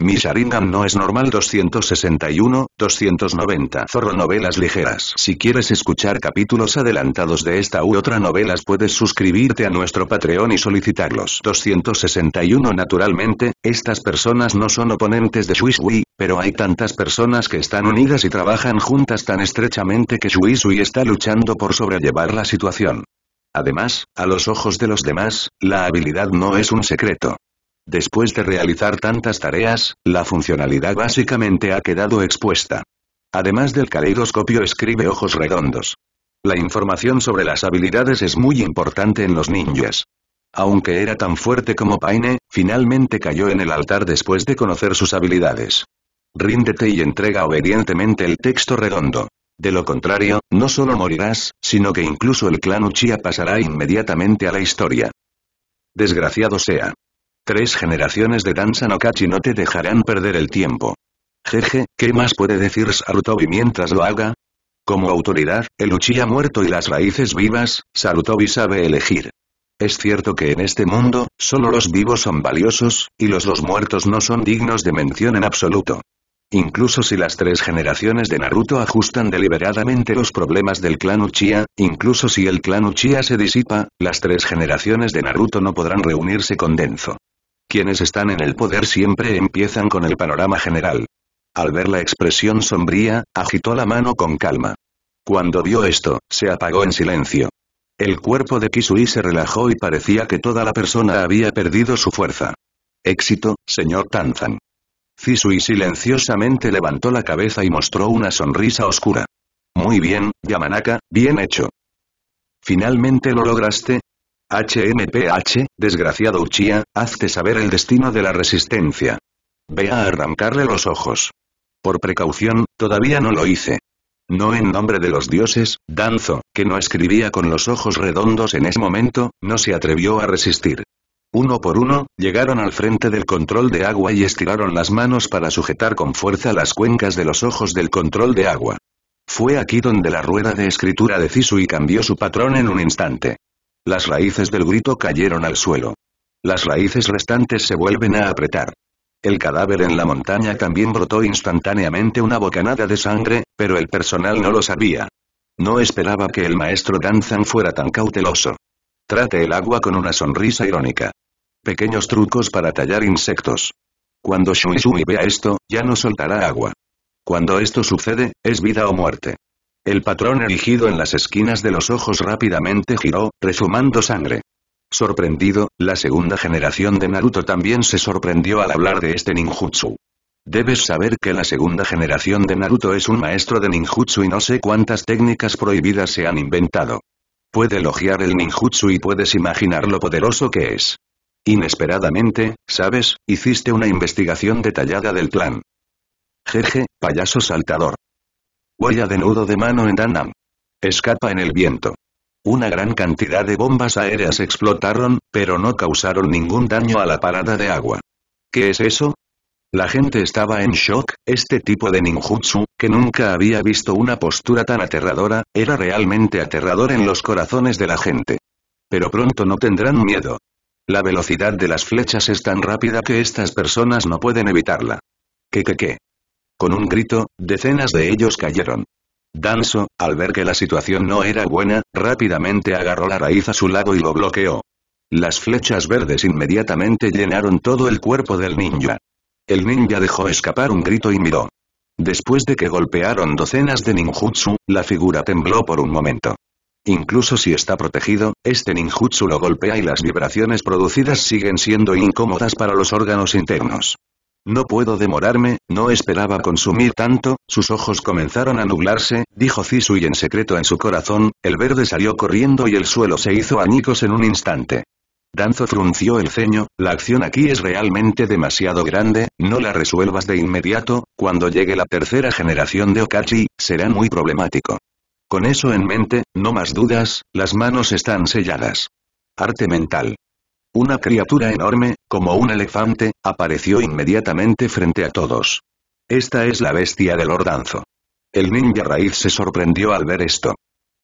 Mi Sharingan no es normal 261, 290 Zorro Novelas Ligeras Si quieres escuchar capítulos adelantados de esta u otra novelas puedes suscribirte a nuestro Patreon y solicitarlos 261 Naturalmente, estas personas no son oponentes de Shuishui, pero hay tantas personas que están unidas y trabajan juntas tan estrechamente que Shuishui está luchando por sobrellevar la situación. Además, a los ojos de los demás, la habilidad no es un secreto. Después de realizar tantas tareas, la funcionalidad básicamente ha quedado expuesta. Además del caleidoscopio escribe ojos redondos. La información sobre las habilidades es muy importante en los ninjas. Aunque era tan fuerte como Paine, finalmente cayó en el altar después de conocer sus habilidades. Ríndete y entrega obedientemente el texto redondo. De lo contrario, no solo morirás, sino que incluso el clan Uchiha pasará inmediatamente a la historia. Desgraciado sea. Tres generaciones de danza Kachi no te dejarán perder el tiempo. Jeje, ¿qué más puede decir Sarutobi mientras lo haga? Como autoridad, el Uchiha muerto y las raíces vivas, Sarutobi sabe elegir. Es cierto que en este mundo, solo los vivos son valiosos, y los dos muertos no son dignos de mención en absoluto. Incluso si las tres generaciones de Naruto ajustan deliberadamente los problemas del clan Uchiha, incluso si el clan Uchiha se disipa, las tres generaciones de Naruto no podrán reunirse con Denzo. Quienes están en el poder siempre empiezan con el panorama general. Al ver la expresión sombría, agitó la mano con calma. Cuando vio esto, se apagó en silencio. El cuerpo de Kisui se relajó y parecía que toda la persona había perdido su fuerza. Éxito, señor Tanzan. Kisui silenciosamente levantó la cabeza y mostró una sonrisa oscura. Muy bien, Yamanaka, bien hecho. Finalmente lo lograste, HMPH, desgraciado Uchiha, hazte saber el destino de la resistencia. Ve a arrancarle los ojos. Por precaución, todavía no lo hice. No en nombre de los dioses, Danzo, que no escribía con los ojos redondos en ese momento, no se atrevió a resistir. Uno por uno, llegaron al frente del control de agua y estiraron las manos para sujetar con fuerza las cuencas de los ojos del control de agua. Fue aquí donde la rueda de escritura de y cambió su patrón en un instante. Las raíces del grito cayeron al suelo. Las raíces restantes se vuelven a apretar. El cadáver en la montaña también brotó instantáneamente una bocanada de sangre, pero el personal no lo sabía. No esperaba que el maestro Danzan fuera tan cauteloso. Trate el agua con una sonrisa irónica. Pequeños trucos para tallar insectos. Cuando Shui vea esto, ya no soltará agua. Cuando esto sucede, es vida o muerte. El patrón erigido en las esquinas de los ojos rápidamente giró, rezumando sangre. Sorprendido, la segunda generación de Naruto también se sorprendió al hablar de este ninjutsu. Debes saber que la segunda generación de Naruto es un maestro de ninjutsu y no sé cuántas técnicas prohibidas se han inventado. Puede elogiar el ninjutsu y puedes imaginar lo poderoso que es. Inesperadamente, ¿sabes? Hiciste una investigación detallada del plan. Jeje, payaso saltador. Huella de nudo de mano en Danam. Escapa en el viento. Una gran cantidad de bombas aéreas explotaron, pero no causaron ningún daño a la parada de agua. ¿Qué es eso? La gente estaba en shock, este tipo de ninjutsu, que nunca había visto una postura tan aterradora, era realmente aterrador en los corazones de la gente. Pero pronto no tendrán miedo. La velocidad de las flechas es tan rápida que estas personas no pueden evitarla. ¿Qué qué qué? Con un grito, decenas de ellos cayeron. Danso, al ver que la situación no era buena, rápidamente agarró la raíz a su lado y lo bloqueó. Las flechas verdes inmediatamente llenaron todo el cuerpo del ninja. El ninja dejó escapar un grito y miró. Después de que golpearon docenas de ninjutsu, la figura tembló por un momento. Incluso si está protegido, este ninjutsu lo golpea y las vibraciones producidas siguen siendo incómodas para los órganos internos. No puedo demorarme, no esperaba consumir tanto, sus ojos comenzaron a nublarse, dijo y en secreto en su corazón, el verde salió corriendo y el suelo se hizo añicos en un instante. Danzo frunció el ceño, la acción aquí es realmente demasiado grande, no la resuelvas de inmediato, cuando llegue la tercera generación de Okachi, será muy problemático. Con eso en mente, no más dudas, las manos están selladas. Arte mental. Una criatura enorme, como un elefante, apareció inmediatamente frente a todos. Esta es la bestia del ordanzo. El ninja raíz se sorprendió al ver esto.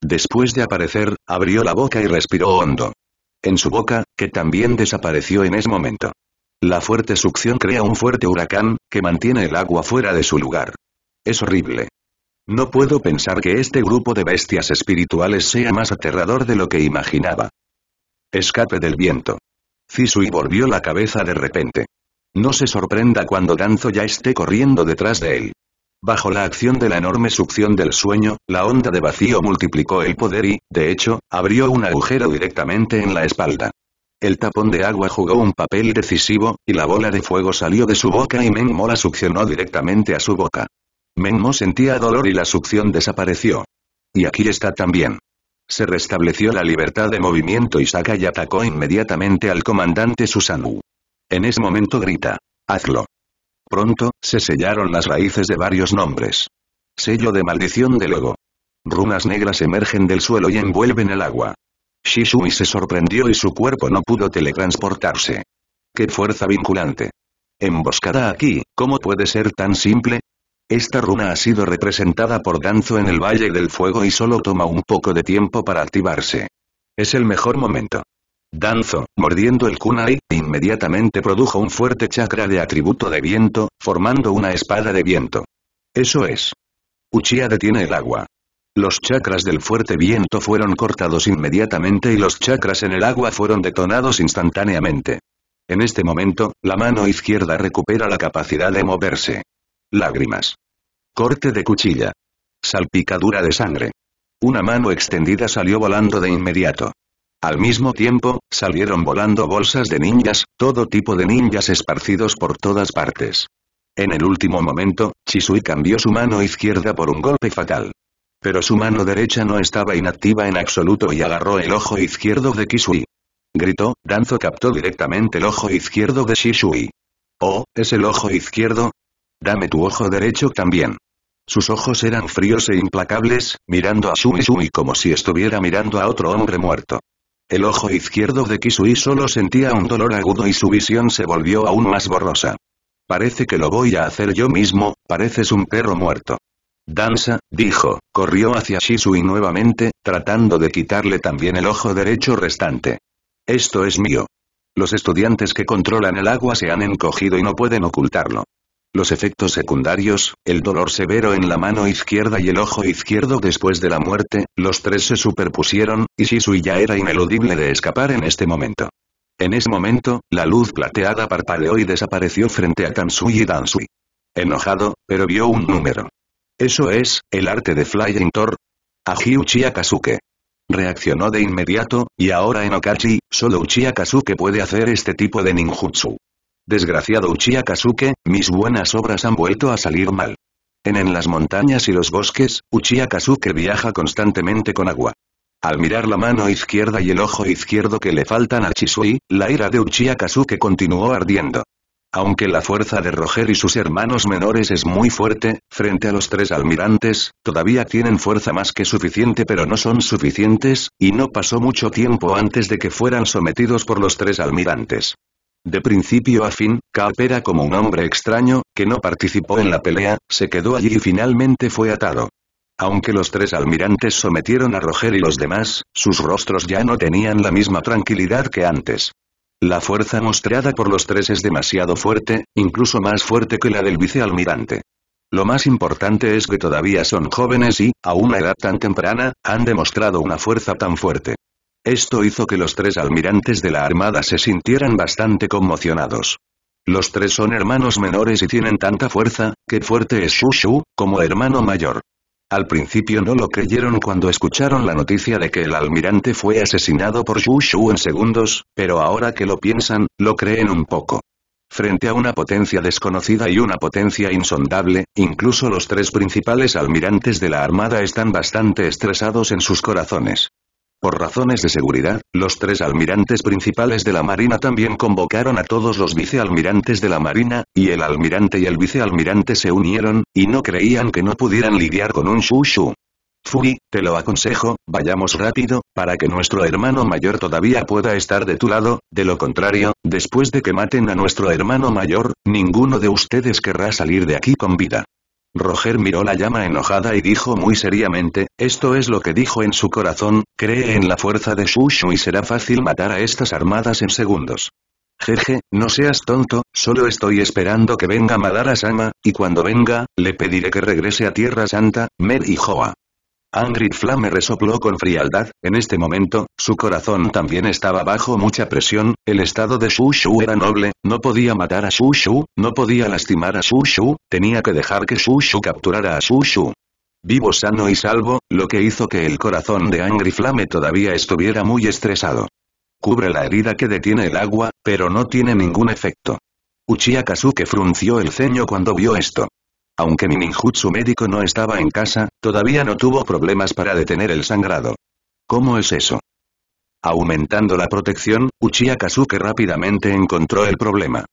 Después de aparecer, abrió la boca y respiró hondo. En su boca, que también desapareció en ese momento. La fuerte succión crea un fuerte huracán, que mantiene el agua fuera de su lugar. Es horrible. No puedo pensar que este grupo de bestias espirituales sea más aterrador de lo que imaginaba. Escape del viento y volvió la cabeza de repente. No se sorprenda cuando Danzo ya esté corriendo detrás de él. Bajo la acción de la enorme succión del sueño, la onda de vacío multiplicó el poder y, de hecho, abrió un agujero directamente en la espalda. El tapón de agua jugó un papel decisivo, y la bola de fuego salió de su boca y Menmo la succionó directamente a su boca. Menmo sentía dolor y la succión desapareció. Y aquí está también. Se restableció la libertad de movimiento y Sakai atacó inmediatamente al comandante Susanu. En ese momento grita. Hazlo. Pronto, se sellaron las raíces de varios nombres. Sello de maldición de logo. Runas negras emergen del suelo y envuelven el agua. Shishui se sorprendió y su cuerpo no pudo teletransportarse. ¡Qué fuerza vinculante! Emboscada aquí, ¿cómo puede ser tan simple? Esta runa ha sido representada por Danzo en el Valle del Fuego y solo toma un poco de tiempo para activarse. Es el mejor momento. Danzo, mordiendo el kunai, inmediatamente produjo un fuerte chakra de atributo de viento, formando una espada de viento. Eso es. Uchiha detiene el agua. Los chakras del fuerte viento fueron cortados inmediatamente y los chakras en el agua fueron detonados instantáneamente. En este momento, la mano izquierda recupera la capacidad de moverse. Lágrimas. Corte de cuchilla. Salpicadura de sangre. Una mano extendida salió volando de inmediato. Al mismo tiempo, salieron volando bolsas de ninjas, todo tipo de ninjas esparcidos por todas partes. En el último momento, Shisui cambió su mano izquierda por un golpe fatal. Pero su mano derecha no estaba inactiva en absoluto y agarró el ojo izquierdo de Kisui. Gritó, Danzo captó directamente el ojo izquierdo de Shisui. Oh, es el ojo izquierdo, Dame tu ojo derecho también. Sus ojos eran fríos e implacables, mirando a su como si estuviera mirando a otro hombre muerto. El ojo izquierdo de Kisui solo sentía un dolor agudo y su visión se volvió aún más borrosa. Parece que lo voy a hacer yo mismo, pareces un perro muerto. Danza, dijo, corrió hacia Shisui nuevamente, tratando de quitarle también el ojo derecho restante. Esto es mío. Los estudiantes que controlan el agua se han encogido y no pueden ocultarlo. Los efectos secundarios, el dolor severo en la mano izquierda y el ojo izquierdo después de la muerte, los tres se superpusieron, y Shisui ya era ineludible de escapar en este momento. En ese momento, la luz plateada parpadeó y desapareció frente a Kansui y Dansui. Enojado, pero vio un número. ¿Eso es, el arte de Flying Thor? Aji Uchiha Reaccionó de inmediato, y ahora en Okachi, solo Uchiha puede hacer este tipo de ninjutsu. Desgraciado Uchiha mis buenas obras han vuelto a salir mal. En las montañas y los bosques, Uchiha Kazuke viaja constantemente con agua. Al mirar la mano izquierda y el ojo izquierdo que le faltan a Chisui, la ira de Uchiha continuó ardiendo. Aunque la fuerza de Roger y sus hermanos menores es muy fuerte, frente a los tres almirantes, todavía tienen fuerza más que suficiente pero no son suficientes, y no pasó mucho tiempo antes de que fueran sometidos por los tres almirantes. De principio a fin, Cap como un hombre extraño, que no participó en la pelea, se quedó allí y finalmente fue atado. Aunque los tres almirantes sometieron a Roger y los demás, sus rostros ya no tenían la misma tranquilidad que antes. La fuerza mostrada por los tres es demasiado fuerte, incluso más fuerte que la del vicealmirante. Lo más importante es que todavía son jóvenes y, a una edad tan temprana, han demostrado una fuerza tan fuerte. Esto hizo que los tres almirantes de la Armada se sintieran bastante conmocionados. Los tres son hermanos menores y tienen tanta fuerza, que fuerte es Shu, como hermano mayor. Al principio no lo creyeron cuando escucharon la noticia de que el almirante fue asesinado por Shushu en segundos, pero ahora que lo piensan, lo creen un poco. Frente a una potencia desconocida y una potencia insondable, incluso los tres principales almirantes de la Armada están bastante estresados en sus corazones. Por razones de seguridad, los tres almirantes principales de la Marina también convocaron a todos los vicealmirantes de la Marina, y el almirante y el vicealmirante se unieron, y no creían que no pudieran lidiar con un Shushu. Fuji, te lo aconsejo, vayamos rápido, para que nuestro hermano mayor todavía pueda estar de tu lado, de lo contrario, después de que maten a nuestro hermano mayor, ninguno de ustedes querrá salir de aquí con vida. Roger miró la llama enojada y dijo muy seriamente, esto es lo que dijo en su corazón, cree en la fuerza de Shushu y será fácil matar a estas armadas en segundos. Jeje, no seas tonto, solo estoy esperando que venga Madara-sama, y cuando venga, le pediré que regrese a Tierra Santa, Mer y Joa. Angry Flame resopló con frialdad, en este momento, su corazón también estaba bajo mucha presión, el estado de Shushu era noble, no podía matar a Shushu, no podía lastimar a Shushu, tenía que dejar que Shushu capturara a Shushu. Vivo sano y salvo, lo que hizo que el corazón de Angry Flame todavía estuviera muy estresado. Cubre la herida que detiene el agua, pero no tiene ningún efecto. Uchiha Kazuke frunció el ceño cuando vio esto. Aunque mi médico no estaba en casa, todavía no tuvo problemas para detener el sangrado. ¿Cómo es eso? Aumentando la protección, Uchiha rápidamente encontró el problema.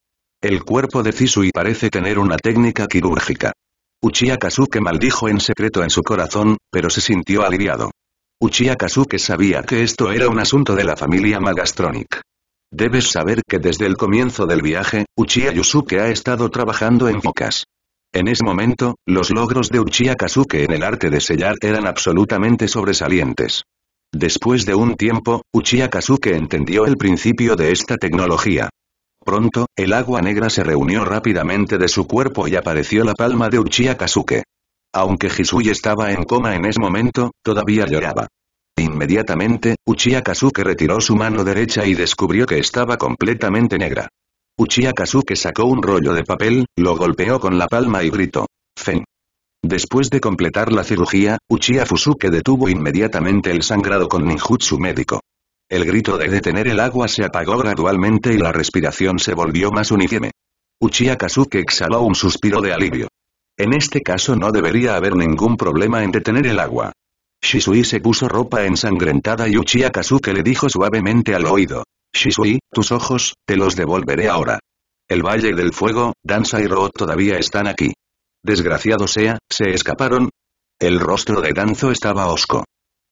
El cuerpo de Sisui parece tener una técnica quirúrgica. Uchiha maldijo en secreto en su corazón, pero se sintió aliviado. Uchiha sabía que esto era un asunto de la familia Magastronic. Debes saber que desde el comienzo del viaje, Uchiha Yusuke ha estado trabajando en focas. En ese momento, los logros de Uchiha en el arte de sellar eran absolutamente sobresalientes. Después de un tiempo, Uchiha entendió el principio de esta tecnología. Pronto, el agua negra se reunió rápidamente de su cuerpo y apareció la palma de Uchiha Aunque Hisui estaba en coma en ese momento, todavía lloraba. Inmediatamente, Uchiha retiró su mano derecha y descubrió que estaba completamente negra. Uchiha sacó un rollo de papel, lo golpeó con la palma y gritó. Fen. Después de completar la cirugía, Uchiha Fusuke detuvo inmediatamente el sangrado con ninjutsu médico. El grito de detener el agua se apagó gradualmente y la respiración se volvió más uniforme. Uchiha exhaló un suspiro de alivio. En este caso no debería haber ningún problema en detener el agua. Shisui se puso ropa ensangrentada y Uchiha le dijo suavemente al oído. Shisui, tus ojos, te los devolveré ahora. El Valle del Fuego, Danza y Ro todavía están aquí. Desgraciado sea, se escaparon. El rostro de Danzo estaba osco.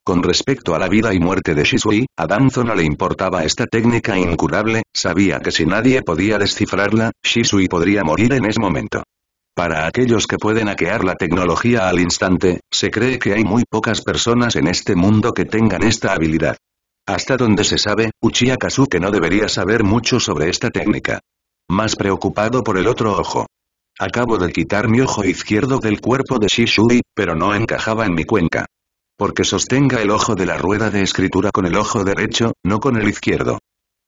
Con respecto a la vida y muerte de Shisui, a Danzo no le importaba esta técnica incurable, sabía que si nadie podía descifrarla, Shisui podría morir en ese momento. Para aquellos que pueden hackear la tecnología al instante, se cree que hay muy pocas personas en este mundo que tengan esta habilidad. Hasta donde se sabe, Uchiha que no debería saber mucho sobre esta técnica. Más preocupado por el otro ojo. Acabo de quitar mi ojo izquierdo del cuerpo de Shishui, pero no encajaba en mi cuenca. Porque sostenga el ojo de la rueda de escritura con el ojo derecho, no con el izquierdo.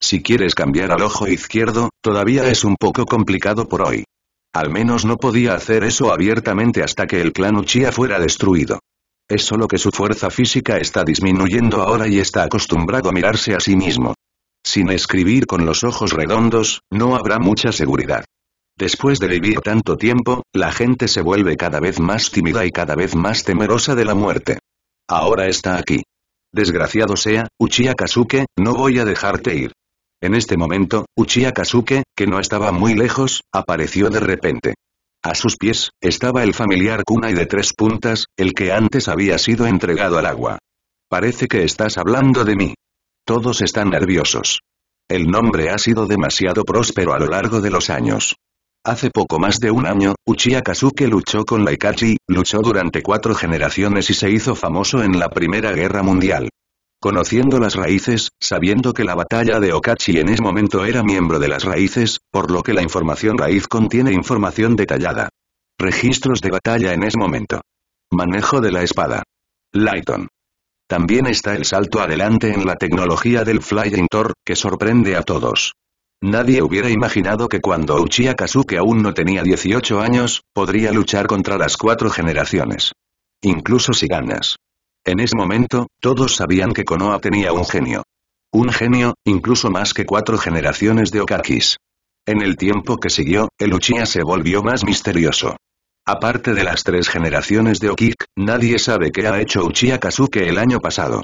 Si quieres cambiar al ojo izquierdo, todavía es un poco complicado por hoy. Al menos no podía hacer eso abiertamente hasta que el clan Uchiha fuera destruido es solo que su fuerza física está disminuyendo ahora y está acostumbrado a mirarse a sí mismo. Sin escribir con los ojos redondos, no habrá mucha seguridad. Después de vivir tanto tiempo, la gente se vuelve cada vez más tímida y cada vez más temerosa de la muerte. Ahora está aquí. Desgraciado sea, Uchiha no voy a dejarte ir. En este momento, Uchiha que no estaba muy lejos, apareció de repente. A sus pies, estaba el familiar kunai de tres puntas, el que antes había sido entregado al agua. Parece que estás hablando de mí. Todos están nerviosos. El nombre ha sido demasiado próspero a lo largo de los años. Hace poco más de un año, Uchiha luchó con Ikachi, luchó durante cuatro generaciones y se hizo famoso en la Primera Guerra Mundial. Conociendo las raíces, sabiendo que la batalla de Okachi en ese momento era miembro de las raíces, por lo que la información raíz contiene información detallada. Registros de batalla en ese momento. Manejo de la espada. Lighton. También está el salto adelante en la tecnología del Flying Thor, que sorprende a todos. Nadie hubiera imaginado que cuando Uchiha aún no tenía 18 años, podría luchar contra las cuatro generaciones. Incluso si ganas. En ese momento, todos sabían que Konoha tenía un genio. Un genio, incluso más que cuatro generaciones de Okakis. En el tiempo que siguió, el Uchiha se volvió más misterioso. Aparte de las tres generaciones de Okik, nadie sabe qué ha hecho Uchiha Kazuke el año pasado.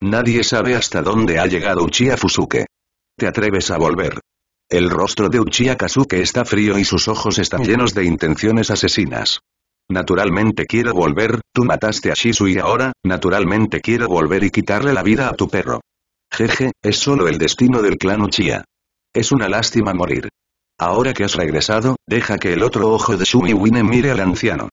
Nadie sabe hasta dónde ha llegado Uchiha Fusuke. ¿Te atreves a volver? El rostro de Uchiha Kazuke está frío y sus ojos están llenos de intenciones asesinas. Naturalmente quiero volver, tú mataste a Shizu y ahora, naturalmente quiero volver y quitarle la vida a tu perro. Jeje, es solo el destino del clan Uchiha. Es una lástima morir. Ahora que has regresado, deja que el otro ojo de Shumi Wine mire al anciano.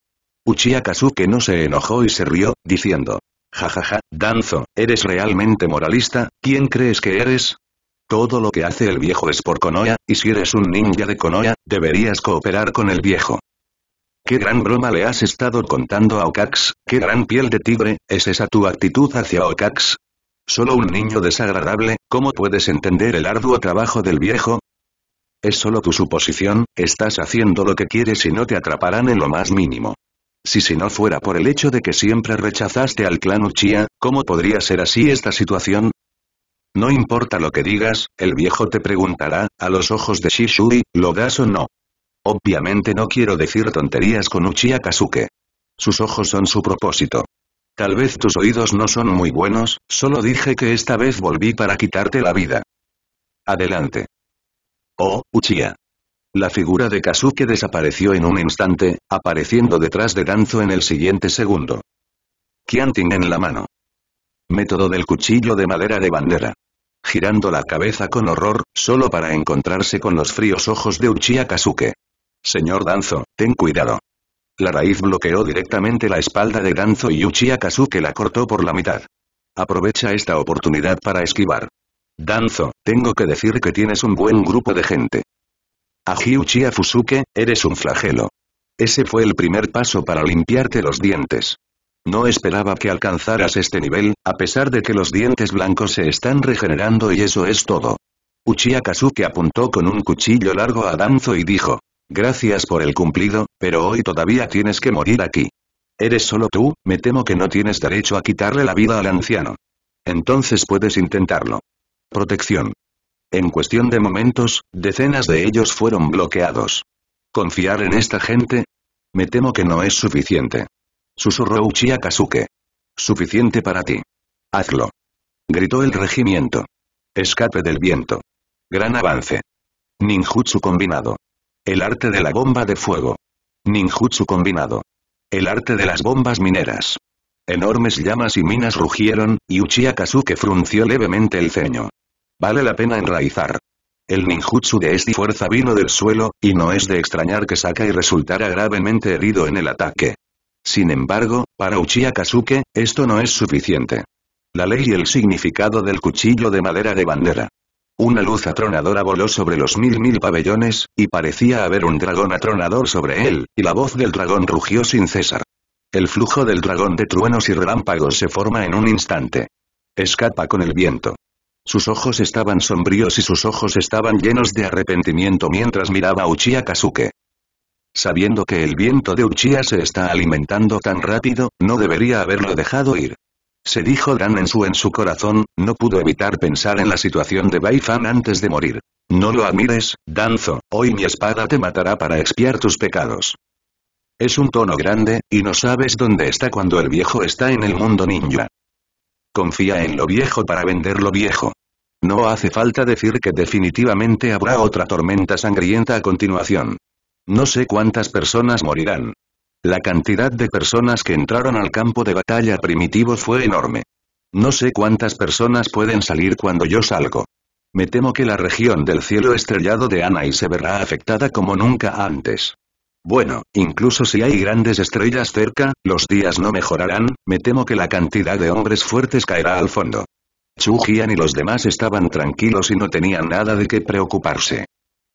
Uchiha Kazuke no se enojó y se rió, diciendo. Jajaja, Danzo, ¿eres realmente moralista? ¿Quién crees que eres? Todo lo que hace el viejo es por Konoha, y si eres un ninja de Konoha, deberías cooperar con el viejo. ¿Qué gran broma le has estado contando a Okax? ¿Qué gran piel de tigre, es esa tu actitud hacia Okax? Solo un niño desagradable, ¿cómo puedes entender el arduo trabajo del viejo? Es solo tu suposición, estás haciendo lo que quieres y no te atraparán en lo más mínimo. Si si no fuera por el hecho de que siempre rechazaste al clan Uchiha, ¿cómo podría ser así esta situación? No importa lo que digas, el viejo te preguntará, a los ojos de Shishui, ¿lo das o no? Obviamente no quiero decir tonterías con Uchiha Kasuke. Sus ojos son su propósito. Tal vez tus oídos no son muy buenos, solo dije que esta vez volví para quitarte la vida. Adelante. Oh, Uchiha. La figura de Kazuke desapareció en un instante, apareciendo detrás de Danzo en el siguiente segundo. Kianting en la mano. Método del cuchillo de madera de bandera. Girando la cabeza con horror, solo para encontrarse con los fríos ojos de Uchiha Kasuke. Señor Danzo, ten cuidado. La raíz bloqueó directamente la espalda de Danzo y Uchiha la cortó por la mitad. Aprovecha esta oportunidad para esquivar. Danzo, tengo que decir que tienes un buen grupo de gente. Aji Uchiha Fusuke, eres un flagelo. Ese fue el primer paso para limpiarte los dientes. No esperaba que alcanzaras este nivel, a pesar de que los dientes blancos se están regenerando y eso es todo. Uchiha apuntó con un cuchillo largo a Danzo y dijo, Gracias por el cumplido, pero hoy todavía tienes que morir aquí. Eres solo tú, me temo que no tienes derecho a quitarle la vida al anciano. Entonces puedes intentarlo. Protección. En cuestión de momentos, decenas de ellos fueron bloqueados. ¿Confiar en esta gente? Me temo que no es suficiente. Susurró Uchiha Kazuke. Suficiente para ti. Hazlo. Gritó el regimiento. Escape del viento. Gran avance. Ninjutsu combinado. El arte de la bomba de fuego. Ninjutsu combinado. El arte de las bombas mineras. Enormes llamas y minas rugieron, y Uchiha frunció levemente el ceño. Vale la pena enraizar. El ninjutsu de esta fuerza vino del suelo, y no es de extrañar que Sakai resultara gravemente herido en el ataque. Sin embargo, para Uchiha esto no es suficiente. La ley y el significado del cuchillo de madera de bandera. Una luz atronadora voló sobre los mil mil pabellones, y parecía haber un dragón atronador sobre él, y la voz del dragón rugió sin cesar. El flujo del dragón de truenos y relámpagos se forma en un instante. Escapa con el viento. Sus ojos estaban sombríos y sus ojos estaban llenos de arrepentimiento mientras miraba a Uchiha Kazuke. Sabiendo que el viento de Uchiha se está alimentando tan rápido, no debería haberlo dejado ir se dijo Dan en su en su corazón, no pudo evitar pensar en la situación de Baifan antes de morir. No lo admires, Danzo, hoy mi espada te matará para expiar tus pecados. Es un tono grande, y no sabes dónde está cuando el viejo está en el mundo ninja. Confía en lo viejo para vender lo viejo. No hace falta decir que definitivamente habrá otra tormenta sangrienta a continuación. No sé cuántas personas morirán, la cantidad de personas que entraron al campo de batalla primitivo fue enorme. No sé cuántas personas pueden salir cuando yo salgo. Me temo que la región del cielo estrellado de y se verá afectada como nunca antes. Bueno, incluso si hay grandes estrellas cerca, los días no mejorarán, me temo que la cantidad de hombres fuertes caerá al fondo. Chu Jian y los demás estaban tranquilos y no tenían nada de qué preocuparse.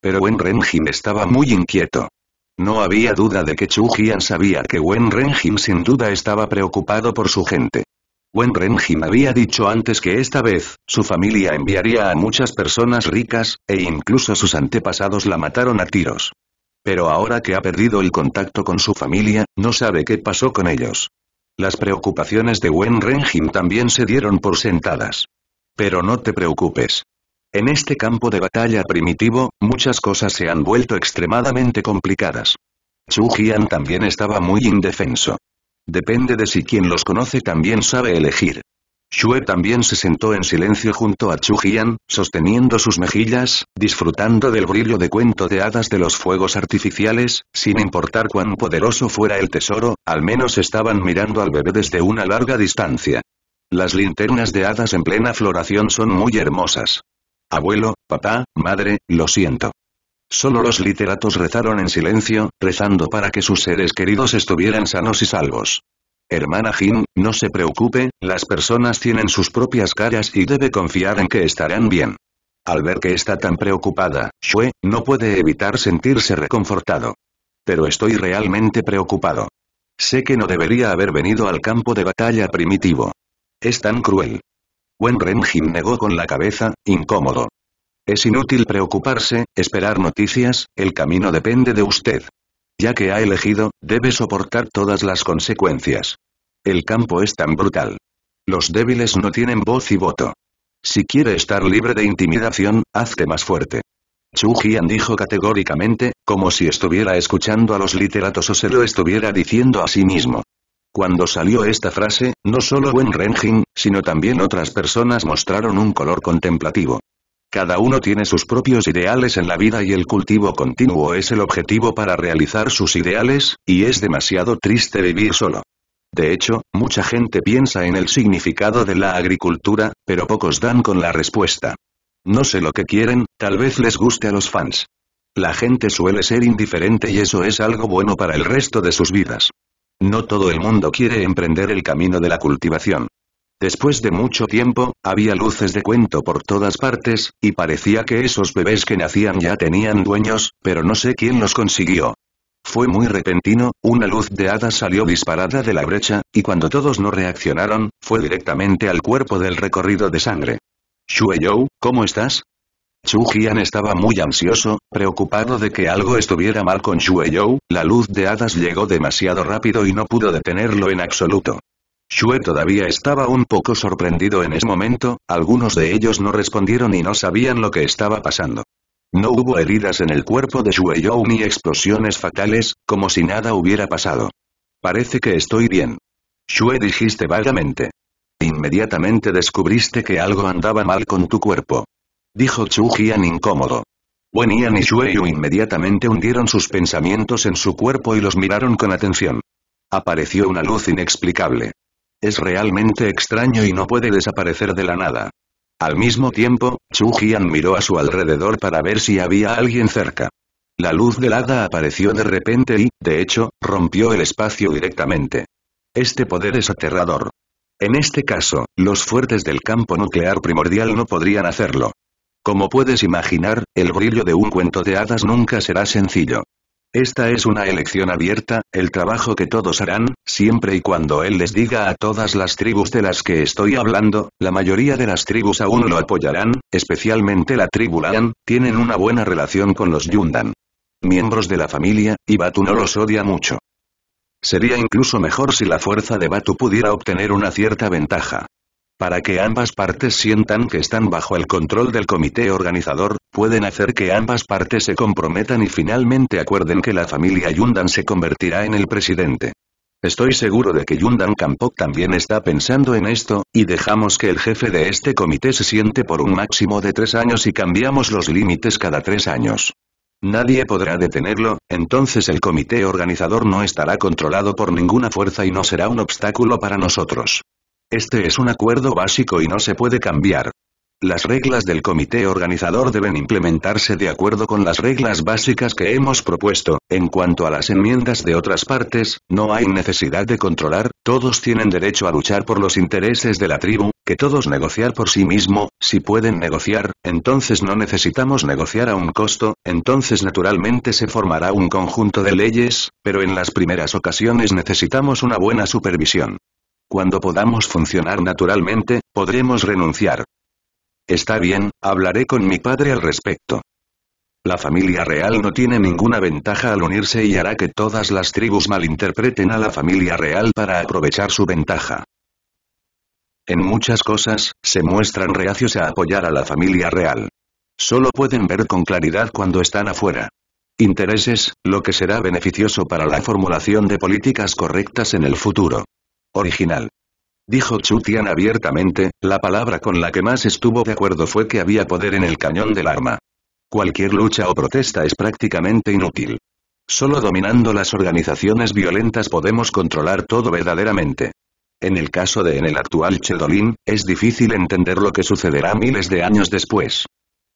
Pero Wen Renjin estaba muy inquieto. No había duda de que Chu Jian sabía que Wen Renjin sin duda estaba preocupado por su gente. Wen Renjin había dicho antes que esta vez, su familia enviaría a muchas personas ricas, e incluso sus antepasados la mataron a tiros. Pero ahora que ha perdido el contacto con su familia, no sabe qué pasó con ellos. Las preocupaciones de Wen Renjin también se dieron por sentadas. Pero no te preocupes. En este campo de batalla primitivo, muchas cosas se han vuelto extremadamente complicadas. Chu Jian también estaba muy indefenso. Depende de si quien los conoce también sabe elegir. Xue también se sentó en silencio junto a Chu Jian, sosteniendo sus mejillas, disfrutando del brillo de cuento de hadas de los fuegos artificiales, sin importar cuán poderoso fuera el tesoro, al menos estaban mirando al bebé desde una larga distancia. Las linternas de hadas en plena floración son muy hermosas abuelo, papá, madre, lo siento. Solo los literatos rezaron en silencio, rezando para que sus seres queridos estuvieran sanos y salvos. Hermana Jin, no se preocupe, las personas tienen sus propias caras y debe confiar en que estarán bien. Al ver que está tan preocupada, Shue, no puede evitar sentirse reconfortado. Pero estoy realmente preocupado. Sé que no debería haber venido al campo de batalla primitivo. Es tan cruel. Wen Renjin negó con la cabeza, incómodo. Es inútil preocuparse, esperar noticias, el camino depende de usted. Ya que ha elegido, debe soportar todas las consecuencias. El campo es tan brutal. Los débiles no tienen voz y voto. Si quiere estar libre de intimidación, hazte más fuerte. Chu Jian dijo categóricamente, como si estuviera escuchando a los literatos o se lo estuviera diciendo a sí mismo. Cuando salió esta frase, no solo Wen Renjin, sino también otras personas mostraron un color contemplativo. Cada uno tiene sus propios ideales en la vida y el cultivo continuo es el objetivo para realizar sus ideales, y es demasiado triste vivir solo. De hecho, mucha gente piensa en el significado de la agricultura, pero pocos dan con la respuesta. No sé lo que quieren, tal vez les guste a los fans. La gente suele ser indiferente y eso es algo bueno para el resto de sus vidas. No todo el mundo quiere emprender el camino de la cultivación. Después de mucho tiempo, había luces de cuento por todas partes, y parecía que esos bebés que nacían ya tenían dueños, pero no sé quién los consiguió. Fue muy repentino, una luz de hada salió disparada de la brecha, y cuando todos no reaccionaron, fue directamente al cuerpo del recorrido de sangre. Shueyou, ¿cómo estás? Chu Jian estaba muy ansioso, preocupado de que algo estuviera mal con Xue la luz de hadas llegó demasiado rápido y no pudo detenerlo en absoluto. Xue todavía estaba un poco sorprendido en ese momento, algunos de ellos no respondieron y no sabían lo que estaba pasando. No hubo heridas en el cuerpo de Xue ni explosiones fatales, como si nada hubiera pasado. Parece que estoy bien. Xue dijiste vagamente. Inmediatamente descubriste que algo andaba mal con tu cuerpo dijo Chu Jian incómodo. Wen Yan y Yu inmediatamente hundieron sus pensamientos en su cuerpo y los miraron con atención. Apareció una luz inexplicable. Es realmente extraño y no puede desaparecer de la nada. Al mismo tiempo, Chu Jian miró a su alrededor para ver si había alguien cerca. La luz del hada apareció de repente y, de hecho, rompió el espacio directamente. Este poder es aterrador. En este caso, los fuertes del campo nuclear primordial no podrían hacerlo. Como puedes imaginar, el brillo de un cuento de hadas nunca será sencillo. Esta es una elección abierta, el trabajo que todos harán, siempre y cuando él les diga a todas las tribus de las que estoy hablando, la mayoría de las tribus aún lo apoyarán, especialmente la tribu Lan, tienen una buena relación con los Yundan. Miembros de la familia, y Batu no los odia mucho. Sería incluso mejor si la fuerza de Batu pudiera obtener una cierta ventaja para que ambas partes sientan que están bajo el control del comité organizador, pueden hacer que ambas partes se comprometan y finalmente acuerden que la familia Yundan se convertirá en el presidente. Estoy seguro de que Yundan Kampok también está pensando en esto, y dejamos que el jefe de este comité se siente por un máximo de tres años y cambiamos los límites cada tres años. Nadie podrá detenerlo, entonces el comité organizador no estará controlado por ninguna fuerza y no será un obstáculo para nosotros. Este es un acuerdo básico y no se puede cambiar. Las reglas del comité organizador deben implementarse de acuerdo con las reglas básicas que hemos propuesto. En cuanto a las enmiendas de otras partes, no hay necesidad de controlar, todos tienen derecho a luchar por los intereses de la tribu, que todos negociar por sí mismo, si pueden negociar, entonces no necesitamos negociar a un costo, entonces naturalmente se formará un conjunto de leyes, pero en las primeras ocasiones necesitamos una buena supervisión. Cuando podamos funcionar naturalmente, podremos renunciar. Está bien, hablaré con mi padre al respecto. La familia real no tiene ninguna ventaja al unirse y hará que todas las tribus malinterpreten a la familia real para aprovechar su ventaja. En muchas cosas, se muestran reacios a apoyar a la familia real. Solo pueden ver con claridad cuando están afuera. Intereses, lo que será beneficioso para la formulación de políticas correctas en el futuro. Original. Dijo Chutian abiertamente, la palabra con la que más estuvo de acuerdo fue que había poder en el cañón del arma. Cualquier lucha o protesta es prácticamente inútil. Solo dominando las organizaciones violentas podemos controlar todo verdaderamente. En el caso de en el actual Chedolín, es difícil entender lo que sucederá miles de años después.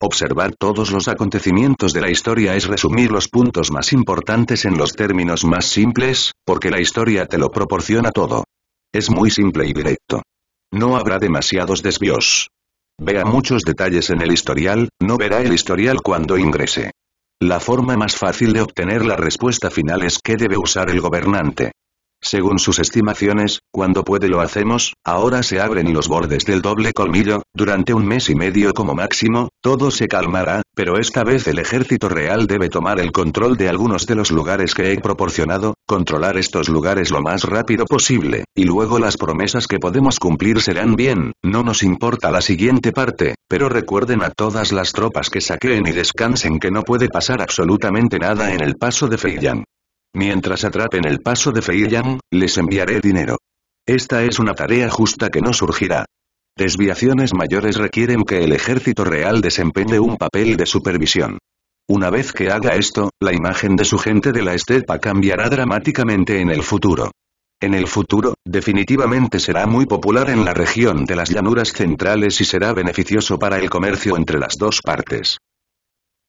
Observar todos los acontecimientos de la historia es resumir los puntos más importantes en los términos más simples, porque la historia te lo proporciona todo. Es muy simple y directo. No habrá demasiados desvíos. Vea muchos detalles en el historial, no verá el historial cuando ingrese. La forma más fácil de obtener la respuesta final es que debe usar el gobernante. Según sus estimaciones, cuando puede lo hacemos, ahora se abren los bordes del doble colmillo, durante un mes y medio como máximo, todo se calmará, pero esta vez el ejército real debe tomar el control de algunos de los lugares que he proporcionado, controlar estos lugares lo más rápido posible, y luego las promesas que podemos cumplir serán bien, no nos importa la siguiente parte, pero recuerden a todas las tropas que saqueen y descansen que no puede pasar absolutamente nada en el paso de Feiyan. Mientras atrapen el paso de Feiyang, les enviaré dinero. Esta es una tarea justa que no surgirá. Desviaciones mayores requieren que el ejército real desempeñe un papel de supervisión. Una vez que haga esto, la imagen de su gente de la estepa cambiará dramáticamente en el futuro. En el futuro, definitivamente será muy popular en la región de las llanuras centrales y será beneficioso para el comercio entre las dos partes.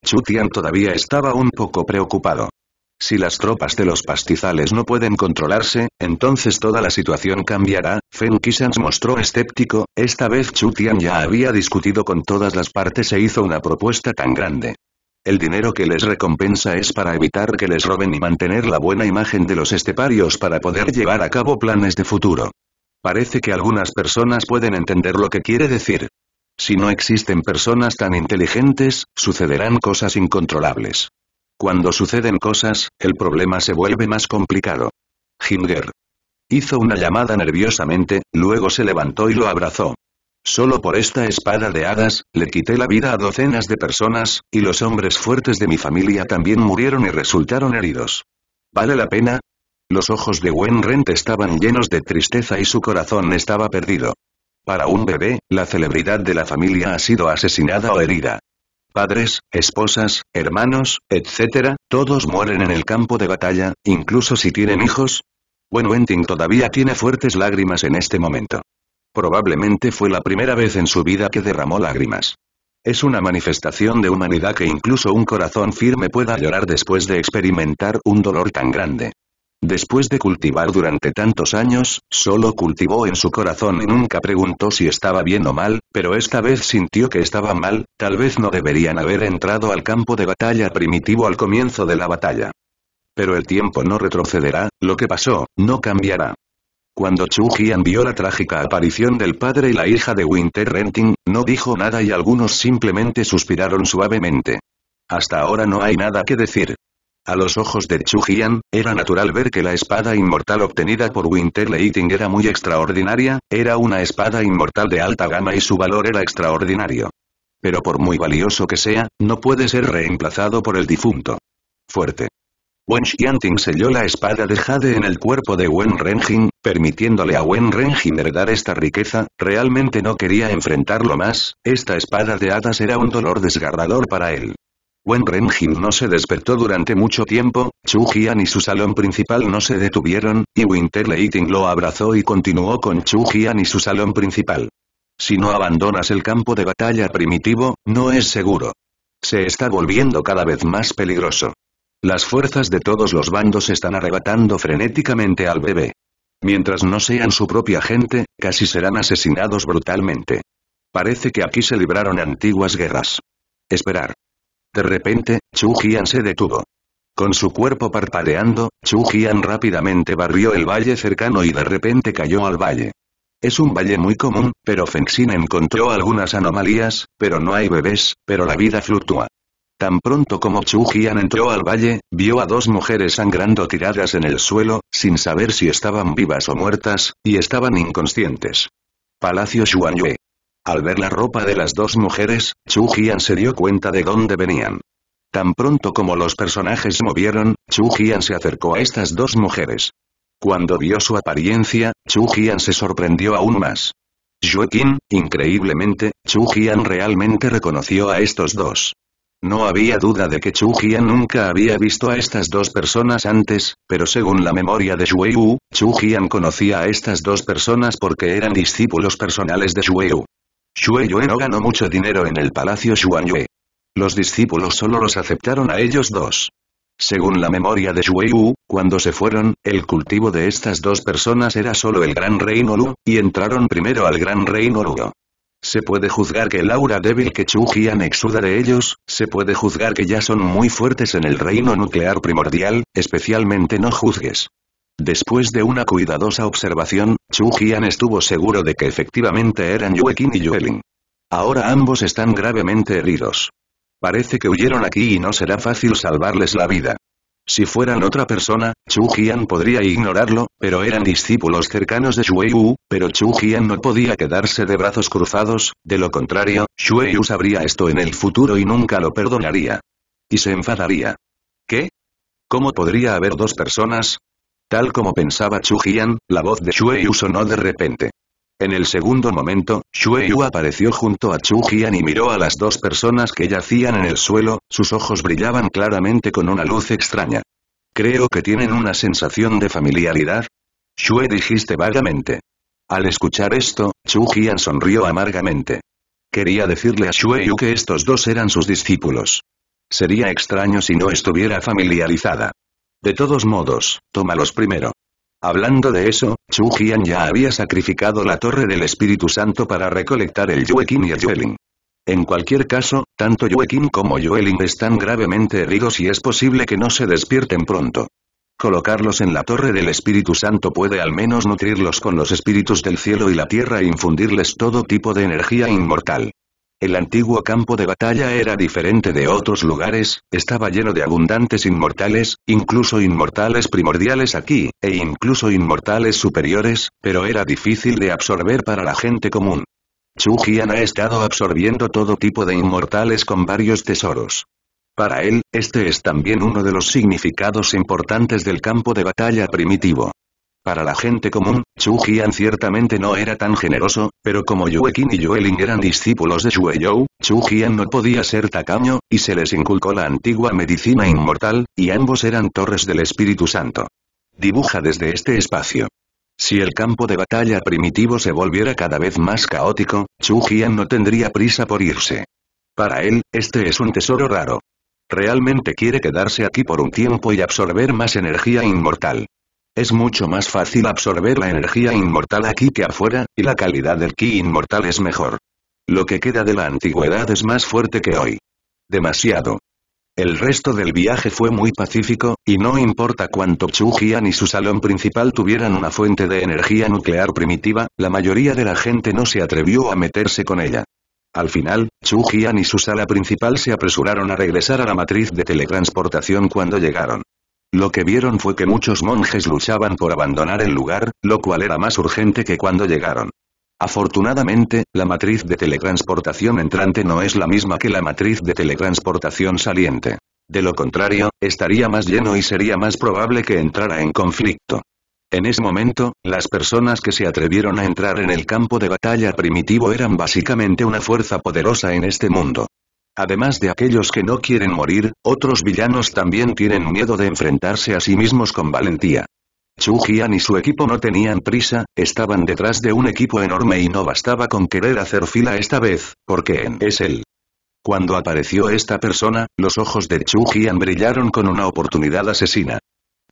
Chutian todavía estaba un poco preocupado. Si las tropas de los pastizales no pueden controlarse, entonces toda la situación cambiará, Fen se mostró escéptico, esta vez Chu Tian ya había discutido con todas las partes e hizo una propuesta tan grande. El dinero que les recompensa es para evitar que les roben y mantener la buena imagen de los esteparios para poder llevar a cabo planes de futuro. Parece que algunas personas pueden entender lo que quiere decir. Si no existen personas tan inteligentes, sucederán cosas incontrolables. Cuando suceden cosas, el problema se vuelve más complicado. Himger. Hizo una llamada nerviosamente, luego se levantó y lo abrazó. Solo por esta espada de hadas, le quité la vida a docenas de personas, y los hombres fuertes de mi familia también murieron y resultaron heridos. ¿Vale la pena? Los ojos de Wen Rent estaban llenos de tristeza y su corazón estaba perdido. Para un bebé, la celebridad de la familia ha sido asesinada o herida. Padres, esposas, hermanos, etc., todos mueren en el campo de batalla, incluso si tienen hijos. Bueno, Wenting todavía tiene fuertes lágrimas en este momento. Probablemente fue la primera vez en su vida que derramó lágrimas. Es una manifestación de humanidad que incluso un corazón firme pueda llorar después de experimentar un dolor tan grande. Después de cultivar durante tantos años, solo cultivó en su corazón y nunca preguntó si estaba bien o mal, pero esta vez sintió que estaba mal, tal vez no deberían haber entrado al campo de batalla primitivo al comienzo de la batalla. Pero el tiempo no retrocederá, lo que pasó, no cambiará. Cuando Chu Jian vio la trágica aparición del padre y la hija de Winter Renting, no dijo nada y algunos simplemente suspiraron suavemente. Hasta ahora no hay nada que decir. A los ojos de Chu Jian, era natural ver que la espada inmortal obtenida por Winter Leiting era muy extraordinaria, era una espada inmortal de alta gama y su valor era extraordinario. Pero por muy valioso que sea, no puede ser reemplazado por el difunto. Fuerte. Wen Xianting selló la espada de Jade en el cuerpo de Wen Renjin, permitiéndole a Wen Renjin heredar esta riqueza, realmente no quería enfrentarlo más, esta espada de hadas era un dolor desgarrador para él. Wen Renjin no se despertó durante mucho tiempo, Chu Jian y su salón principal no se detuvieron, y Winter Leiting lo abrazó y continuó con Chu Jian y su salón principal. Si no abandonas el campo de batalla primitivo, no es seguro. Se está volviendo cada vez más peligroso. Las fuerzas de todos los bandos están arrebatando frenéticamente al bebé. Mientras no sean su propia gente, casi serán asesinados brutalmente. Parece que aquí se libraron antiguas guerras. Esperar. De repente, Chu Jian se detuvo. Con su cuerpo parpadeando, Chu Jian rápidamente barrió el valle cercano y de repente cayó al valle. Es un valle muy común, pero Feng Xin encontró algunas anomalías, pero no hay bebés, pero la vida fluctúa. Tan pronto como Chu Jian entró al valle, vio a dos mujeres sangrando tiradas en el suelo, sin saber si estaban vivas o muertas, y estaban inconscientes. Palacio Yue. Al ver la ropa de las dos mujeres, Chu Jian se dio cuenta de dónde venían. Tan pronto como los personajes movieron, Chu Jian se acercó a estas dos mujeres. Cuando vio su apariencia, Chu Jian se sorprendió aún más. Joaquín, increíblemente, Chu Jian realmente reconoció a estos dos. No había duda de que Chu Jian nunca había visto a estas dos personas antes, pero según la memoria de Xue Wu, Chu Jian conocía a estas dos personas porque eran discípulos personales de Xue Xue Yue no ganó mucho dinero en el palacio Yue. Los discípulos solo los aceptaron a ellos dos. Según la memoria de Xue Yu, cuando se fueron, el cultivo de estas dos personas era solo el Gran Reino Lu, y entraron primero al Gran Reino Lu. Se puede juzgar que el aura débil que Chu Jian exuda de ellos, se puede juzgar que ya son muy fuertes en el reino nuclear primordial, especialmente no juzgues. Después de una cuidadosa observación, Chu Jian estuvo seguro de que efectivamente eran Yue y Yue Ahora ambos están gravemente heridos. Parece que huyeron aquí y no será fácil salvarles la vida. Si fueran otra persona, Chu Jian podría ignorarlo, pero eran discípulos cercanos de Shui Yu, pero Chu Jian no podía quedarse de brazos cruzados, de lo contrario, Shui Yu sabría esto en el futuro y nunca lo perdonaría. Y se enfadaría. ¿Qué? ¿Cómo podría haber dos personas? Tal como pensaba Chu Jian, la voz de Xue Yu sonó de repente. En el segundo momento, Xue Yu apareció junto a Chu Jian y miró a las dos personas que yacían en el suelo, sus ojos brillaban claramente con una luz extraña. Creo que tienen una sensación de familiaridad. Xue dijiste vagamente. Al escuchar esto, Chu Jian sonrió amargamente. Quería decirle a Xue Yu que estos dos eran sus discípulos. Sería extraño si no estuviera familiarizada. De todos modos, tómalos primero. Hablando de eso, Chu Jian ya había sacrificado la Torre del Espíritu Santo para recolectar el Yuekin y el Yuelin. En cualquier caso, tanto Yuekin como Yuelin están gravemente heridos y es posible que no se despierten pronto. Colocarlos en la Torre del Espíritu Santo puede al menos nutrirlos con los espíritus del cielo y la tierra e infundirles todo tipo de energía inmortal. El antiguo campo de batalla era diferente de otros lugares, estaba lleno de abundantes inmortales, incluso inmortales primordiales aquí, e incluso inmortales superiores, pero era difícil de absorber para la gente común. Chu Jian ha estado absorbiendo todo tipo de inmortales con varios tesoros. Para él, este es también uno de los significados importantes del campo de batalla primitivo. Para la gente común, Chu Jian ciertamente no era tan generoso, pero como Yue y Yue eran discípulos de Xue Chu Jian no podía ser tacaño, y se les inculcó la antigua medicina inmortal, y ambos eran torres del Espíritu Santo. Dibuja desde este espacio. Si el campo de batalla primitivo se volviera cada vez más caótico, Chu Jian no tendría prisa por irse. Para él, este es un tesoro raro. Realmente quiere quedarse aquí por un tiempo y absorber más energía inmortal. Es mucho más fácil absorber la energía inmortal aquí que afuera, y la calidad del ki inmortal es mejor. Lo que queda de la antigüedad es más fuerte que hoy. Demasiado. El resto del viaje fue muy pacífico, y no importa cuánto Chujian y su salón principal tuvieran una fuente de energía nuclear primitiva, la mayoría de la gente no se atrevió a meterse con ella. Al final, Chujian y su sala principal se apresuraron a regresar a la matriz de teletransportación cuando llegaron. Lo que vieron fue que muchos monjes luchaban por abandonar el lugar, lo cual era más urgente que cuando llegaron. Afortunadamente, la matriz de teletransportación entrante no es la misma que la matriz de teletransportación saliente. De lo contrario, estaría más lleno y sería más probable que entrara en conflicto. En ese momento, las personas que se atrevieron a entrar en el campo de batalla primitivo eran básicamente una fuerza poderosa en este mundo. Además de aquellos que no quieren morir, otros villanos también tienen miedo de enfrentarse a sí mismos con valentía. Chu Jian y su equipo no tenían prisa, estaban detrás de un equipo enorme y no bastaba con querer hacer fila esta vez, porque en es él. Cuando apareció esta persona, los ojos de Chu Jian brillaron con una oportunidad asesina.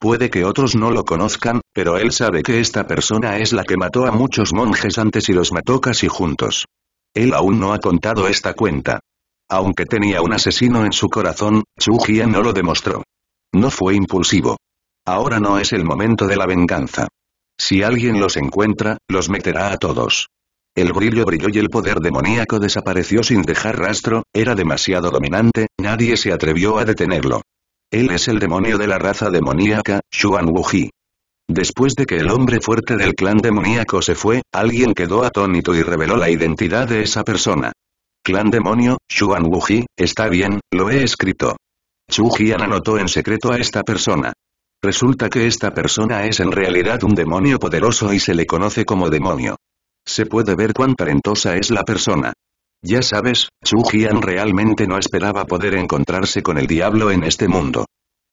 Puede que otros no lo conozcan, pero él sabe que esta persona es la que mató a muchos monjes antes y los mató casi juntos. Él aún no ha contado esta cuenta. Aunque tenía un asesino en su corazón, Xu Jian no lo demostró. No fue impulsivo. Ahora no es el momento de la venganza. Si alguien los encuentra, los meterá a todos. El brillo brilló y el poder demoníaco desapareció sin dejar rastro, era demasiado dominante, nadie se atrevió a detenerlo. Él es el demonio de la raza demoníaca, Xuan Wuji. Después de que el hombre fuerte del clan demoníaco se fue, alguien quedó atónito y reveló la identidad de esa persona. Clan demonio, Xuan Wuji, está bien, lo he escrito. Chu Jian anotó en secreto a esta persona. Resulta que esta persona es en realidad un demonio poderoso y se le conoce como demonio. Se puede ver cuán talentosa es la persona. Ya sabes, Chu Jian realmente no esperaba poder encontrarse con el diablo en este mundo.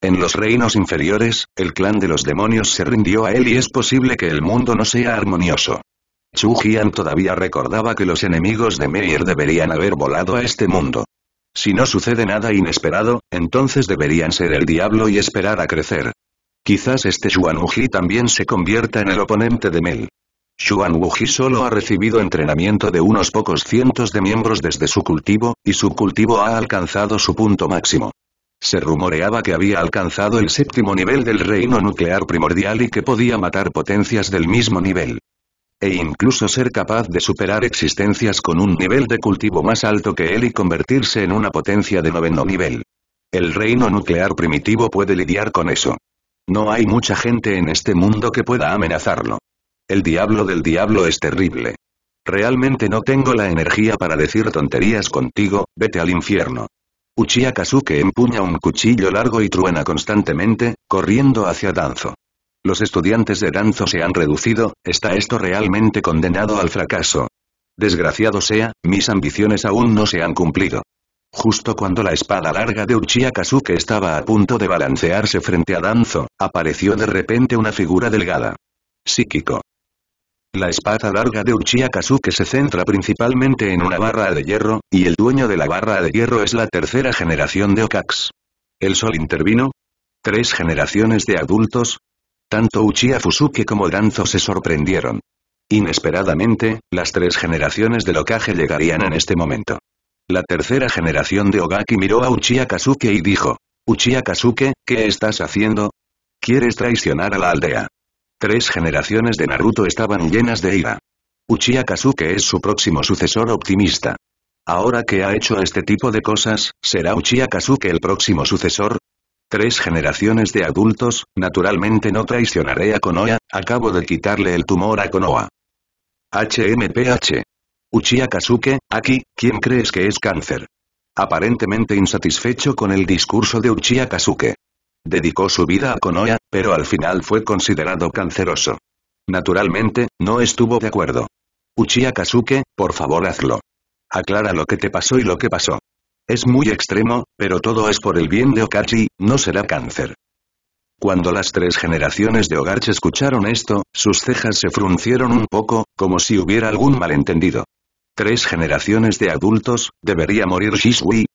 En los reinos inferiores, el clan de los demonios se rindió a él y es posible que el mundo no sea armonioso. Xu Jian todavía recordaba que los enemigos de Meir deberían haber volado a este mundo. Si no sucede nada inesperado, entonces deberían ser el diablo y esperar a crecer. Quizás este Xuan Wuji también se convierta en el oponente de Mel. Xuan Wuji solo ha recibido entrenamiento de unos pocos cientos de miembros desde su cultivo, y su cultivo ha alcanzado su punto máximo. Se rumoreaba que había alcanzado el séptimo nivel del reino nuclear primordial y que podía matar potencias del mismo nivel e incluso ser capaz de superar existencias con un nivel de cultivo más alto que él y convertirse en una potencia de noveno nivel. El reino nuclear primitivo puede lidiar con eso. No hay mucha gente en este mundo que pueda amenazarlo. El diablo del diablo es terrible. Realmente no tengo la energía para decir tonterías contigo, vete al infierno. Uchiha empuña un cuchillo largo y truena constantemente, corriendo hacia Danzo. Los estudiantes de Danzo se han reducido, está esto realmente condenado al fracaso. Desgraciado sea, mis ambiciones aún no se han cumplido. Justo cuando la espada larga de Uchiha estaba a punto de balancearse frente a Danzo, apareció de repente una figura delgada. Psíquico. La espada larga de Uchiha se centra principalmente en una barra de hierro, y el dueño de la barra de hierro es la tercera generación de Okax. ¿El sol intervino? ¿Tres generaciones de adultos? Tanto Uchiha Fusuke como Danzo se sorprendieron. Inesperadamente, las tres generaciones de Okage llegarían en este momento. La tercera generación de Ogaki miró a Uchiha Kazuke y dijo, Uchiha Kazuke, ¿qué estás haciendo? ¿Quieres traicionar a la aldea? Tres generaciones de Naruto estaban llenas de ira. Uchiha Kazuke es su próximo sucesor optimista. Ahora que ha hecho este tipo de cosas, ¿será Uchiha Kazuke el próximo sucesor? tres generaciones de adultos, naturalmente no traicionaré a Konoha, acabo de quitarle el tumor a Konoha. HMPH. Uchiha aquí, ¿quién crees que es cáncer? Aparentemente insatisfecho con el discurso de Uchiha Dedicó su vida a Konoha, pero al final fue considerado canceroso. Naturalmente, no estuvo de acuerdo. Uchiha por favor hazlo. Aclara lo que te pasó y lo que pasó. Es muy extremo, pero todo es por el bien de Okachi, no será cáncer. Cuando las tres generaciones de Ogarch escucharon esto, sus cejas se fruncieron un poco, como si hubiera algún malentendido. ¿Tres generaciones de adultos, debería morir Shisui?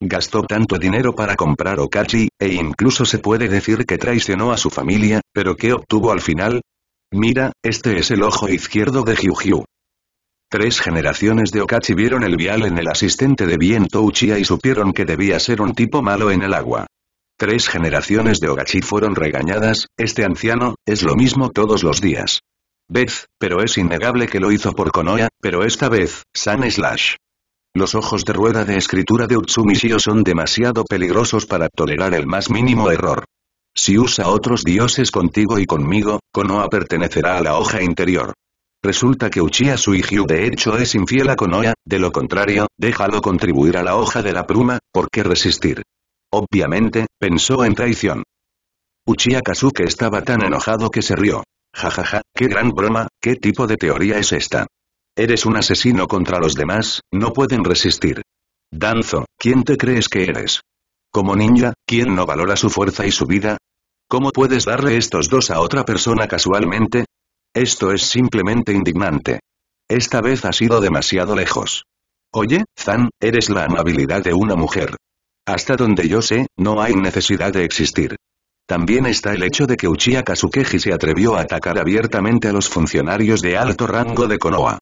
Gastó tanto dinero para comprar Okachi, e incluso se puede decir que traicionó a su familia, pero ¿qué obtuvo al final? Mira, este es el ojo izquierdo de Hyuhyu. Tres generaciones de Okachi vieron el vial en el asistente de Viento Uchiha y supieron que debía ser un tipo malo en el agua. Tres generaciones de Okachi fueron regañadas, este anciano, es lo mismo todos los días. Vez, pero es innegable que lo hizo por Konoha, pero esta vez, San Slash. Los ojos de rueda de escritura de Utsumishio son demasiado peligrosos para tolerar el más mínimo error. Si usa otros dioses contigo y conmigo, Konoha pertenecerá a la hoja interior. Resulta que Uchiha Suihyu de hecho es infiel a Konoha, de lo contrario, déjalo contribuir a la hoja de la pluma, ¿por qué resistir? Obviamente, pensó en traición. Uchiha Kazuke estaba tan enojado que se rió. Jajaja, ja, ja, qué gran broma, qué tipo de teoría es esta. Eres un asesino contra los demás, no pueden resistir. Danzo, ¿quién te crees que eres? Como ninja, ¿quién no valora su fuerza y su vida? ¿Cómo puedes darle estos dos a otra persona casualmente? Esto es simplemente indignante. Esta vez ha sido demasiado lejos. Oye, Zan, eres la amabilidad de una mujer. Hasta donde yo sé, no hay necesidad de existir. También está el hecho de que Uchiha Kazukeji se atrevió a atacar abiertamente a los funcionarios de alto rango de Konoha.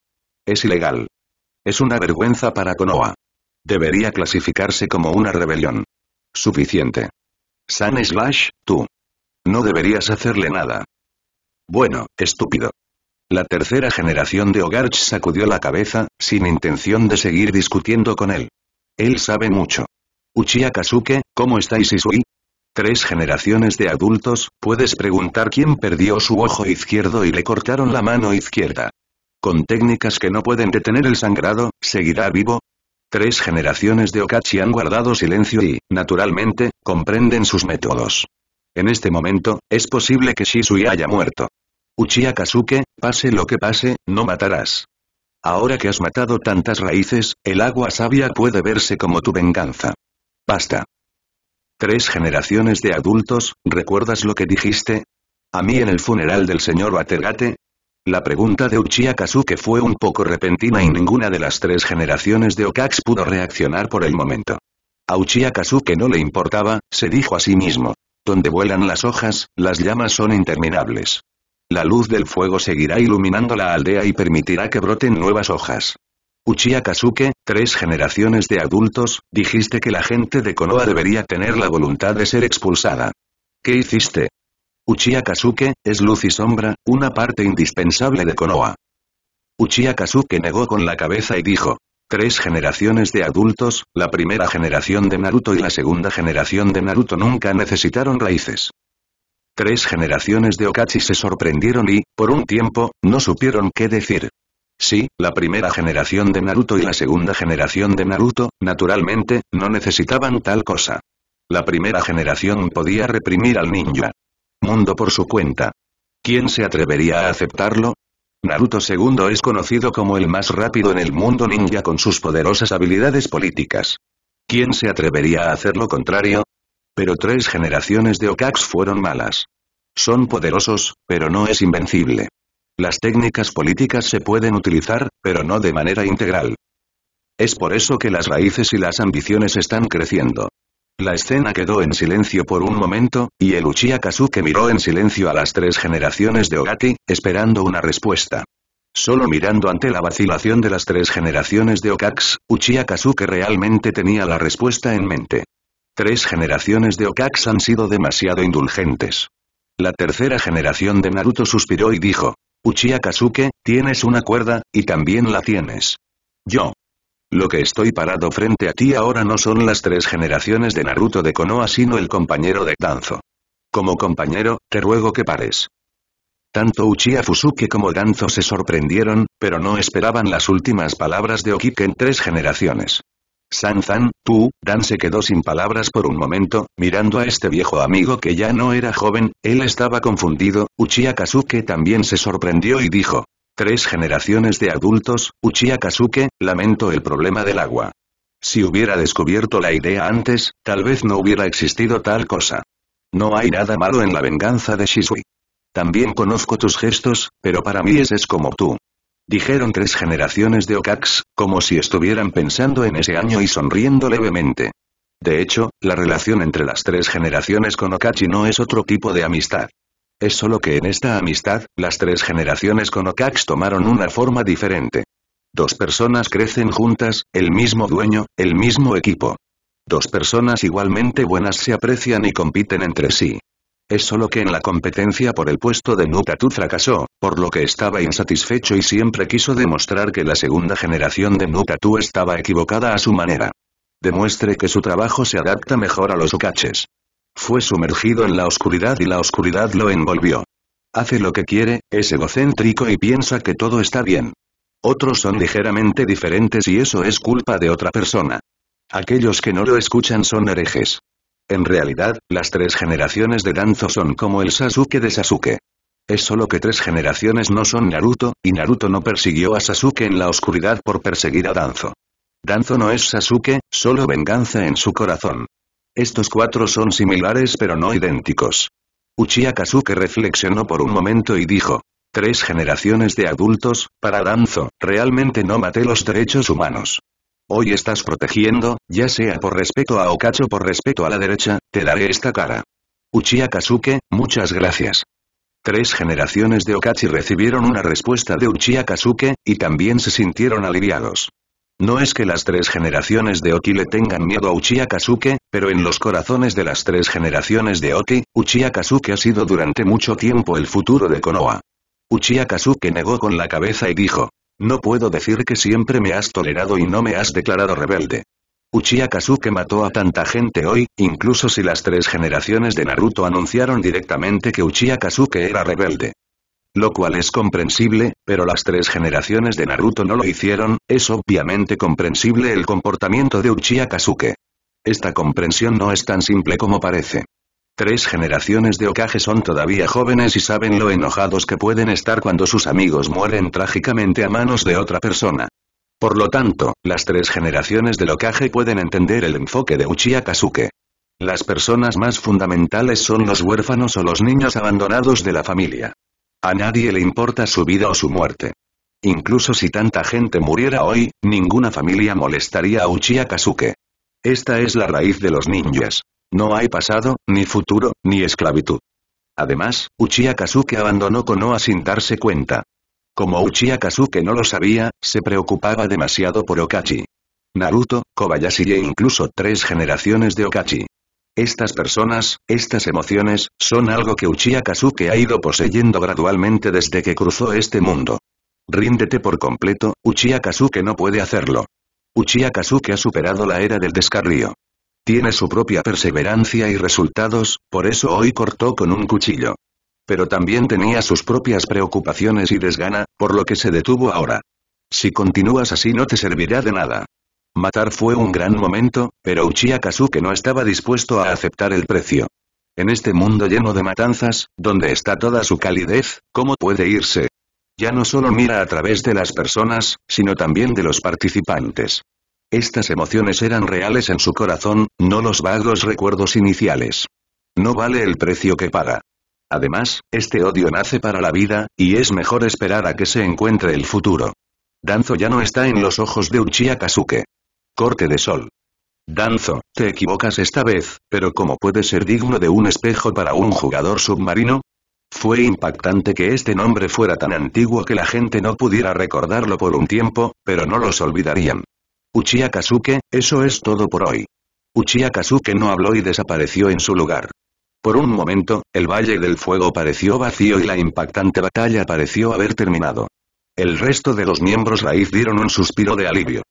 Es ilegal. Es una vergüenza para Konoha. Debería clasificarse como una rebelión. Suficiente. San Slash, tú. No deberías hacerle nada. Bueno, estúpido. La tercera generación de Ogarch sacudió la cabeza, sin intención de seguir discutiendo con él. Él sabe mucho. Uchiha Kazuke, ¿cómo estáis Isui? Tres generaciones de adultos, puedes preguntar quién perdió su ojo izquierdo y le cortaron la mano izquierda. Con técnicas que no pueden detener el sangrado, ¿seguirá vivo? Tres generaciones de Okachi han guardado silencio y, naturalmente, comprenden sus métodos. En este momento, es posible que Shisui haya muerto. Uchiha pase lo que pase, no matarás. Ahora que has matado tantas raíces, el agua sabia puede verse como tu venganza. Basta. Tres generaciones de adultos, ¿recuerdas lo que dijiste? ¿A mí en el funeral del señor Watergate? La pregunta de Uchiha fue un poco repentina y ninguna de las tres generaciones de Okax pudo reaccionar por el momento. A Uchiha no le importaba, se dijo a sí mismo. Donde vuelan las hojas, las llamas son interminables. La luz del fuego seguirá iluminando la aldea y permitirá que broten nuevas hojas. Uchiha tres generaciones de adultos, dijiste que la gente de Konoha debería tener la voluntad de ser expulsada. ¿Qué hiciste? Uchiha es luz y sombra, una parte indispensable de Konoha. Uchiha negó con la cabeza y dijo, Tres generaciones de adultos, la primera generación de Naruto y la segunda generación de Naruto nunca necesitaron raíces. Tres generaciones de Okachi se sorprendieron y, por un tiempo, no supieron qué decir. Sí, la primera generación de Naruto y la segunda generación de Naruto, naturalmente, no necesitaban tal cosa. La primera generación podía reprimir al ninja. Mundo por su cuenta. ¿Quién se atrevería a aceptarlo? Naruto II es conocido como el más rápido en el mundo ninja con sus poderosas habilidades políticas. ¿Quién se atrevería a hacer lo contrario? Pero tres generaciones de Okaks fueron malas. Son poderosos, pero no es invencible. Las técnicas políticas se pueden utilizar, pero no de manera integral. Es por eso que las raíces y las ambiciones están creciendo. La escena quedó en silencio por un momento, y el Uchiha miró en silencio a las tres generaciones de Okaki, esperando una respuesta. Solo mirando ante la vacilación de las tres generaciones de Okax, Uchiha realmente tenía la respuesta en mente. Tres generaciones de Okax han sido demasiado indulgentes. La tercera generación de Naruto suspiró y dijo, Uchiha tienes una cuerda, y también la tienes. Yo, lo que estoy parado frente a ti ahora no son las tres generaciones de Naruto de Konoha sino el compañero de Danzo. Como compañero, te ruego que pares. Tanto Uchiha Fusuke como Danzo se sorprendieron, pero no esperaban las últimas palabras de Okike en tres generaciones. San-Zan, tú, Dan se quedó sin palabras por un momento, mirando a este viejo amigo que ya no era joven, él estaba confundido, Uchiha Kasuke también se sorprendió y dijo, Tres generaciones de adultos, Uchiha Kazuke, lamento el problema del agua. Si hubiera descubierto la idea antes, tal vez no hubiera existido tal cosa. No hay nada malo en la venganza de Shisui. También conozco tus gestos, pero para mí ese es como tú. Dijeron tres generaciones de Okax, como si estuvieran pensando en ese año y sonriendo levemente. De hecho, la relación entre las tres generaciones con Okachi no es otro tipo de amistad. Es solo que en esta amistad, las tres generaciones con Okax tomaron una forma diferente. Dos personas crecen juntas, el mismo dueño, el mismo equipo. Dos personas igualmente buenas se aprecian y compiten entre sí. Es solo que en la competencia por el puesto de Nukatu fracasó, por lo que estaba insatisfecho y siempre quiso demostrar que la segunda generación de Nutatu estaba equivocada a su manera. Demuestre que su trabajo se adapta mejor a los Okaches. Fue sumergido en la oscuridad y la oscuridad lo envolvió. Hace lo que quiere, es egocéntrico y piensa que todo está bien. Otros son ligeramente diferentes y eso es culpa de otra persona. Aquellos que no lo escuchan son herejes. En realidad, las tres generaciones de Danzo son como el Sasuke de Sasuke. Es solo que tres generaciones no son Naruto, y Naruto no persiguió a Sasuke en la oscuridad por perseguir a Danzo. Danzo no es Sasuke, solo venganza en su corazón. Estos cuatro son similares pero no idénticos. Uchiha Kazuke reflexionó por un momento y dijo. Tres generaciones de adultos, para Danzo, realmente no maté los derechos humanos. Hoy estás protegiendo, ya sea por respeto a Okacho o por respeto a la derecha, te daré esta cara. Uchiha Kazuke, muchas gracias. Tres generaciones de Okachi recibieron una respuesta de Uchiha Kazuke, y también se sintieron aliviados. No es que las tres generaciones de Oki le tengan miedo a Uchiha Kazuke, pero en los corazones de las tres generaciones de Oki, Uchiha Kazuke ha sido durante mucho tiempo el futuro de Konoha. Uchiha Kazuke negó con la cabeza y dijo, no puedo decir que siempre me has tolerado y no me has declarado rebelde. Uchiha Kazuke mató a tanta gente hoy, incluso si las tres generaciones de Naruto anunciaron directamente que Uchiha Kazuke era rebelde lo cual es comprensible, pero las tres generaciones de Naruto no lo hicieron, es obviamente comprensible el comportamiento de Uchiha Kasuke. Esta comprensión no es tan simple como parece. Tres generaciones de Okage son todavía jóvenes y saben lo enojados que pueden estar cuando sus amigos mueren trágicamente a manos de otra persona. Por lo tanto, las tres generaciones del Okage pueden entender el enfoque de Uchiha Kasuke. Las personas más fundamentales son los huérfanos o los niños abandonados de la familia. A nadie le importa su vida o su muerte. Incluso si tanta gente muriera hoy, ninguna familia molestaría a Uchiha Kazuke. Esta es la raíz de los ninjas. No hay pasado, ni futuro, ni esclavitud. Además, Uchiha Kazuke abandonó Konoha sin darse cuenta. Como Uchiha Kazuke no lo sabía, se preocupaba demasiado por Okachi. Naruto, Kobayashi e incluso tres generaciones de Okachi. Estas personas, estas emociones, son algo que Uchiha ha ido poseyendo gradualmente desde que cruzó este mundo. Ríndete por completo, Uchiha no puede hacerlo. Uchiha ha superado la era del descarrío. Tiene su propia perseverancia y resultados, por eso hoy cortó con un cuchillo. Pero también tenía sus propias preocupaciones y desgana, por lo que se detuvo ahora. Si continúas así no te servirá de nada. Matar fue un gran momento, pero Uchiha no estaba dispuesto a aceptar el precio. En este mundo lleno de matanzas, donde está toda su calidez, ¿cómo puede irse? Ya no solo mira a través de las personas, sino también de los participantes. Estas emociones eran reales en su corazón, no los vagos recuerdos iniciales. No vale el precio que paga. Además, este odio nace para la vida, y es mejor esperar a que se encuentre el futuro. Danzo ya no está en los ojos de Uchiha Corte de sol. Danzo, te equivocas esta vez, pero ¿cómo puede ser digno de un espejo para un jugador submarino? Fue impactante que este nombre fuera tan antiguo que la gente no pudiera recordarlo por un tiempo, pero no los olvidarían. Uchiha Kazuke, eso es todo por hoy. Uchiha Kazuke no habló y desapareció en su lugar. Por un momento, el Valle del Fuego pareció vacío y la impactante batalla pareció haber terminado. El resto de los miembros raíz dieron un suspiro de alivio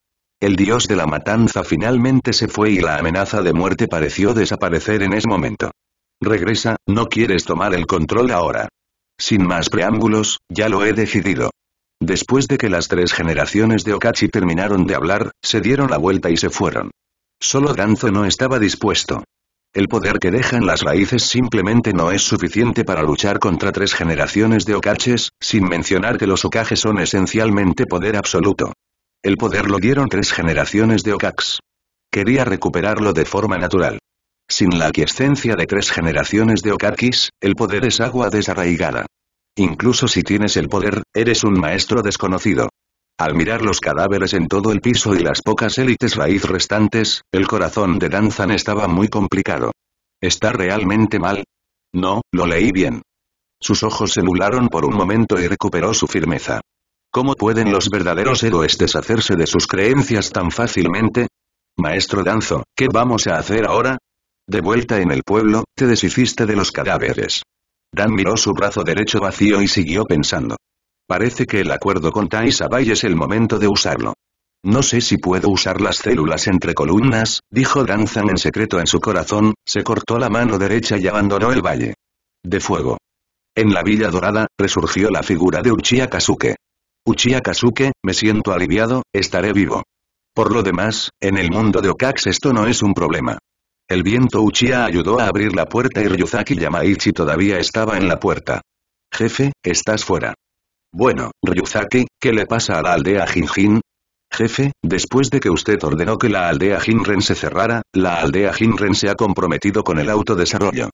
el dios de la matanza finalmente se fue y la amenaza de muerte pareció desaparecer en ese momento. Regresa, no quieres tomar el control ahora. Sin más preámbulos, ya lo he decidido. Después de que las tres generaciones de Okachi terminaron de hablar, se dieron la vuelta y se fueron. Solo Danzo no estaba dispuesto. El poder que dejan las raíces simplemente no es suficiente para luchar contra tres generaciones de Okaches, sin mencionar que los Okajes son esencialmente poder absoluto. El poder lo dieron tres generaciones de Okax. Quería recuperarlo de forma natural. Sin la aquiescencia de tres generaciones de Okakis, el poder es agua desarraigada. Incluso si tienes el poder, eres un maestro desconocido. Al mirar los cadáveres en todo el piso y las pocas élites raíz restantes, el corazón de Danzan estaba muy complicado. ¿Está realmente mal? No, lo leí bien. Sus ojos se emularon por un momento y recuperó su firmeza. ¿Cómo pueden los verdaderos héroes deshacerse de sus creencias tan fácilmente? Maestro Danzo, ¿qué vamos a hacer ahora? De vuelta en el pueblo, te deshiciste de los cadáveres. Dan miró su brazo derecho vacío y siguió pensando. Parece que el acuerdo con Taisabai es el momento de usarlo. No sé si puedo usar las células entre columnas, dijo Danzan en secreto en su corazón, se cortó la mano derecha y abandonó el valle. De fuego. En la Villa Dorada, resurgió la figura de Uchiha Uchiha me siento aliviado, estaré vivo. Por lo demás, en el mundo de Okax esto no es un problema. El viento Uchiha ayudó a abrir la puerta y Ryuzaki Yamaichi todavía estaba en la puerta. Jefe, estás fuera. Bueno, Ryuzaki, ¿qué le pasa a la aldea Jinjin? Jefe, después de que usted ordenó que la aldea Jinren se cerrara, la aldea Jinren se ha comprometido con el autodesarrollo.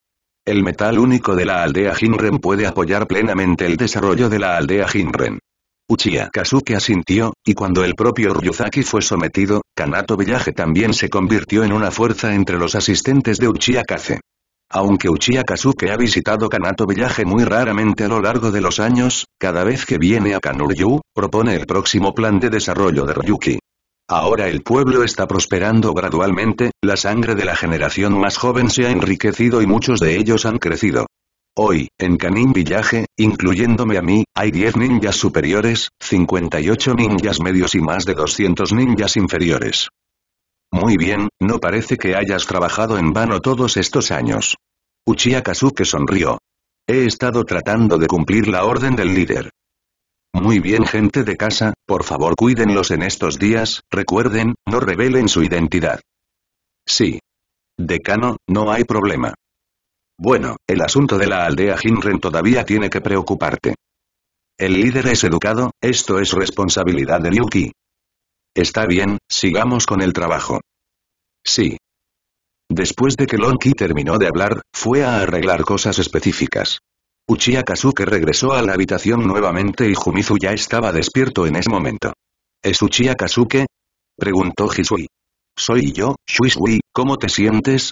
El metal único de la aldea Jinren puede apoyar plenamente el desarrollo de la aldea Jinren. Uchiha asintió, y cuando el propio Ryuzaki fue sometido, Kanato Village también se convirtió en una fuerza entre los asistentes de Uchiha Kaze. Aunque Uchiha ha visitado Kanato Village muy raramente a lo largo de los años, cada vez que viene a Kanuryu, propone el próximo plan de desarrollo de Ryuki. Ahora el pueblo está prosperando gradualmente, la sangre de la generación más joven se ha enriquecido y muchos de ellos han crecido. Hoy, en Kanin Villaje, incluyéndome a mí, hay 10 ninjas superiores, 58 ninjas medios y más de 200 ninjas inferiores. Muy bien, no parece que hayas trabajado en vano todos estos años. Uchiha Kazuke sonrió. He estado tratando de cumplir la orden del líder. Muy bien gente de casa, por favor cuídenlos en estos días, recuerden, no revelen su identidad. Sí. Decano, no hay problema. Bueno, el asunto de la aldea Jinren todavía tiene que preocuparte. El líder es educado, esto es responsabilidad de Yuki. Está bien, sigamos con el trabajo. Sí. Después de que Lonki terminó de hablar, fue a arreglar cosas específicas. Uchiha regresó a la habitación nuevamente y Jumizu ya estaba despierto en ese momento. ¿Es Uchiha Preguntó Hisui. Soy yo, Shuisui, ¿cómo te sientes?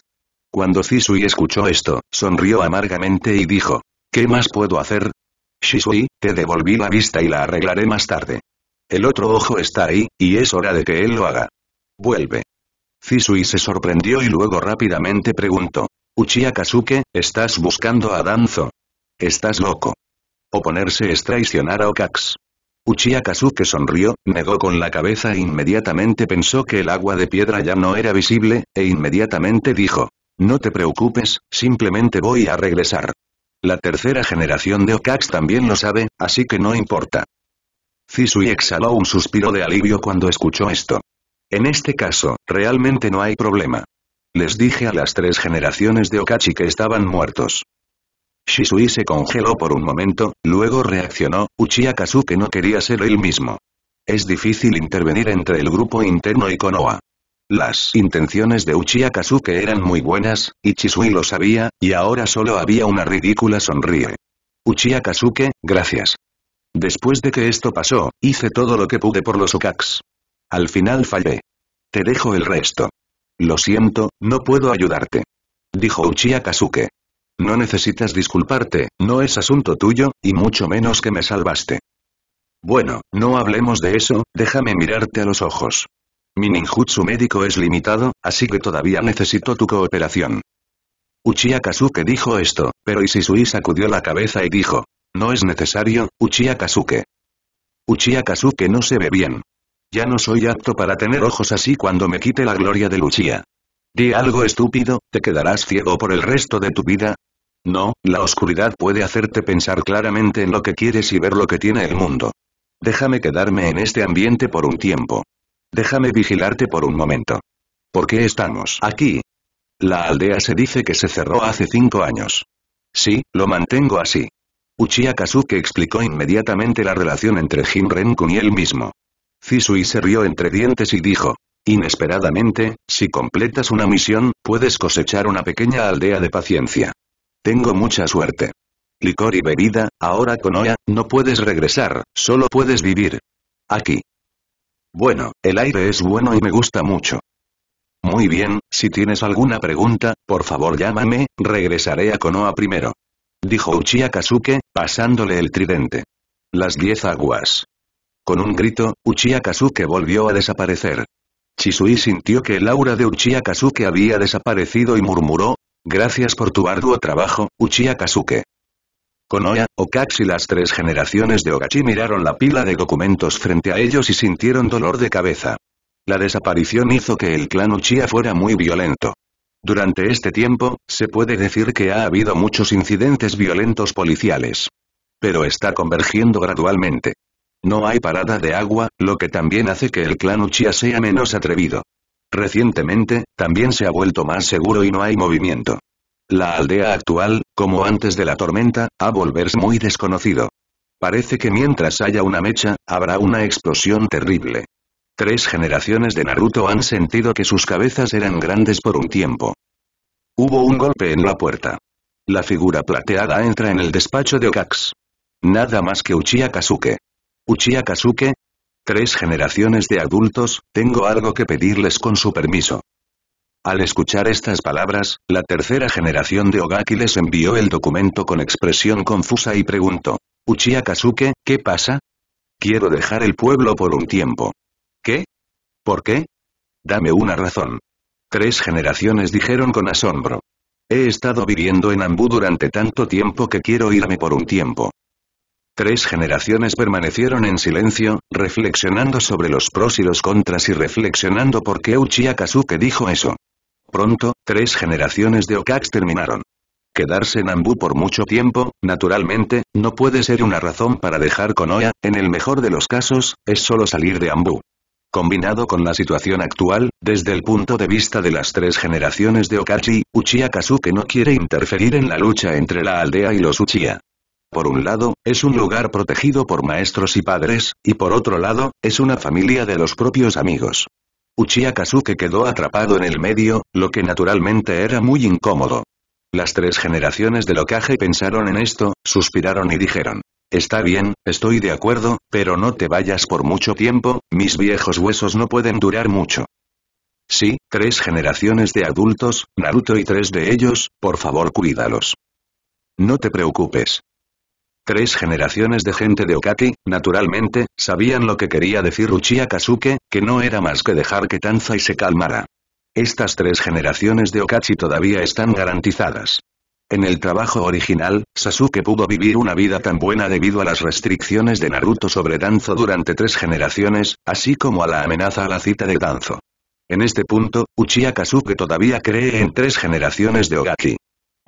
Cuando Shisui escuchó esto, sonrió amargamente y dijo, ¿qué más puedo hacer? Shisui, te devolví la vista y la arreglaré más tarde. El otro ojo está ahí, y es hora de que él lo haga. Vuelve. Shisui se sorprendió y luego rápidamente preguntó, Uchiha ¿estás buscando a Danzo? Estás loco. Oponerse es traicionar a Okax. Uchiha sonrió, negó con la cabeza e inmediatamente pensó que el agua de piedra ya no era visible, e inmediatamente dijo, no te preocupes, simplemente voy a regresar. La tercera generación de Okax también lo sabe, así que no importa. Zisui exhaló un suspiro de alivio cuando escuchó esto. En este caso, realmente no hay problema. Les dije a las tres generaciones de Okachi que estaban muertos. Shisui se congeló por un momento, luego reaccionó, Uchiha que no quería ser él mismo. Es difícil intervenir entre el grupo interno y Konoha. Las intenciones de Uchiha eran muy buenas, y Chisui lo sabía, y ahora solo había una ridícula sonríe. Uchiha gracias. Después de que esto pasó, hice todo lo que pude por los Ukaks. Al final fallé. Te dejo el resto. Lo siento, no puedo ayudarte. Dijo Uchiha No necesitas disculparte, no es asunto tuyo, y mucho menos que me salvaste. Bueno, no hablemos de eso, déjame mirarte a los ojos. Mi ninjutsu médico es limitado, así que todavía necesito tu cooperación. Uchiha dijo esto, pero Isisui sacudió la cabeza y dijo. No es necesario, Uchiha Kazuke. Uchiha no se ve bien. Ya no soy apto para tener ojos así cuando me quite la gloria de Uchiha. Di algo estúpido, ¿te quedarás ciego por el resto de tu vida? No, la oscuridad puede hacerte pensar claramente en lo que quieres y ver lo que tiene el mundo. Déjame quedarme en este ambiente por un tiempo. Déjame vigilarte por un momento. ¿Por qué estamos aquí? La aldea se dice que se cerró hace cinco años. Sí, lo mantengo así. Uchiha explicó inmediatamente la relación entre Jin y él mismo. Zisui se rió entre dientes y dijo, Inesperadamente, si completas una misión, puedes cosechar una pequeña aldea de paciencia. Tengo mucha suerte. Licor y bebida, ahora con Konoha, no puedes regresar, solo puedes vivir. Aquí. Bueno, el aire es bueno y me gusta mucho. Muy bien, si tienes alguna pregunta, por favor llámame, regresaré a Konoha primero. Dijo Uchiha pasándole el tridente. Las diez aguas. Con un grito, Uchiha volvió a desaparecer. Chisui sintió que el aura de Uchiha había desaparecido y murmuró, Gracias por tu arduo trabajo, Uchiha Konoha, Okaxi y las tres generaciones de Ogachi miraron la pila de documentos frente a ellos y sintieron dolor de cabeza. La desaparición hizo que el clan Uchiha fuera muy violento. Durante este tiempo, se puede decir que ha habido muchos incidentes violentos policiales. Pero está convergiendo gradualmente. No hay parada de agua, lo que también hace que el clan Uchiha sea menos atrevido. Recientemente, también se ha vuelto más seguro y no hay movimiento. La aldea actual, como antes de la tormenta, ha volverse muy desconocido. Parece que mientras haya una mecha, habrá una explosión terrible. Tres generaciones de Naruto han sentido que sus cabezas eran grandes por un tiempo. Hubo un golpe en la puerta. La figura plateada entra en el despacho de Okax. Nada más que Uchiha Kazuke. Uchiha Kazuke. Tres generaciones de adultos, tengo algo que pedirles con su permiso. Al escuchar estas palabras, la tercera generación de Ogaki les envió el documento con expresión confusa y preguntó. Uchiha ¿qué pasa? Quiero dejar el pueblo por un tiempo. ¿Qué? ¿Por qué? Dame una razón. Tres generaciones dijeron con asombro. He estado viviendo en Ambu durante tanto tiempo que quiero irme por un tiempo. Tres generaciones permanecieron en silencio, reflexionando sobre los pros y los contras y reflexionando por qué Uchiha dijo eso. Pronto, tres generaciones de Okax terminaron. Quedarse en Ambu por mucho tiempo, naturalmente, no puede ser una razón para dejar con Oya. en el mejor de los casos, es solo salir de Ambu. Combinado con la situación actual, desde el punto de vista de las tres generaciones de Okachi, Uchiha que no quiere interferir en la lucha entre la aldea y los Uchiha. Por un lado, es un lugar protegido por maestros y padres, y por otro lado, es una familia de los propios amigos. Uchiha Kazuke quedó atrapado en el medio, lo que naturalmente era muy incómodo. Las tres generaciones de locaje pensaron en esto, suspiraron y dijeron. Está bien, estoy de acuerdo, pero no te vayas por mucho tiempo, mis viejos huesos no pueden durar mucho. Sí, tres generaciones de adultos, Naruto y tres de ellos, por favor cuídalos. No te preocupes. Tres generaciones de gente de Okaki, naturalmente, sabían lo que quería decir Uchiha que no era más que dejar que y se calmara. Estas tres generaciones de Okachi todavía están garantizadas. En el trabajo original, Sasuke pudo vivir una vida tan buena debido a las restricciones de Naruto sobre Danzo durante tres generaciones, así como a la amenaza a la cita de Danzo. En este punto, Uchiha todavía cree en tres generaciones de Ogaki.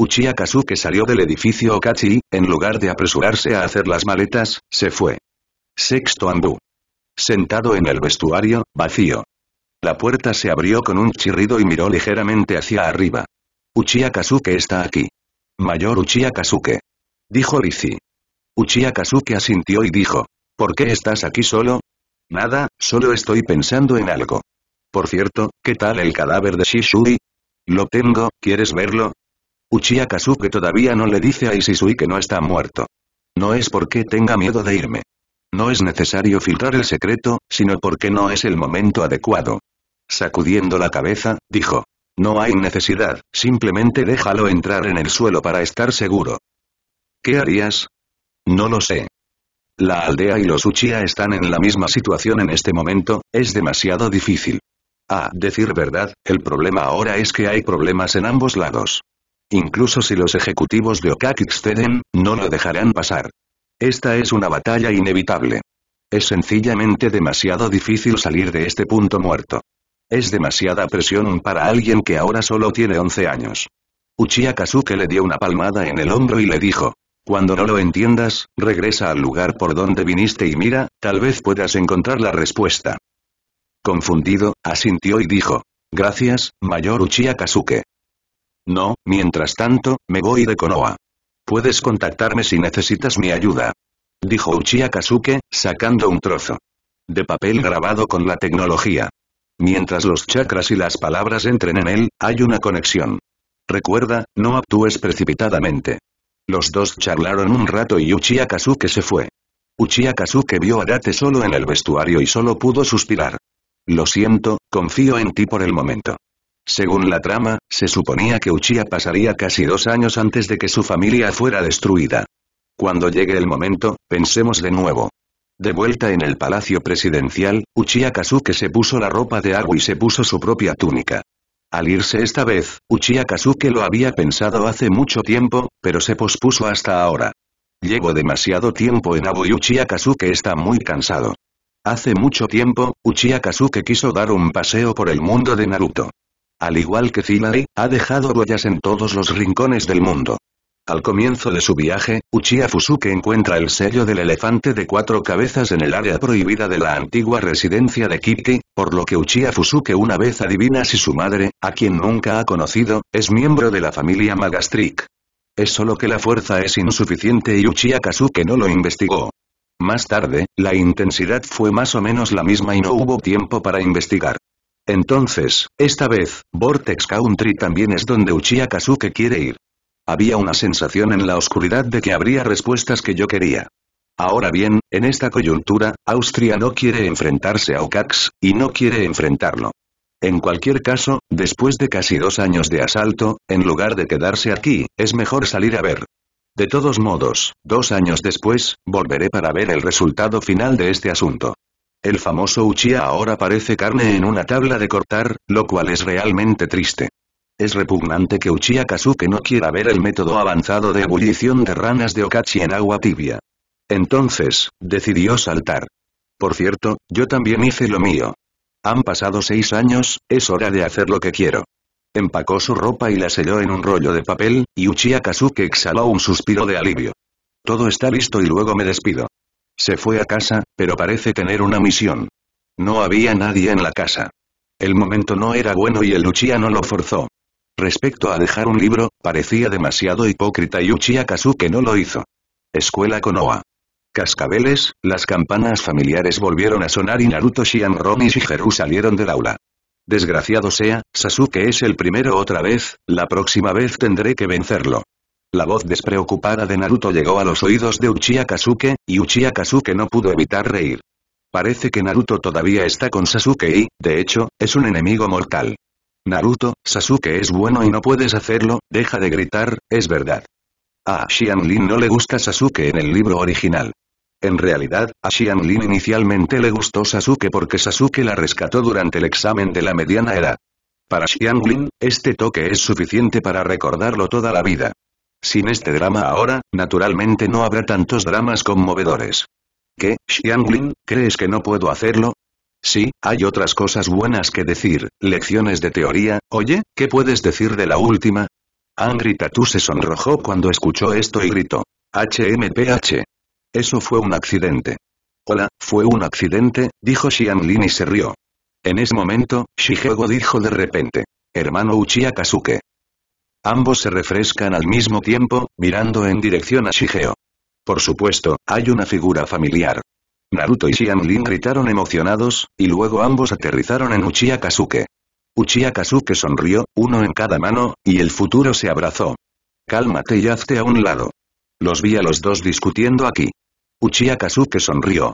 Uchiha salió del edificio Okachi en lugar de apresurarse a hacer las maletas, se fue. Sexto andú. Sentado en el vestuario, vacío. La puerta se abrió con un chirrido y miró ligeramente hacia arriba. Uchiha está aquí. Mayor Uchiha Dijo Rizzi. Uchiha asintió y dijo. ¿Por qué estás aquí solo? Nada, solo estoy pensando en algo. Por cierto, ¿qué tal el cadáver de Shishuri? Lo tengo, ¿quieres verlo? Uchiha todavía no le dice a Isisui que no está muerto. No es porque tenga miedo de irme. No es necesario filtrar el secreto, sino porque no es el momento adecuado. Sacudiendo la cabeza, dijo. No hay necesidad, simplemente déjalo entrar en el suelo para estar seguro. ¿Qué harías? No lo sé. La aldea y los Uchiha están en la misma situación en este momento, es demasiado difícil. A ah, decir verdad, el problema ahora es que hay problemas en ambos lados. Incluso si los ejecutivos de Okak exceden, no lo dejarán pasar. Esta es una batalla inevitable. Es sencillamente demasiado difícil salir de este punto muerto. Es demasiada presión para alguien que ahora solo tiene 11 años. Uchiha le dio una palmada en el hombro y le dijo, cuando no lo entiendas, regresa al lugar por donde viniste y mira, tal vez puedas encontrar la respuesta. Confundido, asintió y dijo, gracias, mayor Uchiha no, mientras tanto, me voy de Konoha. Puedes contactarme si necesitas mi ayuda. Dijo Uchiha Kazuke, sacando un trozo de papel grabado con la tecnología. Mientras los chakras y las palabras entren en él, hay una conexión. Recuerda, no actúes precipitadamente. Los dos charlaron un rato y Uchiha se fue. Uchiha Kazuke vio a Date solo en el vestuario y solo pudo suspirar. Lo siento, confío en ti por el momento. Según la trama, se suponía que Uchiha pasaría casi dos años antes de que su familia fuera destruida. Cuando llegue el momento, pensemos de nuevo. De vuelta en el palacio presidencial, Uchiha Kazuke se puso la ropa de agua y se puso su propia túnica. Al irse esta vez, Uchiha Kazuke lo había pensado hace mucho tiempo, pero se pospuso hasta ahora. Llevo demasiado tiempo en Abu y Uchiha Kazuke está muy cansado. Hace mucho tiempo, Uchiha Kazuke quiso dar un paseo por el mundo de Naruto al igual que Zinari, ha dejado huellas en todos los rincones del mundo. Al comienzo de su viaje, Uchiha Fusuke encuentra el sello del elefante de cuatro cabezas en el área prohibida de la antigua residencia de Kiki, por lo que Uchiha Fusuke una vez adivina si su madre, a quien nunca ha conocido, es miembro de la familia Magastric. Es solo que la fuerza es insuficiente y Uchiha Kasuke no lo investigó. Más tarde, la intensidad fue más o menos la misma y no hubo tiempo para investigar. Entonces, esta vez, Vortex Country también es donde Uchiha Kazuke quiere ir. Había una sensación en la oscuridad de que habría respuestas que yo quería. Ahora bien, en esta coyuntura, Austria no quiere enfrentarse a Okax, y no quiere enfrentarlo. En cualquier caso, después de casi dos años de asalto, en lugar de quedarse aquí, es mejor salir a ver. De todos modos, dos años después, volveré para ver el resultado final de este asunto. El famoso Uchiha ahora parece carne en una tabla de cortar, lo cual es realmente triste. Es repugnante que Uchiha Kazuke no quiera ver el método avanzado de ebullición de ranas de Okachi en agua tibia. Entonces, decidió saltar. Por cierto, yo también hice lo mío. Han pasado seis años, es hora de hacer lo que quiero. Empacó su ropa y la selló en un rollo de papel, y Uchiha Kazuke exhaló un suspiro de alivio. Todo está listo y luego me despido. Se fue a casa, pero parece tener una misión. No había nadie en la casa. El momento no era bueno y el Uchiha no lo forzó. Respecto a dejar un libro, parecía demasiado hipócrita y Uchiha Kazuke no lo hizo. Escuela Konoha. Cascabeles, las campanas familiares volvieron a sonar y Naruto, Shianron y Shigeru salieron del aula. Desgraciado sea, Sasuke es el primero otra vez, la próxima vez tendré que vencerlo. La voz despreocupada de Naruto llegó a los oídos de Uchiha y Uchiha no pudo evitar reír. Parece que Naruto todavía está con Sasuke y, de hecho, es un enemigo mortal. Naruto, Sasuke es bueno y no puedes hacerlo, deja de gritar, es verdad. A Xianlin no le gusta Sasuke en el libro original. En realidad, a Xianlin inicialmente le gustó Sasuke porque Sasuke la rescató durante el examen de la mediana edad. Para Xianlin, este toque es suficiente para recordarlo toda la vida. Sin este drama ahora, naturalmente no habrá tantos dramas conmovedores. ¿Qué, Xianglin, crees que no puedo hacerlo? Sí, hay otras cosas buenas que decir, lecciones de teoría, oye, ¿qué puedes decir de la última? Angry Tatu se sonrojó cuando escuchó esto y gritó. HMPH. Eso fue un accidente. Hola, fue un accidente, dijo Xianglin y se rió. En ese momento, Shigego dijo de repente. Hermano Uchiha Ambos se refrescan al mismo tiempo, mirando en dirección a Shigeo. Por supuesto, hay una figura familiar. Naruto y Xian gritaron emocionados, y luego ambos aterrizaron en Uchiha Kazuke. Uchiha sonrió, uno en cada mano, y el futuro se abrazó. Cálmate y hazte a un lado. Los vi a los dos discutiendo aquí. Uchiha sonrió.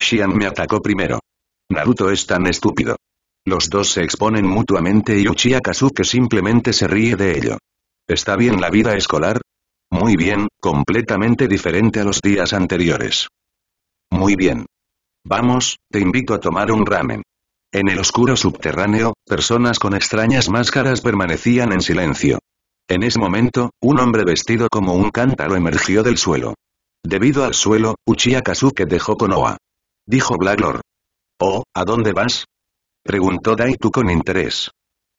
Xian me atacó primero. Naruto es tan estúpido. Los dos se exponen mutuamente y Uchiha simplemente se ríe de ello. ¿Está bien la vida escolar? Muy bien, completamente diferente a los días anteriores. Muy bien. Vamos, te invito a tomar un ramen. En el oscuro subterráneo, personas con extrañas máscaras permanecían en silencio. En ese momento, un hombre vestido como un cántaro emergió del suelo. Debido al suelo, Uchiha Kazuke dejó Konoha. Dijo Blacklord. Oh, ¿a dónde vas? Preguntó Daitu con interés.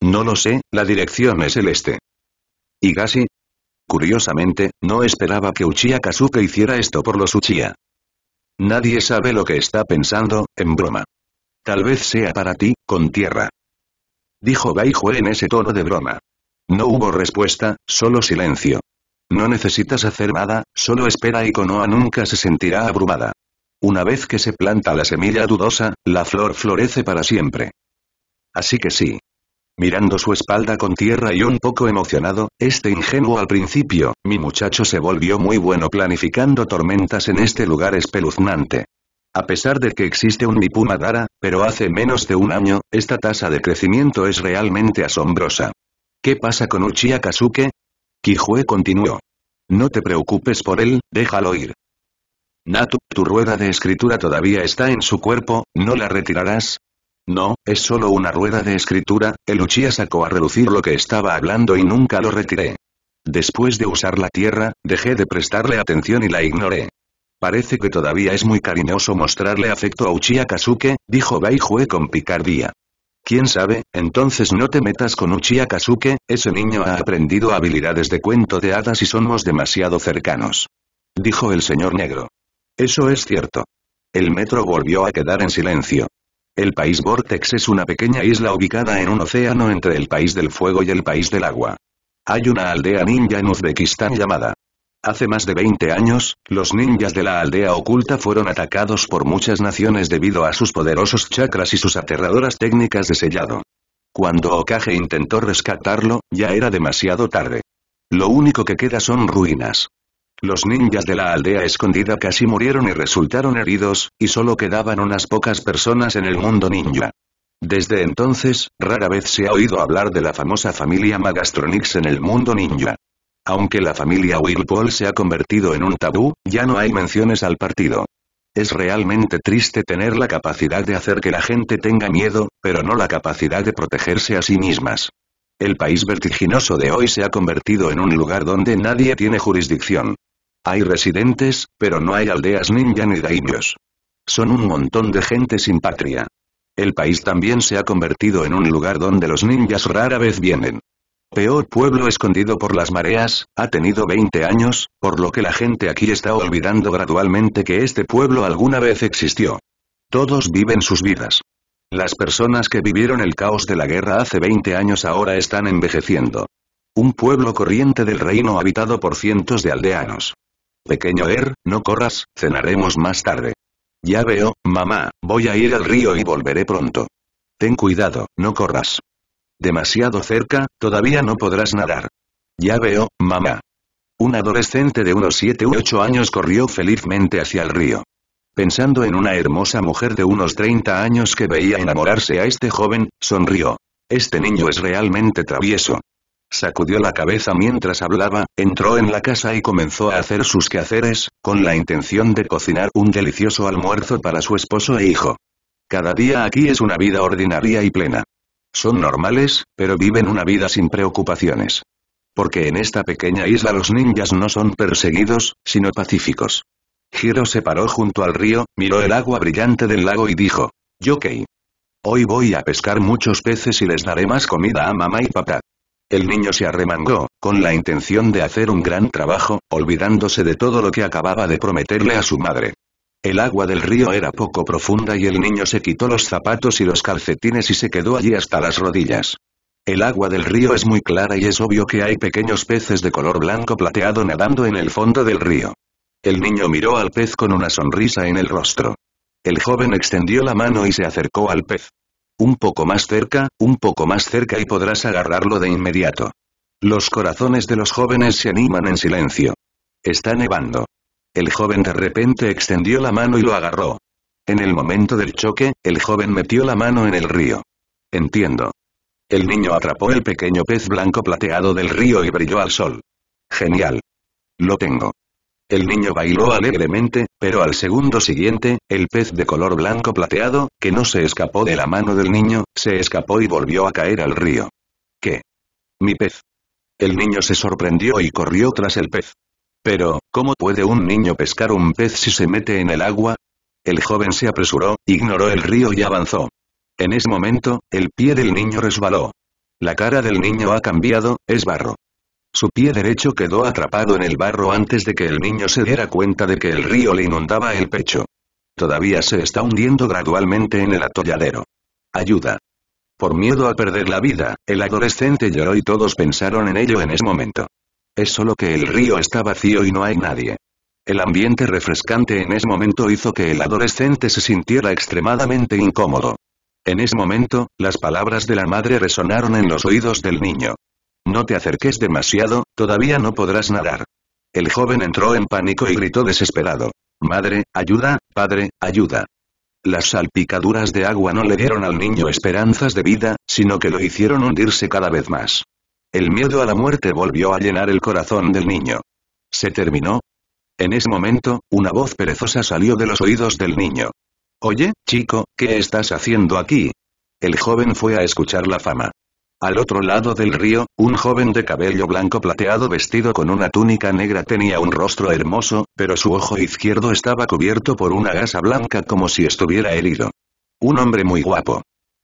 No lo sé, la dirección es el este. ¿Y Gasi, Curiosamente, no esperaba que Uchiha hiciera esto por los Uchiha. Nadie sabe lo que está pensando, en broma. Tal vez sea para ti, con tierra. Dijo Gaijue en ese tono de broma. No hubo respuesta, solo silencio. No necesitas hacer nada, solo espera y Konoha nunca se sentirá abrumada. Una vez que se planta la semilla dudosa, la flor florece para siempre. Así que sí. Mirando su espalda con tierra y un poco emocionado, este ingenuo al principio, mi muchacho se volvió muy bueno planificando tormentas en este lugar espeluznante. A pesar de que existe un nipuma Dara, pero hace menos de un año, esta tasa de crecimiento es realmente asombrosa. ¿Qué pasa con Uchiha Kazuke? Kijue continuó. No te preocupes por él, déjalo ir. Natu, tu rueda de escritura todavía está en su cuerpo, ¿no la retirarás? No, es solo una rueda de escritura, el Uchiha sacó a relucir lo que estaba hablando y nunca lo retiré. Después de usar la tierra, dejé de prestarle atención y la ignoré. Parece que todavía es muy cariñoso mostrarle afecto a Uchiha Kasuke, dijo Baijue con picardía. ¿Quién sabe? Entonces no te metas con Uchiha Kasuke, ese niño ha aprendido habilidades de cuento de hadas y somos demasiado cercanos. Dijo el señor negro. Eso es cierto. El metro volvió a quedar en silencio. El país Vortex es una pequeña isla ubicada en un océano entre el país del fuego y el país del agua. Hay una aldea ninja en Uzbekistán llamada. Hace más de 20 años, los ninjas de la aldea oculta fueron atacados por muchas naciones debido a sus poderosos chakras y sus aterradoras técnicas de sellado. Cuando Okage intentó rescatarlo, ya era demasiado tarde. Lo único que queda son ruinas. Los ninjas de la aldea escondida casi murieron y resultaron heridos, y solo quedaban unas pocas personas en el mundo ninja. Desde entonces, rara vez se ha oído hablar de la famosa familia Magastronix en el mundo ninja. Aunque la familia Whirlpool se ha convertido en un tabú, ya no hay menciones al partido. Es realmente triste tener la capacidad de hacer que la gente tenga miedo, pero no la capacidad de protegerse a sí mismas. El país vertiginoso de hoy se ha convertido en un lugar donde nadie tiene jurisdicción. Hay residentes, pero no hay aldeas ninja ni daimios. Son un montón de gente sin patria. El país también se ha convertido en un lugar donde los ninjas rara vez vienen. Peor pueblo escondido por las mareas, ha tenido 20 años, por lo que la gente aquí está olvidando gradualmente que este pueblo alguna vez existió. Todos viven sus vidas. Las personas que vivieron el caos de la guerra hace 20 años ahora están envejeciendo. Un pueblo corriente del reino habitado por cientos de aldeanos. Pequeño Er, no corras, cenaremos más tarde. Ya veo, mamá, voy a ir al río y volveré pronto. Ten cuidado, no corras. Demasiado cerca, todavía no podrás nadar. Ya veo, mamá. Un adolescente de unos 7 u 8 años corrió felizmente hacia el río. Pensando en una hermosa mujer de unos 30 años que veía enamorarse a este joven, sonrió. Este niño es realmente travieso. Sacudió la cabeza mientras hablaba, entró en la casa y comenzó a hacer sus quehaceres, con la intención de cocinar un delicioso almuerzo para su esposo e hijo. Cada día aquí es una vida ordinaria y plena. Son normales, pero viven una vida sin preocupaciones. Porque en esta pequeña isla los ninjas no son perseguidos, sino pacíficos. Hiro se paró junto al río, miró el agua brillante del lago y dijo, Yo Yokei. Hoy voy a pescar muchos peces y les daré más comida a mamá y papá. El niño se arremangó, con la intención de hacer un gran trabajo, olvidándose de todo lo que acababa de prometerle a su madre. El agua del río era poco profunda y el niño se quitó los zapatos y los calcetines y se quedó allí hasta las rodillas. El agua del río es muy clara y es obvio que hay pequeños peces de color blanco plateado nadando en el fondo del río. El niño miró al pez con una sonrisa en el rostro. El joven extendió la mano y se acercó al pez. Un poco más cerca, un poco más cerca y podrás agarrarlo de inmediato. Los corazones de los jóvenes se animan en silencio. Está nevando. El joven de repente extendió la mano y lo agarró. En el momento del choque, el joven metió la mano en el río. Entiendo. El niño atrapó el pequeño pez blanco plateado del río y brilló al sol. Genial. Lo tengo. El niño bailó alegremente, pero al segundo siguiente, el pez de color blanco plateado, que no se escapó de la mano del niño, se escapó y volvió a caer al río. ¿Qué? Mi pez. El niño se sorprendió y corrió tras el pez. Pero, ¿cómo puede un niño pescar un pez si se mete en el agua? El joven se apresuró, ignoró el río y avanzó. En ese momento, el pie del niño resbaló. La cara del niño ha cambiado, es barro. Su pie derecho quedó atrapado en el barro antes de que el niño se diera cuenta de que el río le inundaba el pecho. Todavía se está hundiendo gradualmente en el atolladero. Ayuda. Por miedo a perder la vida, el adolescente lloró y todos pensaron en ello en ese momento. Es solo que el río está vacío y no hay nadie. El ambiente refrescante en ese momento hizo que el adolescente se sintiera extremadamente incómodo. En ese momento, las palabras de la madre resonaron en los oídos del niño. No te acerques demasiado, todavía no podrás nadar. El joven entró en pánico y gritó desesperado. Madre, ayuda, padre, ayuda. Las salpicaduras de agua no le dieron al niño esperanzas de vida, sino que lo hicieron hundirse cada vez más. El miedo a la muerte volvió a llenar el corazón del niño. ¿Se terminó? En ese momento, una voz perezosa salió de los oídos del niño. Oye, chico, ¿qué estás haciendo aquí? El joven fue a escuchar la fama. Al otro lado del río, un joven de cabello blanco plateado vestido con una túnica negra tenía un rostro hermoso, pero su ojo izquierdo estaba cubierto por una gasa blanca como si estuviera herido. Un hombre muy guapo.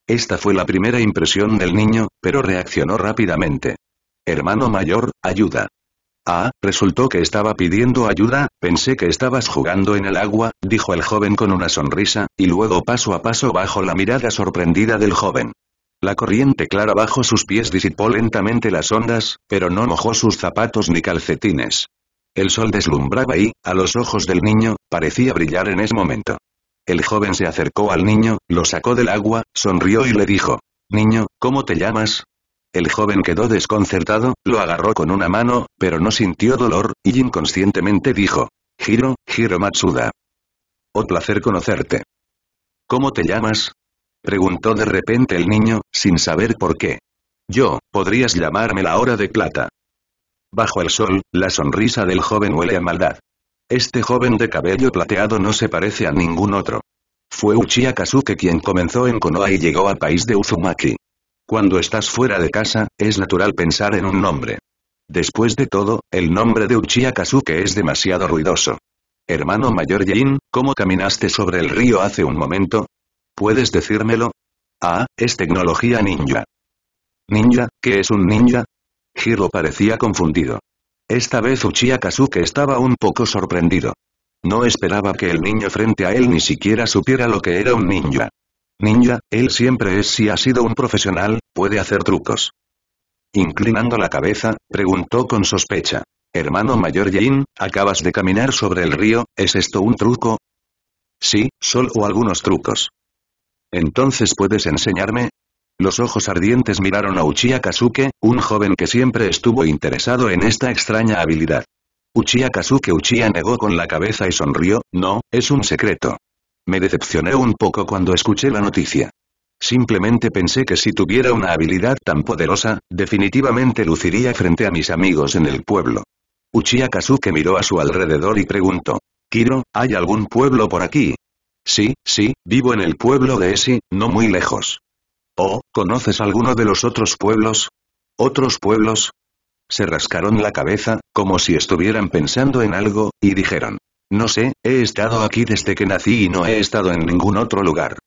Esta fue la primera impresión del niño, pero reaccionó rápidamente. Hermano mayor, ayuda. Ah, resultó que estaba pidiendo ayuda, pensé que estabas jugando en el agua, dijo el joven con una sonrisa, y luego paso a paso bajo la mirada sorprendida del joven. La corriente clara bajo sus pies disipó lentamente las ondas, pero no mojó sus zapatos ni calcetines. El sol deslumbraba y, a los ojos del niño, parecía brillar en ese momento. El joven se acercó al niño, lo sacó del agua, sonrió y le dijo, Niño, ¿cómo te llamas? El joven quedó desconcertado, lo agarró con una mano, pero no sintió dolor, y inconscientemente dijo, Giro, Giro Matsuda. Oh placer conocerte. ¿Cómo te llamas? Preguntó de repente el niño, sin saber por qué. Yo, podrías llamarme la hora de plata. Bajo el sol, la sonrisa del joven huele a maldad. Este joven de cabello plateado no se parece a ningún otro. Fue Uchiha quien comenzó en Konoha y llegó al país de Uzumaki. Cuando estás fuera de casa, es natural pensar en un nombre. Después de todo, el nombre de Uchiha es demasiado ruidoso. Hermano mayor Jin, ¿cómo caminaste sobre el río hace un momento? ¿Puedes decírmelo? Ah, es tecnología ninja. ¿Ninja? ¿Qué es un ninja? Hiro parecía confundido. Esta vez Uchiha estaba un poco sorprendido. No esperaba que el niño frente a él ni siquiera supiera lo que era un ninja. Ninja, él siempre es si ha sido un profesional, puede hacer trucos. Inclinando la cabeza, preguntó con sospecha. Hermano mayor Jin, acabas de caminar sobre el río, ¿es esto un truco? Sí, solo algunos trucos. ¿Entonces puedes enseñarme? Los ojos ardientes miraron a Uchiha un joven que siempre estuvo interesado en esta extraña habilidad. Uchiha Kazuke Uchiha negó con la cabeza y sonrió, no, es un secreto. Me decepcioné un poco cuando escuché la noticia. Simplemente pensé que si tuviera una habilidad tan poderosa, definitivamente luciría frente a mis amigos en el pueblo. Uchiha miró a su alrededor y preguntó. Kiro, ¿hay algún pueblo por aquí? Sí, sí, vivo en el pueblo de Esi, no muy lejos. Oh, ¿conoces alguno de los otros pueblos? ¿Otros pueblos? Se rascaron la cabeza, como si estuvieran pensando en algo, y dijeron. No sé, he estado aquí desde que nací y no he estado en ningún otro lugar.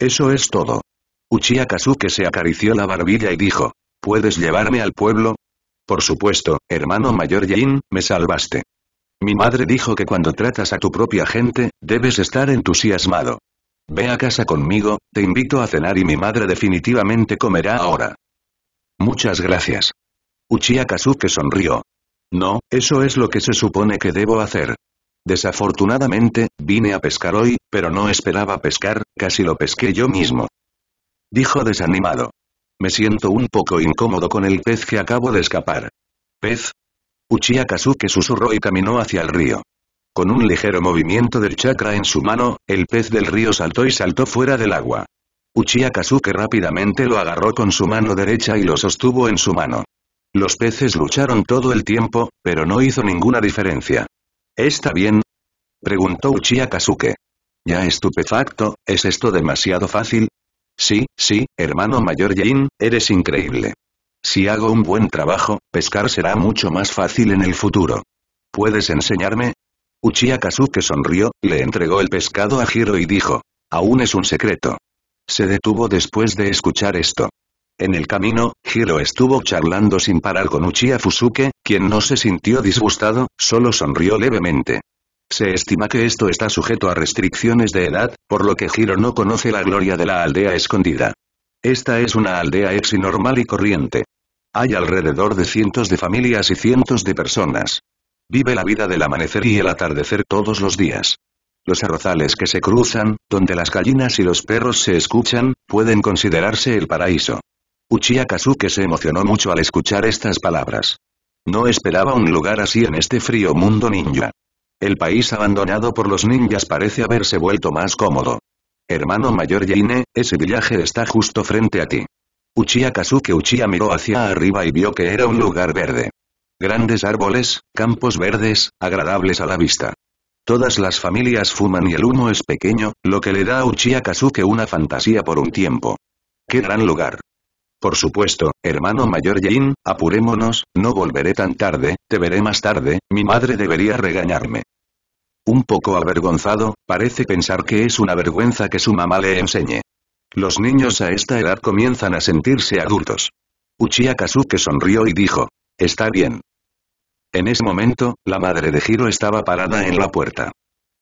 Eso es todo. Uchiha que se acarició la barbilla y dijo. ¿Puedes llevarme al pueblo? Por supuesto, hermano mayor Yin, me salvaste. Mi madre dijo que cuando tratas a tu propia gente, debes estar entusiasmado. Ve a casa conmigo, te invito a cenar y mi madre definitivamente comerá ahora. Muchas gracias. Uchiha Kazuke sonrió. No, eso es lo que se supone que debo hacer. Desafortunadamente, vine a pescar hoy, pero no esperaba pescar, casi lo pesqué yo mismo. Dijo desanimado. Me siento un poco incómodo con el pez que acabo de escapar. Pez, Uchiha susurró y caminó hacia el río. Con un ligero movimiento del chakra en su mano, el pez del río saltó y saltó fuera del agua. Uchiha rápidamente lo agarró con su mano derecha y lo sostuvo en su mano. Los peces lucharon todo el tiempo, pero no hizo ninguna diferencia. ¿Está bien? Preguntó Uchiha Ya estupefacto, ¿es esto demasiado fácil? Sí, sí, hermano mayor Jin, eres increíble. Si hago un buen trabajo, pescar será mucho más fácil en el futuro. ¿Puedes enseñarme? Uchiha Kazuke sonrió, le entregó el pescado a Hiro y dijo. Aún es un secreto. Se detuvo después de escuchar esto. En el camino, Hiro estuvo charlando sin parar con Uchiha Fusuke, quien no se sintió disgustado, solo sonrió levemente. Se estima que esto está sujeto a restricciones de edad, por lo que Hiro no conoce la gloria de la aldea escondida. Esta es una aldea ex normal y corriente. Hay alrededor de cientos de familias y cientos de personas. Vive la vida del amanecer y el atardecer todos los días. Los arrozales que se cruzan, donde las gallinas y los perros se escuchan, pueden considerarse el paraíso. Uchiha se emocionó mucho al escuchar estas palabras. No esperaba un lugar así en este frío mundo ninja. El país abandonado por los ninjas parece haberse vuelto más cómodo. Hermano mayor Yaine, ese villaje está justo frente a ti. Uchiha Kazuke Uchiha miró hacia arriba y vio que era un lugar verde. Grandes árboles, campos verdes, agradables a la vista. Todas las familias fuman y el humo es pequeño, lo que le da a Uchiha una fantasía por un tiempo. ¡Qué gran lugar! Por supuesto, hermano mayor Jin, apurémonos, no volveré tan tarde, te veré más tarde, mi madre debería regañarme. Un poco avergonzado, parece pensar que es una vergüenza que su mamá le enseñe. Los niños a esta edad comienzan a sentirse adultos. Uchiha sonrió y dijo. Está bien. En ese momento, la madre de Hiro estaba parada en la puerta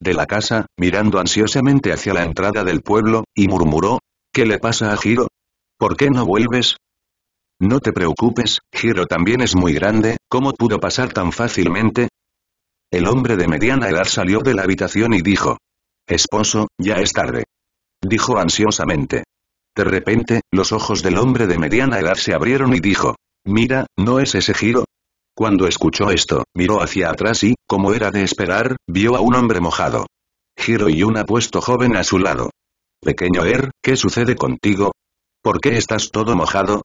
de la casa, mirando ansiosamente hacia la entrada del pueblo, y murmuró, ¿Qué le pasa a Hiro? ¿Por qué no vuelves? No te preocupes, Hiro también es muy grande, ¿cómo pudo pasar tan fácilmente? El hombre de mediana edad salió de la habitación y dijo, Esposo, ya es tarde dijo ansiosamente. De repente, los ojos del hombre de mediana edad se abrieron y dijo, «Mira, ¿no es ese giro?» Cuando escuchó esto, miró hacia atrás y, como era de esperar, vio a un hombre mojado. Giro y un apuesto joven a su lado. «Pequeño Er, ¿qué sucede contigo? ¿Por qué estás todo mojado?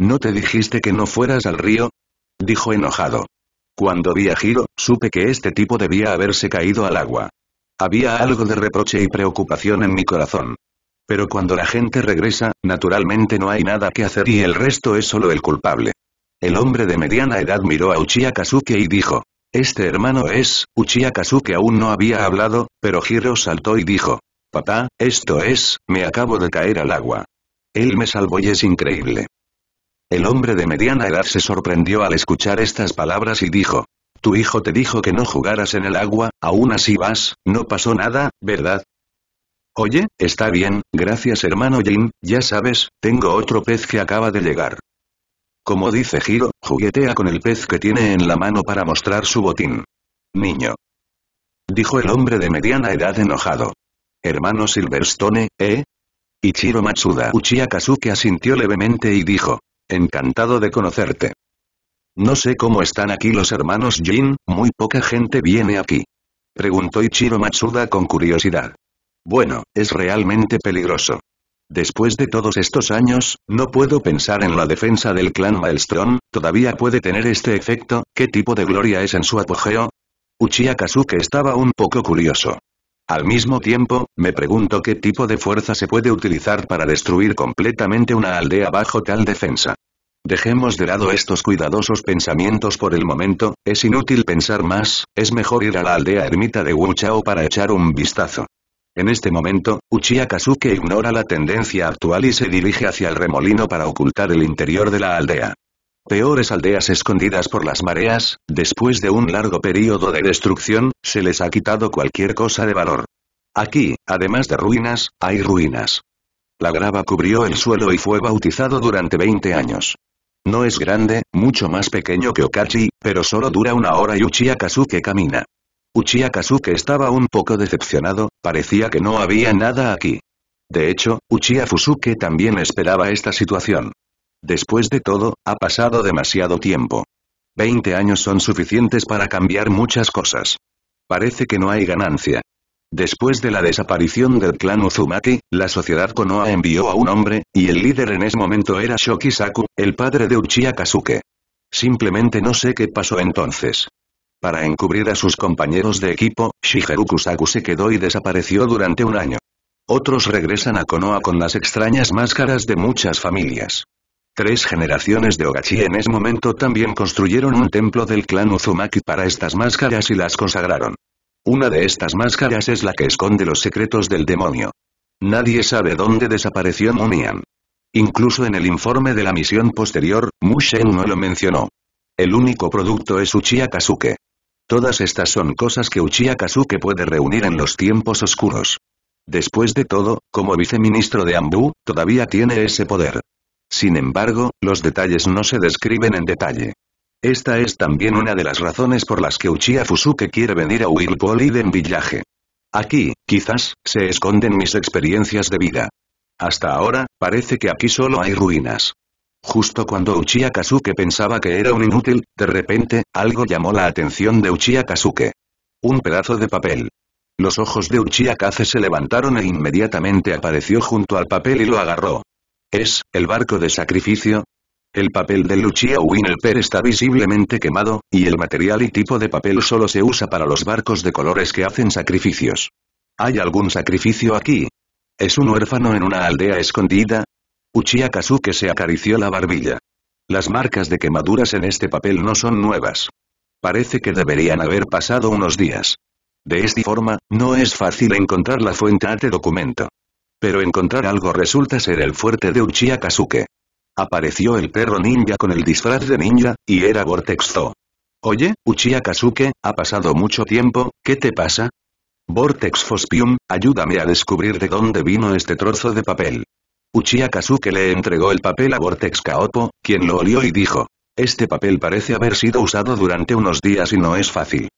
¿No te dijiste que no fueras al río?» Dijo enojado. Cuando vi a Giro, supe que este tipo debía haberse caído al agua. Había algo de reproche y preocupación en mi corazón. Pero cuando la gente regresa, naturalmente no hay nada que hacer y el resto es solo el culpable. El hombre de mediana edad miró a Uchiha y dijo. Este hermano es, Uchiha aún no había hablado, pero Hiro saltó y dijo. Papá, esto es, me acabo de caer al agua. Él me salvó y es increíble. El hombre de mediana edad se sorprendió al escuchar estas palabras y dijo. Tu hijo te dijo que no jugaras en el agua, aún así vas, no pasó nada, ¿verdad? Oye, está bien, gracias hermano Jim, ya sabes, tengo otro pez que acaba de llegar. Como dice Hiro, juguetea con el pez que tiene en la mano para mostrar su botín. Niño. Dijo el hombre de mediana edad enojado. Hermano Silverstone, ¿eh? Ichiro Matsuda Uchiha asintió levemente y dijo. Encantado de conocerte. No sé cómo están aquí los hermanos Jin, muy poca gente viene aquí. Preguntó Ichiro Matsuda con curiosidad. Bueno, es realmente peligroso. Después de todos estos años, no puedo pensar en la defensa del clan Maelstrom, todavía puede tener este efecto, ¿qué tipo de gloria es en su apogeo? Uchiha Kazuke estaba un poco curioso. Al mismo tiempo, me pregunto qué tipo de fuerza se puede utilizar para destruir completamente una aldea bajo tal defensa. Dejemos de lado estos cuidadosos pensamientos por el momento, es inútil pensar más, es mejor ir a la aldea ermita de Wu para echar un vistazo. En este momento, Uchiha ignora la tendencia actual y se dirige hacia el remolino para ocultar el interior de la aldea. Peores aldeas escondidas por las mareas, después de un largo periodo de destrucción, se les ha quitado cualquier cosa de valor. Aquí, además de ruinas, hay ruinas. La grava cubrió el suelo y fue bautizado durante 20 años. No es grande, mucho más pequeño que Okachi, pero solo dura una hora y Uchiha camina. Uchiha estaba un poco decepcionado, parecía que no había nada aquí. De hecho, Uchiha Fusuke también esperaba esta situación. Después de todo, ha pasado demasiado tiempo. Veinte años son suficientes para cambiar muchas cosas. Parece que no hay ganancia. Después de la desaparición del clan Uzumaki, la sociedad Konoha envió a un hombre, y el líder en ese momento era Shoki Saku, el padre de Uchiha Kazuke. Simplemente no sé qué pasó entonces. Para encubrir a sus compañeros de equipo, Shigeru Kusaku se quedó y desapareció durante un año. Otros regresan a Konoha con las extrañas máscaras de muchas familias. Tres generaciones de Ogachi en ese momento también construyeron un templo del clan Uzumaki para estas máscaras y las consagraron. Una de estas máscaras es la que esconde los secretos del demonio. Nadie sabe dónde desapareció Munian. Incluso en el informe de la misión posterior, Mushen no lo mencionó. El único producto es Uchiha Kazuke. Todas estas son cosas que Uchiha Kazuke puede reunir en los tiempos oscuros. Después de todo, como viceministro de Ambu, todavía tiene ese poder. Sin embargo, los detalles no se describen en detalle. Esta es también una de las razones por las que Uchiha Fusuke quiere venir a Whirlpool en villaje. Aquí, quizás, se esconden mis experiencias de vida. Hasta ahora, parece que aquí solo hay ruinas. Justo cuando Uchiha Kazuke pensaba que era un inútil, de repente, algo llamó la atención de Uchiha Kazuke. Un pedazo de papel. Los ojos de Uchiha Kaze se levantaron e inmediatamente apareció junto al papel y lo agarró. Es, el barco de sacrificio, el papel de Uchiha Winelper está visiblemente quemado, y el material y tipo de papel solo se usa para los barcos de colores que hacen sacrificios. ¿Hay algún sacrificio aquí? ¿Es un huérfano en una aldea escondida? Uchiha se acarició la barbilla. Las marcas de quemaduras en este papel no son nuevas. Parece que deberían haber pasado unos días. De esta forma, no es fácil encontrar la fuente de documento. Pero encontrar algo resulta ser el fuerte de Uchiha Apareció el perro ninja con el disfraz de ninja, y era Vortex Zoo. Oye, Uchiha ha pasado mucho tiempo, ¿qué te pasa? Vortex Fospium, ayúdame a descubrir de dónde vino este trozo de papel. Uchiha le entregó el papel a Vortex Kaopo, quien lo olió y dijo. Este papel parece haber sido usado durante unos días y no es fácil.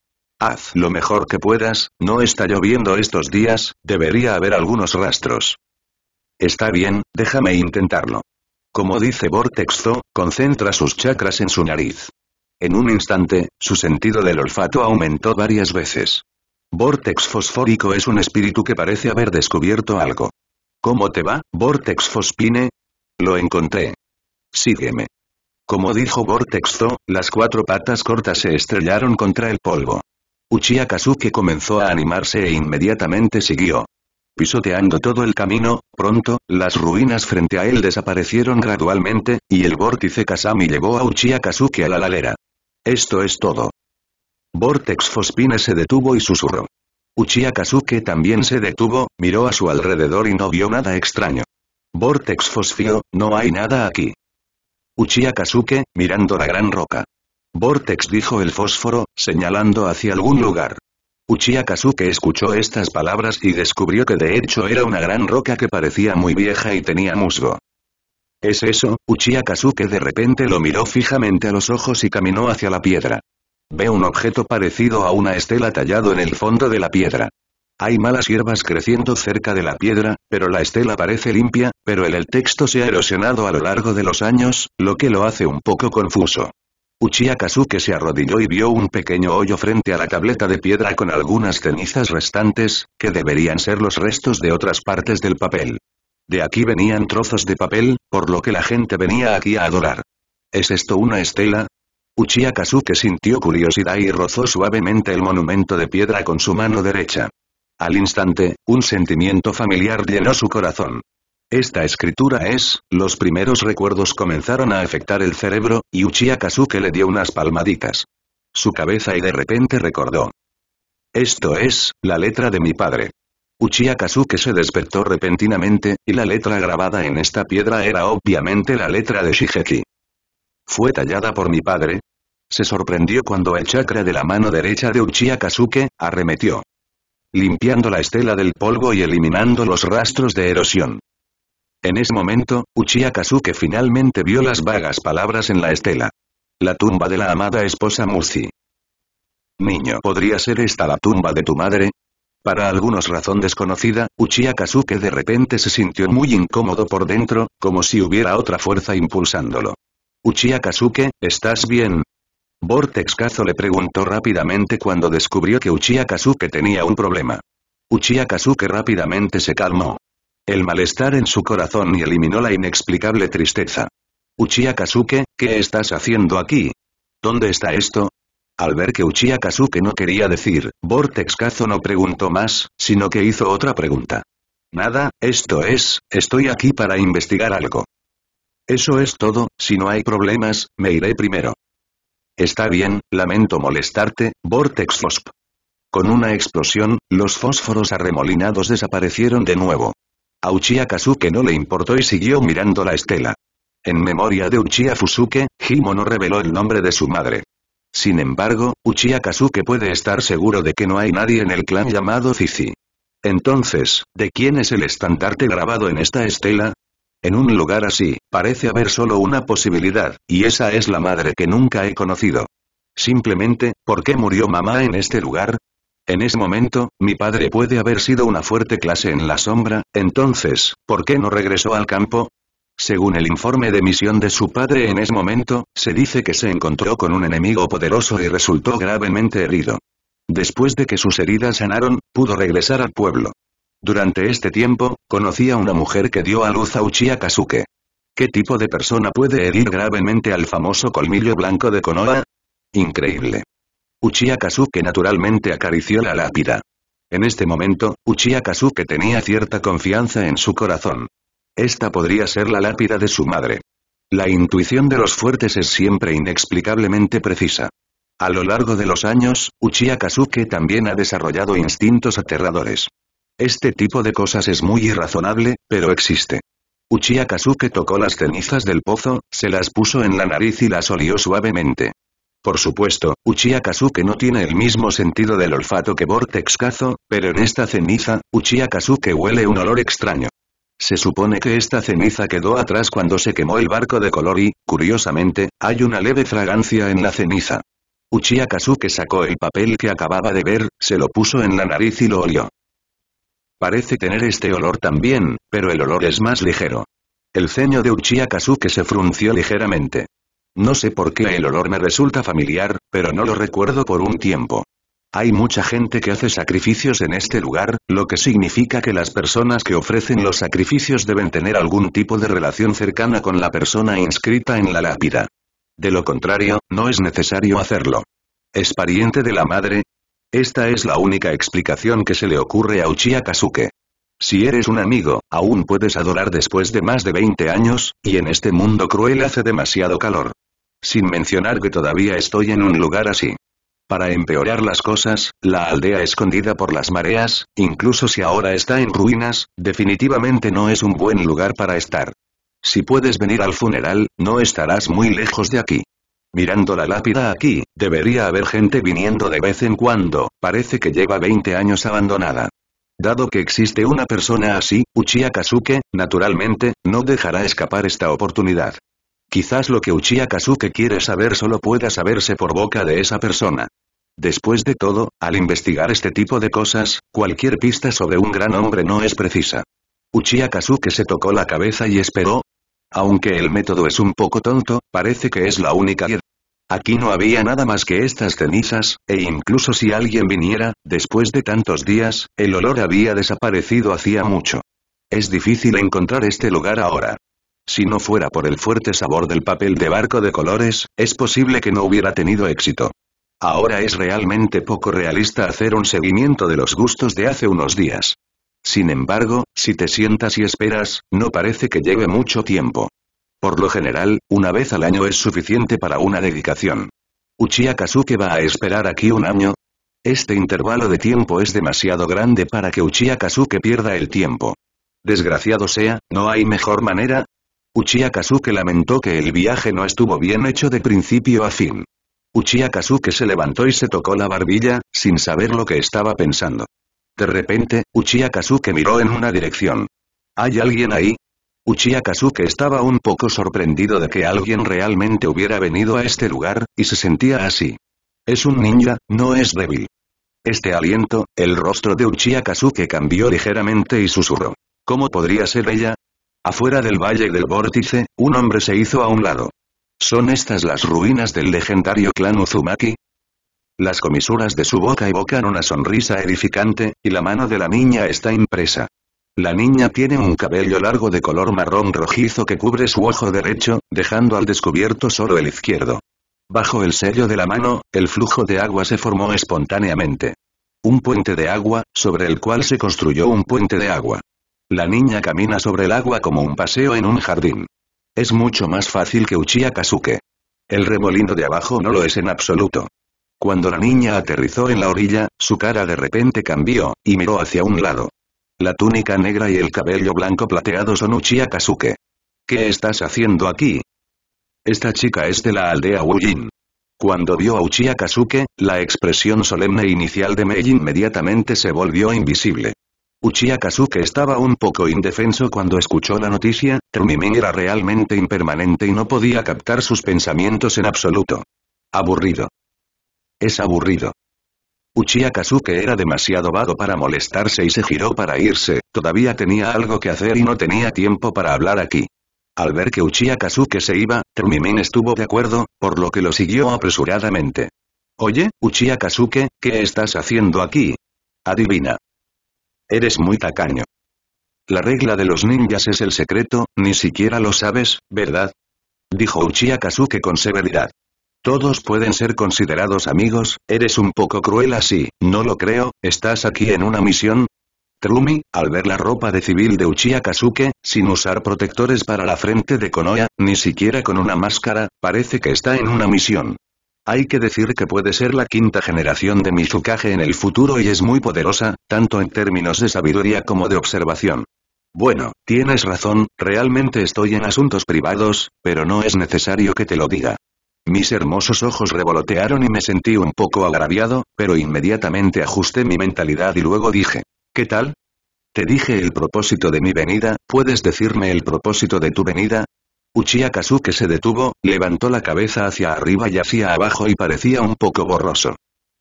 Haz lo mejor que puedas, no está lloviendo estos días, debería haber algunos rastros. Está bien, déjame intentarlo. Como dice Vortexo, concentra sus chakras en su nariz. En un instante, su sentido del olfato aumentó varias veces. Vortex fosfórico es un espíritu que parece haber descubierto algo. ¿Cómo te va, Vortex Fospine? Lo encontré. Sígueme. Como dijo Vortexo, las cuatro patas cortas se estrellaron contra el polvo. Uchiha comenzó a animarse e inmediatamente siguió pisoteando todo el camino, pronto, las ruinas frente a él desaparecieron gradualmente, y el vórtice Kasami llevó a Uchiha a la ladera. Esto es todo. Vortex Fospine se detuvo y susurró. Uchiha también se detuvo, miró a su alrededor y no vio nada extraño. Vortex Fosfio, no hay nada aquí. Uchiha mirando la gran roca. Vortex dijo el fósforo, señalando hacia algún lugar. Uchiha escuchó estas palabras y descubrió que de hecho era una gran roca que parecía muy vieja y tenía musgo. ¿Es eso? Uchiha de repente lo miró fijamente a los ojos y caminó hacia la piedra. Ve un objeto parecido a una estela tallado en el fondo de la piedra. Hay malas hierbas creciendo cerca de la piedra, pero la estela parece limpia, pero el texto se ha erosionado a lo largo de los años, lo que lo hace un poco confuso. Uchiha se arrodilló y vio un pequeño hoyo frente a la tableta de piedra con algunas cenizas restantes, que deberían ser los restos de otras partes del papel. De aquí venían trozos de papel, por lo que la gente venía aquí a adorar. ¿Es esto una estela? Uchiha sintió curiosidad y rozó suavemente el monumento de piedra con su mano derecha. Al instante, un sentimiento familiar llenó su corazón. Esta escritura es, los primeros recuerdos comenzaron a afectar el cerebro, y Uchiha le dio unas palmaditas. Su cabeza y de repente recordó. Esto es, la letra de mi padre. Uchiha se despertó repentinamente, y la letra grabada en esta piedra era obviamente la letra de Shigeki. ¿Fue tallada por mi padre? Se sorprendió cuando el chakra de la mano derecha de Uchiha arremetió. Limpiando la estela del polvo y eliminando los rastros de erosión. En ese momento, Uchiha finalmente vio las vagas palabras en la estela. La tumba de la amada esposa Muzi. Niño, ¿podría ser esta la tumba de tu madre? Para algunos razón desconocida, Uchiha de repente se sintió muy incómodo por dentro, como si hubiera otra fuerza impulsándolo. Uchiha ¿estás bien? Vortex Kazo le preguntó rápidamente cuando descubrió que Uchiha tenía un problema. Uchiha rápidamente se calmó el malestar en su corazón y eliminó la inexplicable tristeza. Uchiha ¿qué estás haciendo aquí? ¿Dónde está esto? Al ver que Uchiha no quería decir, Vortex Kazo no preguntó más, sino que hizo otra pregunta. Nada, esto es, estoy aquí para investigar algo. Eso es todo, si no hay problemas, me iré primero. Está bien, lamento molestarte, Vortex Fosp. Con una explosión, los fósforos arremolinados desaparecieron de nuevo. A Uchiha no le importó y siguió mirando la estela. En memoria de Uchiha Fusuke, Himo no reveló el nombre de su madre. Sin embargo, Uchiha puede estar seguro de que no hay nadie en el clan llamado Zizi. Entonces, ¿de quién es el estandarte grabado en esta estela? En un lugar así, parece haber solo una posibilidad, y esa es la madre que nunca he conocido. Simplemente, ¿por qué murió mamá en este lugar? En ese momento, mi padre puede haber sido una fuerte clase en la sombra, entonces, ¿por qué no regresó al campo? Según el informe de misión de su padre en ese momento, se dice que se encontró con un enemigo poderoso y resultó gravemente herido. Después de que sus heridas sanaron, pudo regresar al pueblo. Durante este tiempo, conocí a una mujer que dio a luz a Uchiha ¿Qué tipo de persona puede herir gravemente al famoso colmillo blanco de Konoha? Increíble. Uchiha Kasuke naturalmente acarició la lápida. En este momento, Uchiha tenía cierta confianza en su corazón. Esta podría ser la lápida de su madre. La intuición de los fuertes es siempre inexplicablemente precisa. A lo largo de los años, Uchiha también ha desarrollado instintos aterradores. Este tipo de cosas es muy irrazonable, pero existe. Uchiha tocó las cenizas del pozo, se las puso en la nariz y las olió suavemente. Por supuesto, Uchiha no tiene el mismo sentido del olfato que Vortex Cazo, pero en esta ceniza, Uchiha huele un olor extraño. Se supone que esta ceniza quedó atrás cuando se quemó el barco de color y, curiosamente, hay una leve fragancia en la ceniza. Uchiha sacó el papel que acababa de ver, se lo puso en la nariz y lo olió. Parece tener este olor también, pero el olor es más ligero. El ceño de Uchiha se frunció ligeramente. No sé por qué el olor me resulta familiar, pero no lo recuerdo por un tiempo. Hay mucha gente que hace sacrificios en este lugar, lo que significa que las personas que ofrecen los sacrificios deben tener algún tipo de relación cercana con la persona inscrita en la lápida. De lo contrario, no es necesario hacerlo. ¿Es pariente de la madre? Esta es la única explicación que se le ocurre a Uchiha Kazuke. Si eres un amigo, aún puedes adorar después de más de 20 años, y en este mundo cruel hace demasiado calor. Sin mencionar que todavía estoy en un lugar así. Para empeorar las cosas, la aldea escondida por las mareas, incluso si ahora está en ruinas, definitivamente no es un buen lugar para estar. Si puedes venir al funeral, no estarás muy lejos de aquí. Mirando la lápida aquí, debería haber gente viniendo de vez en cuando, parece que lleva 20 años abandonada. Dado que existe una persona así, Uchiha naturalmente, no dejará escapar esta oportunidad. Quizás lo que Uchiha quiere saber solo pueda saberse por boca de esa persona. Después de todo, al investigar este tipo de cosas, cualquier pista sobre un gran hombre no es precisa. Uchiha se tocó la cabeza y esperó. Aunque el método es un poco tonto, parece que es la única Aquí no había nada más que estas cenizas, e incluso si alguien viniera, después de tantos días, el olor había desaparecido hacía mucho. Es difícil encontrar este lugar ahora. Si no fuera por el fuerte sabor del papel de barco de colores, es posible que no hubiera tenido éxito. Ahora es realmente poco realista hacer un seguimiento de los gustos de hace unos días. Sin embargo, si te sientas y esperas, no parece que lleve mucho tiempo. Por lo general, una vez al año es suficiente para una dedicación. Uchiha Kazuke va a esperar aquí un año. Este intervalo de tiempo es demasiado grande para que Uchiha Kazuke pierda el tiempo. Desgraciado sea, no hay mejor manera, Uchiha lamentó que el viaje no estuvo bien hecho de principio a fin. Uchiha se levantó y se tocó la barbilla, sin saber lo que estaba pensando. De repente, Uchiha miró en una dirección. ¿Hay alguien ahí? Uchiha estaba un poco sorprendido de que alguien realmente hubiera venido a este lugar, y se sentía así. Es un ninja, no es débil. Este aliento, el rostro de Uchiha cambió ligeramente y susurró. ¿Cómo podría ser ella? Afuera del Valle del Vórtice, un hombre se hizo a un lado. ¿Son estas las ruinas del legendario clan Uzumaki? Las comisuras de su boca evocan una sonrisa edificante, y la mano de la niña está impresa. La niña tiene un cabello largo de color marrón rojizo que cubre su ojo derecho, dejando al descubierto solo el izquierdo. Bajo el sello de la mano, el flujo de agua se formó espontáneamente. Un puente de agua, sobre el cual se construyó un puente de agua. La niña camina sobre el agua como un paseo en un jardín. Es mucho más fácil que Uchiha El remolino de abajo no lo es en absoluto. Cuando la niña aterrizó en la orilla, su cara de repente cambió, y miró hacia un lado. La túnica negra y el cabello blanco plateado son Uchiha ¿Qué estás haciendo aquí? Esta chica es de la aldea Wujin. Cuando vio a Uchiha la expresión solemne inicial de Mei inmediatamente se volvió invisible. Uchiha estaba un poco indefenso cuando escuchó la noticia, Termin era realmente impermanente y no podía captar sus pensamientos en absoluto. Aburrido. Es aburrido. Uchiha era demasiado vago para molestarse y se giró para irse, todavía tenía algo que hacer y no tenía tiempo para hablar aquí. Al ver que Uchiha se iba, Termimin estuvo de acuerdo, por lo que lo siguió apresuradamente. Oye, Uchiha ¿qué estás haciendo aquí? Adivina. Eres muy tacaño. La regla de los ninjas es el secreto, ni siquiera lo sabes, ¿verdad? Dijo Uchiha con severidad. Todos pueden ser considerados amigos, eres un poco cruel así, no lo creo, ¿estás aquí en una misión? Trumi, al ver la ropa de civil de Uchiha sin usar protectores para la frente de Konoha, ni siquiera con una máscara, parece que está en una misión. Hay que decir que puede ser la quinta generación de Mizukage en el futuro y es muy poderosa, tanto en términos de sabiduría como de observación. Bueno, tienes razón, realmente estoy en asuntos privados, pero no es necesario que te lo diga. Mis hermosos ojos revolotearon y me sentí un poco agraviado, pero inmediatamente ajusté mi mentalidad y luego dije, ¿qué tal? Te dije el propósito de mi venida, ¿puedes decirme el propósito de tu venida? Uchiha se detuvo, levantó la cabeza hacia arriba y hacia abajo y parecía un poco borroso.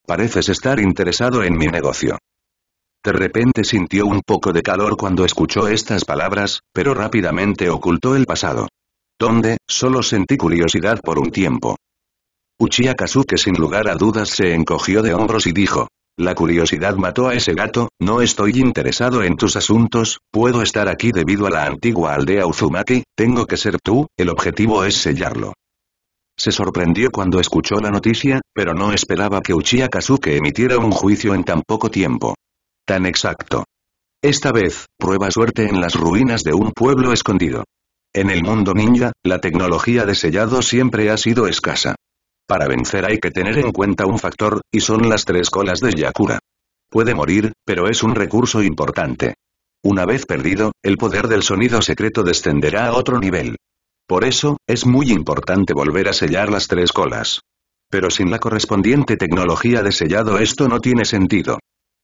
Pareces estar interesado en mi negocio. De repente sintió un poco de calor cuando escuchó estas palabras, pero rápidamente ocultó el pasado. Donde, solo sentí curiosidad por un tiempo. Uchiha sin lugar a dudas se encogió de hombros y dijo, la curiosidad mató a ese gato, no estoy interesado en tus asuntos, puedo estar aquí debido a la antigua aldea Uzumaki, tengo que ser tú, el objetivo es sellarlo. Se sorprendió cuando escuchó la noticia, pero no esperaba que Uchiha Kazuke emitiera un juicio en tan poco tiempo. Tan exacto. Esta vez, prueba suerte en las ruinas de un pueblo escondido. En el mundo ninja, la tecnología de sellado siempre ha sido escasa. Para vencer hay que tener en cuenta un factor, y son las tres colas de Yakura. Puede morir, pero es un recurso importante. Una vez perdido, el poder del sonido secreto descenderá a otro nivel. Por eso, es muy importante volver a sellar las tres colas. Pero sin la correspondiente tecnología de sellado esto no tiene sentido.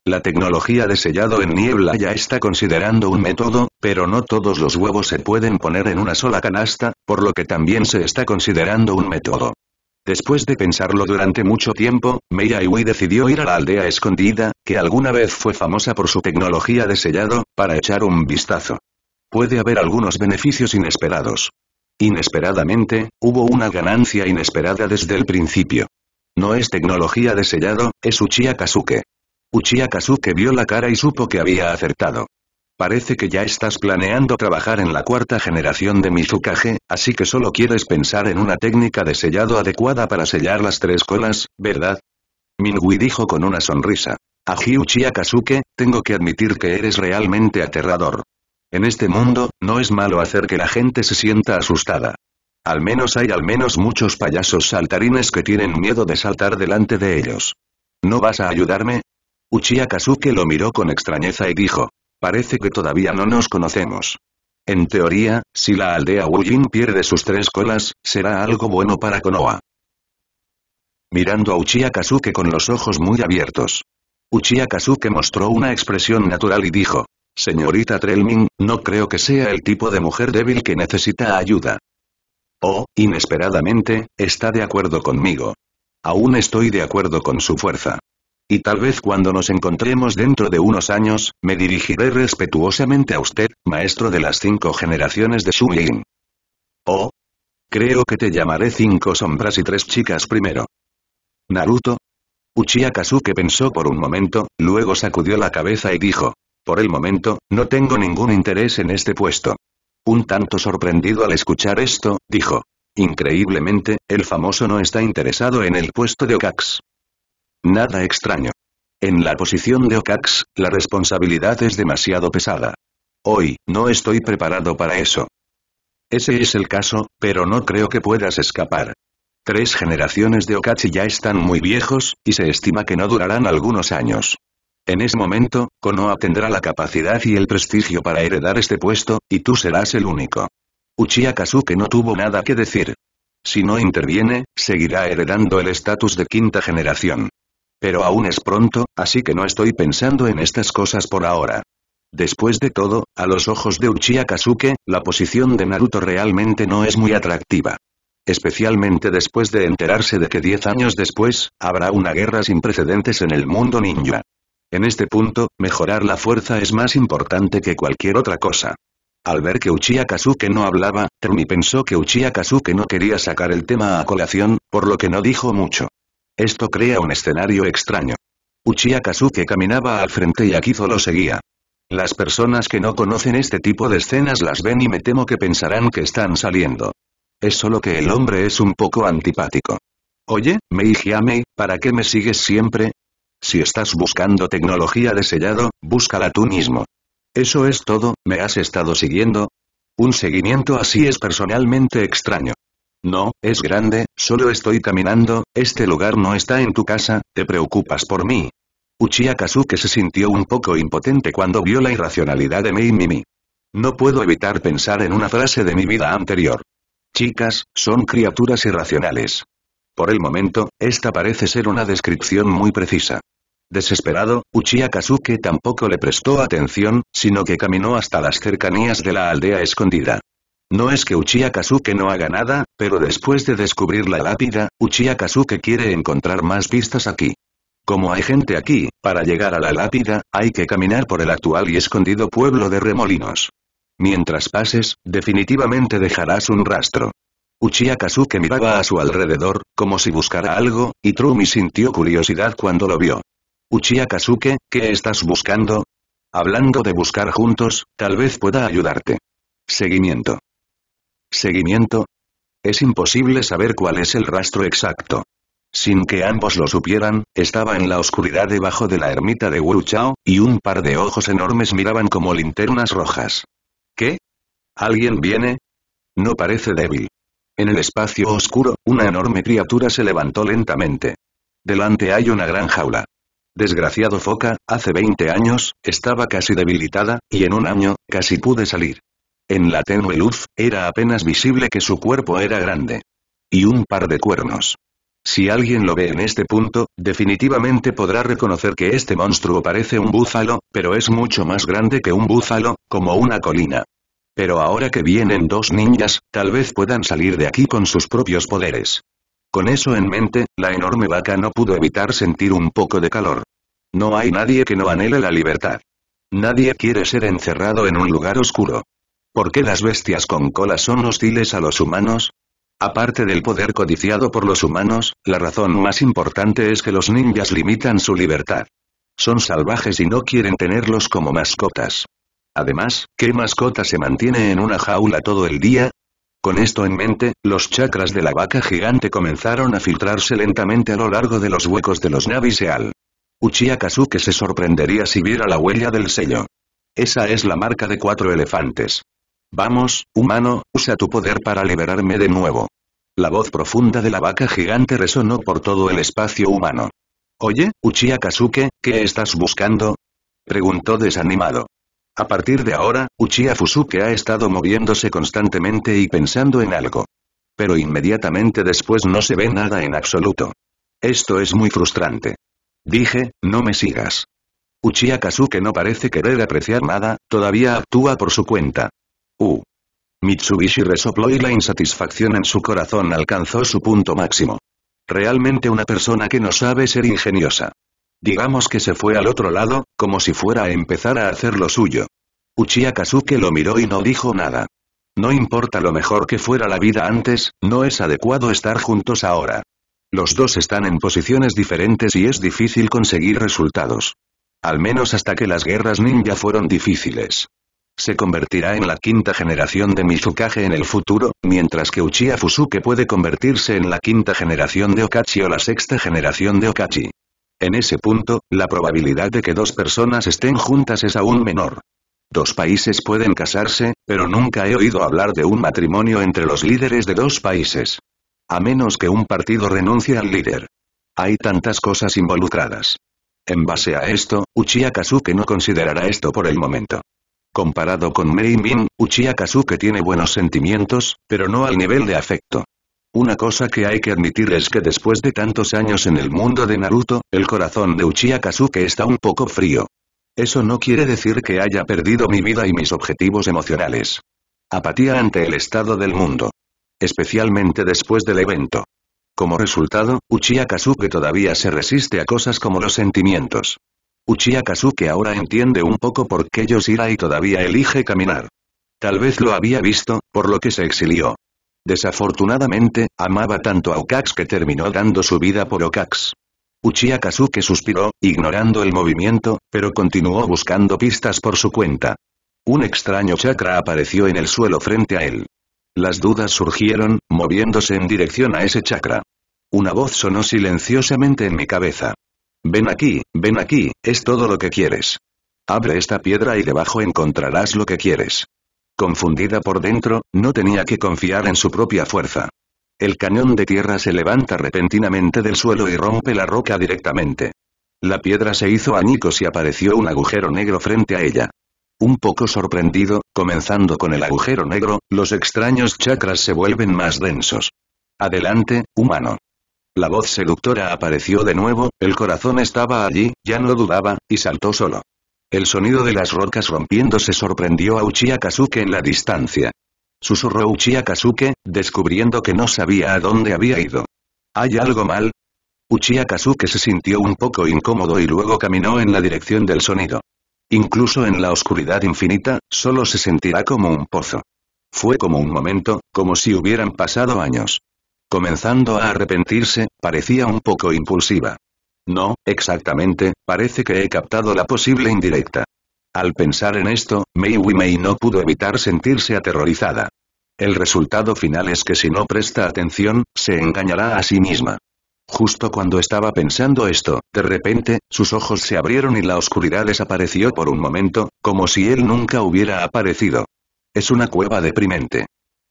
La tecnología de sellado en niebla ya está considerando un método, pero no todos los huevos se pueden poner en una sola canasta, por lo que también se está considerando un método. Después de pensarlo durante mucho tiempo, Mei Aiwei decidió ir a la aldea escondida, que alguna vez fue famosa por su tecnología de sellado, para echar un vistazo. Puede haber algunos beneficios inesperados. Inesperadamente, hubo una ganancia inesperada desde el principio. No es tecnología de sellado, es Uchiha Kazuke. Uchiha vio la cara y supo que había acertado. Parece que ya estás planeando trabajar en la cuarta generación de Mizukage, así que solo quieres pensar en una técnica de sellado adecuada para sellar las tres colas, ¿verdad? Mingui dijo con una sonrisa. Aji Hyuchi tengo que admitir que eres realmente aterrador. En este mundo, no es malo hacer que la gente se sienta asustada. Al menos hay al menos muchos payasos saltarines que tienen miedo de saltar delante de ellos. ¿No vas a ayudarme? Uchiha lo miró con extrañeza y dijo, Parece que todavía no nos conocemos. En teoría, si la aldea Wujin pierde sus tres colas, será algo bueno para Konoha. Mirando a Uchiha Kazuke con los ojos muy abiertos. Uchiha Kazuke mostró una expresión natural y dijo. Señorita Trelmin, no creo que sea el tipo de mujer débil que necesita ayuda. Oh, inesperadamente, está de acuerdo conmigo. Aún estoy de acuerdo con su fuerza. Y tal vez cuando nos encontremos dentro de unos años, me dirigiré respetuosamente a usted, maestro de las cinco generaciones de Shu Oh. Creo que te llamaré cinco sombras y tres chicas primero. Naruto. Uchiha Kazuke pensó por un momento, luego sacudió la cabeza y dijo. Por el momento, no tengo ningún interés en este puesto. Un tanto sorprendido al escuchar esto, dijo. Increíblemente, el famoso no está interesado en el puesto de Okax. Nada extraño. En la posición de Okax, la responsabilidad es demasiado pesada. Hoy, no estoy preparado para eso. Ese es el caso, pero no creo que puedas escapar. Tres generaciones de Okachi ya están muy viejos, y se estima que no durarán algunos años. En ese momento, Konoha tendrá la capacidad y el prestigio para heredar este puesto, y tú serás el único. Uchiha que no tuvo nada que decir. Si no interviene, seguirá heredando el estatus de quinta generación. Pero aún es pronto, así que no estoy pensando en estas cosas por ahora. Después de todo, a los ojos de Uchiha Kazuke, la posición de Naruto realmente no es muy atractiva. Especialmente después de enterarse de que 10 años después, habrá una guerra sin precedentes en el mundo ninja. En este punto, mejorar la fuerza es más importante que cualquier otra cosa. Al ver que Uchiha Kazuke no hablaba, Termi pensó que Uchiha Kazuke no quería sacar el tema a colación, por lo que no dijo mucho. Esto crea un escenario extraño. Uchiha que caminaba al frente y Akizo lo seguía. Las personas que no conocen este tipo de escenas las ven y me temo que pensarán que están saliendo. Es solo que el hombre es un poco antipático. Oye, Meijame, ¿para qué me sigues siempre? Si estás buscando tecnología de sellado, búscala tú mismo. Eso es todo, ¿me has estado siguiendo? Un seguimiento así es personalmente extraño. No, es grande, solo estoy caminando, este lugar no está en tu casa, te preocupas por mí. Uchiha se sintió un poco impotente cuando vio la irracionalidad de Mei Mimi. No puedo evitar pensar en una frase de mi vida anterior. Chicas, son criaturas irracionales. Por el momento, esta parece ser una descripción muy precisa. Desesperado, Uchiha tampoco le prestó atención, sino que caminó hasta las cercanías de la aldea escondida. No es que Uchiha no haga nada, pero después de descubrir la lápida, Uchiha quiere encontrar más pistas aquí. Como hay gente aquí, para llegar a la lápida, hay que caminar por el actual y escondido pueblo de remolinos. Mientras pases, definitivamente dejarás un rastro. Uchiha miraba a su alrededor, como si buscara algo, y Trumi sintió curiosidad cuando lo vio. Uchiha ¿qué estás buscando? Hablando de buscar juntos, tal vez pueda ayudarte. Seguimiento. ¿Seguimiento? Es imposible saber cuál es el rastro exacto. Sin que ambos lo supieran, estaba en la oscuridad debajo de la ermita de Wu Chao, y un par de ojos enormes miraban como linternas rojas. ¿Qué? ¿Alguien viene? No parece débil. En el espacio oscuro, una enorme criatura se levantó lentamente. Delante hay una gran jaula. Desgraciado Foca, hace 20 años, estaba casi debilitada, y en un año, casi pude salir. En la tenue luz, era apenas visible que su cuerpo era grande. Y un par de cuernos. Si alguien lo ve en este punto, definitivamente podrá reconocer que este monstruo parece un búfalo, pero es mucho más grande que un búfalo, como una colina. Pero ahora que vienen dos ninjas, tal vez puedan salir de aquí con sus propios poderes. Con eso en mente, la enorme vaca no pudo evitar sentir un poco de calor. No hay nadie que no anhele la libertad. Nadie quiere ser encerrado en un lugar oscuro. ¿Por qué las bestias con cola son hostiles a los humanos? Aparte del poder codiciado por los humanos, la razón más importante es que los ninjas limitan su libertad. Son salvajes y no quieren tenerlos como mascotas. Además, ¿qué mascota se mantiene en una jaula todo el día? Con esto en mente, los chakras de la vaca gigante comenzaron a filtrarse lentamente a lo largo de los huecos de los Naviseal. Uchiha que se sorprendería si viera la huella del sello. Esa es la marca de cuatro elefantes. Vamos, humano, usa tu poder para liberarme de nuevo. La voz profunda de la vaca gigante resonó por todo el espacio humano. Oye, Uchiha ¿qué estás buscando? Preguntó desanimado. A partir de ahora, Uchiha Fusuke ha estado moviéndose constantemente y pensando en algo. Pero inmediatamente después no se ve nada en absoluto. Esto es muy frustrante. Dije, no me sigas. Uchiha no parece querer apreciar nada, todavía actúa por su cuenta. U. Mitsubishi resopló y la insatisfacción en su corazón alcanzó su punto máximo. Realmente una persona que no sabe ser ingeniosa. Digamos que se fue al otro lado, como si fuera a empezar a hacer lo suyo. Uchiha lo miró y no dijo nada. No importa lo mejor que fuera la vida antes, no es adecuado estar juntos ahora. Los dos están en posiciones diferentes y es difícil conseguir resultados. Al menos hasta que las guerras ninja fueron difíciles se convertirá en la quinta generación de Mizukage en el futuro, mientras que Uchiha Fusuke puede convertirse en la quinta generación de Okachi o la sexta generación de Okachi. En ese punto, la probabilidad de que dos personas estén juntas es aún menor. Dos países pueden casarse, pero nunca he oído hablar de un matrimonio entre los líderes de dos países. A menos que un partido renuncie al líder. Hay tantas cosas involucradas. En base a esto, Uchiha Kazuke no considerará esto por el momento. Comparado con Mei Min, Uchiha tiene buenos sentimientos, pero no al nivel de afecto. Una cosa que hay que admitir es que después de tantos años en el mundo de Naruto, el corazón de Uchiha Kazuke está un poco frío. Eso no quiere decir que haya perdido mi vida y mis objetivos emocionales. Apatía ante el estado del mundo. Especialmente después del evento. Como resultado, Uchiha Kazuke todavía se resiste a cosas como los sentimientos. Uchiha ahora entiende un poco por qué y todavía elige caminar. Tal vez lo había visto, por lo que se exilió. Desafortunadamente, amaba tanto a Okax que terminó dando su vida por Okax. Uchiha suspiró, ignorando el movimiento, pero continuó buscando pistas por su cuenta. Un extraño chakra apareció en el suelo frente a él. Las dudas surgieron, moviéndose en dirección a ese chakra. Una voz sonó silenciosamente en mi cabeza. Ven aquí, ven aquí, es todo lo que quieres. Abre esta piedra y debajo encontrarás lo que quieres. Confundida por dentro, no tenía que confiar en su propia fuerza. El cañón de tierra se levanta repentinamente del suelo y rompe la roca directamente. La piedra se hizo añicos y apareció un agujero negro frente a ella. Un poco sorprendido, comenzando con el agujero negro, los extraños chakras se vuelven más densos. Adelante, humano. La voz seductora apareció de nuevo, el corazón estaba allí, ya no dudaba, y saltó solo. El sonido de las rocas rompiéndose sorprendió a Uchiha en la distancia. Susurró Uchiha descubriendo que no sabía a dónde había ido. ¿Hay algo mal? Uchiha se sintió un poco incómodo y luego caminó en la dirección del sonido. Incluso en la oscuridad infinita, solo se sentirá como un pozo. Fue como un momento, como si hubieran pasado años. Comenzando a arrepentirse, parecía un poco impulsiva. No, exactamente, parece que he captado la posible indirecta. Al pensar en esto, Mei may no pudo evitar sentirse aterrorizada. El resultado final es que si no presta atención, se engañará a sí misma. Justo cuando estaba pensando esto, de repente, sus ojos se abrieron y la oscuridad desapareció por un momento, como si él nunca hubiera aparecido. Es una cueva deprimente.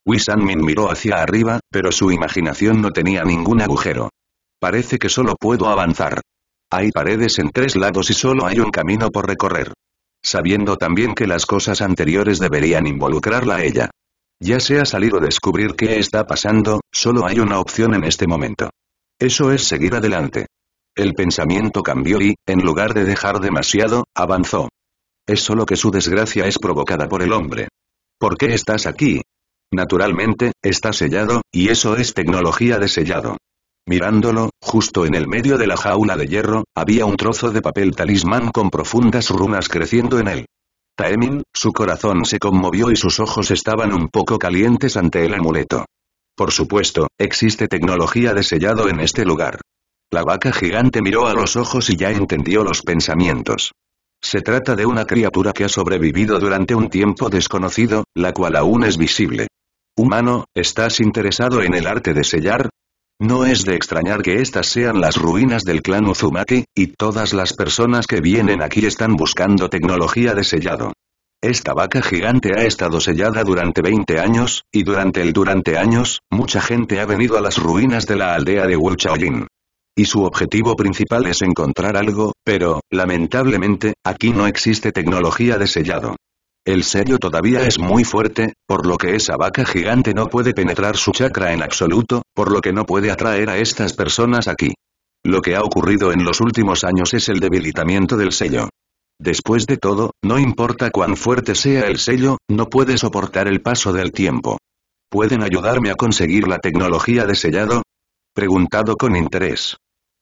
Wisanmin miró hacia arriba, pero su imaginación no tenía ningún agujero. Parece que solo puedo avanzar. Hay paredes en tres lados y solo hay un camino por recorrer. Sabiendo también que las cosas anteriores deberían involucrarla a ella. Ya ha salido a descubrir qué está pasando, solo hay una opción en este momento. Eso es seguir adelante. El pensamiento cambió y, en lugar de dejar demasiado, avanzó. Es solo que su desgracia es provocada por el hombre. ¿Por qué estás aquí? Naturalmente, está sellado, y eso es tecnología de sellado. Mirándolo, justo en el medio de la jaula de hierro, había un trozo de papel talismán con profundas runas creciendo en él. Taemin, su corazón se conmovió y sus ojos estaban un poco calientes ante el amuleto. Por supuesto, existe tecnología de sellado en este lugar. La vaca gigante miró a los ojos y ya entendió los pensamientos. Se trata de una criatura que ha sobrevivido durante un tiempo desconocido, la cual aún es visible. Humano, ¿estás interesado en el arte de sellar? No es de extrañar que estas sean las ruinas del clan Uzumaki, y todas las personas que vienen aquí están buscando tecnología de sellado. Esta vaca gigante ha estado sellada durante 20 años, y durante el durante años, mucha gente ha venido a las ruinas de la aldea de Wuchaolin. Y su objetivo principal es encontrar algo, pero, lamentablemente, aquí no existe tecnología de sellado. El sello todavía es muy fuerte, por lo que esa vaca gigante no puede penetrar su chakra en absoluto, por lo que no puede atraer a estas personas aquí. Lo que ha ocurrido en los últimos años es el debilitamiento del sello. Después de todo, no importa cuán fuerte sea el sello, no puede soportar el paso del tiempo. ¿Pueden ayudarme a conseguir la tecnología de sellado? Preguntado con interés.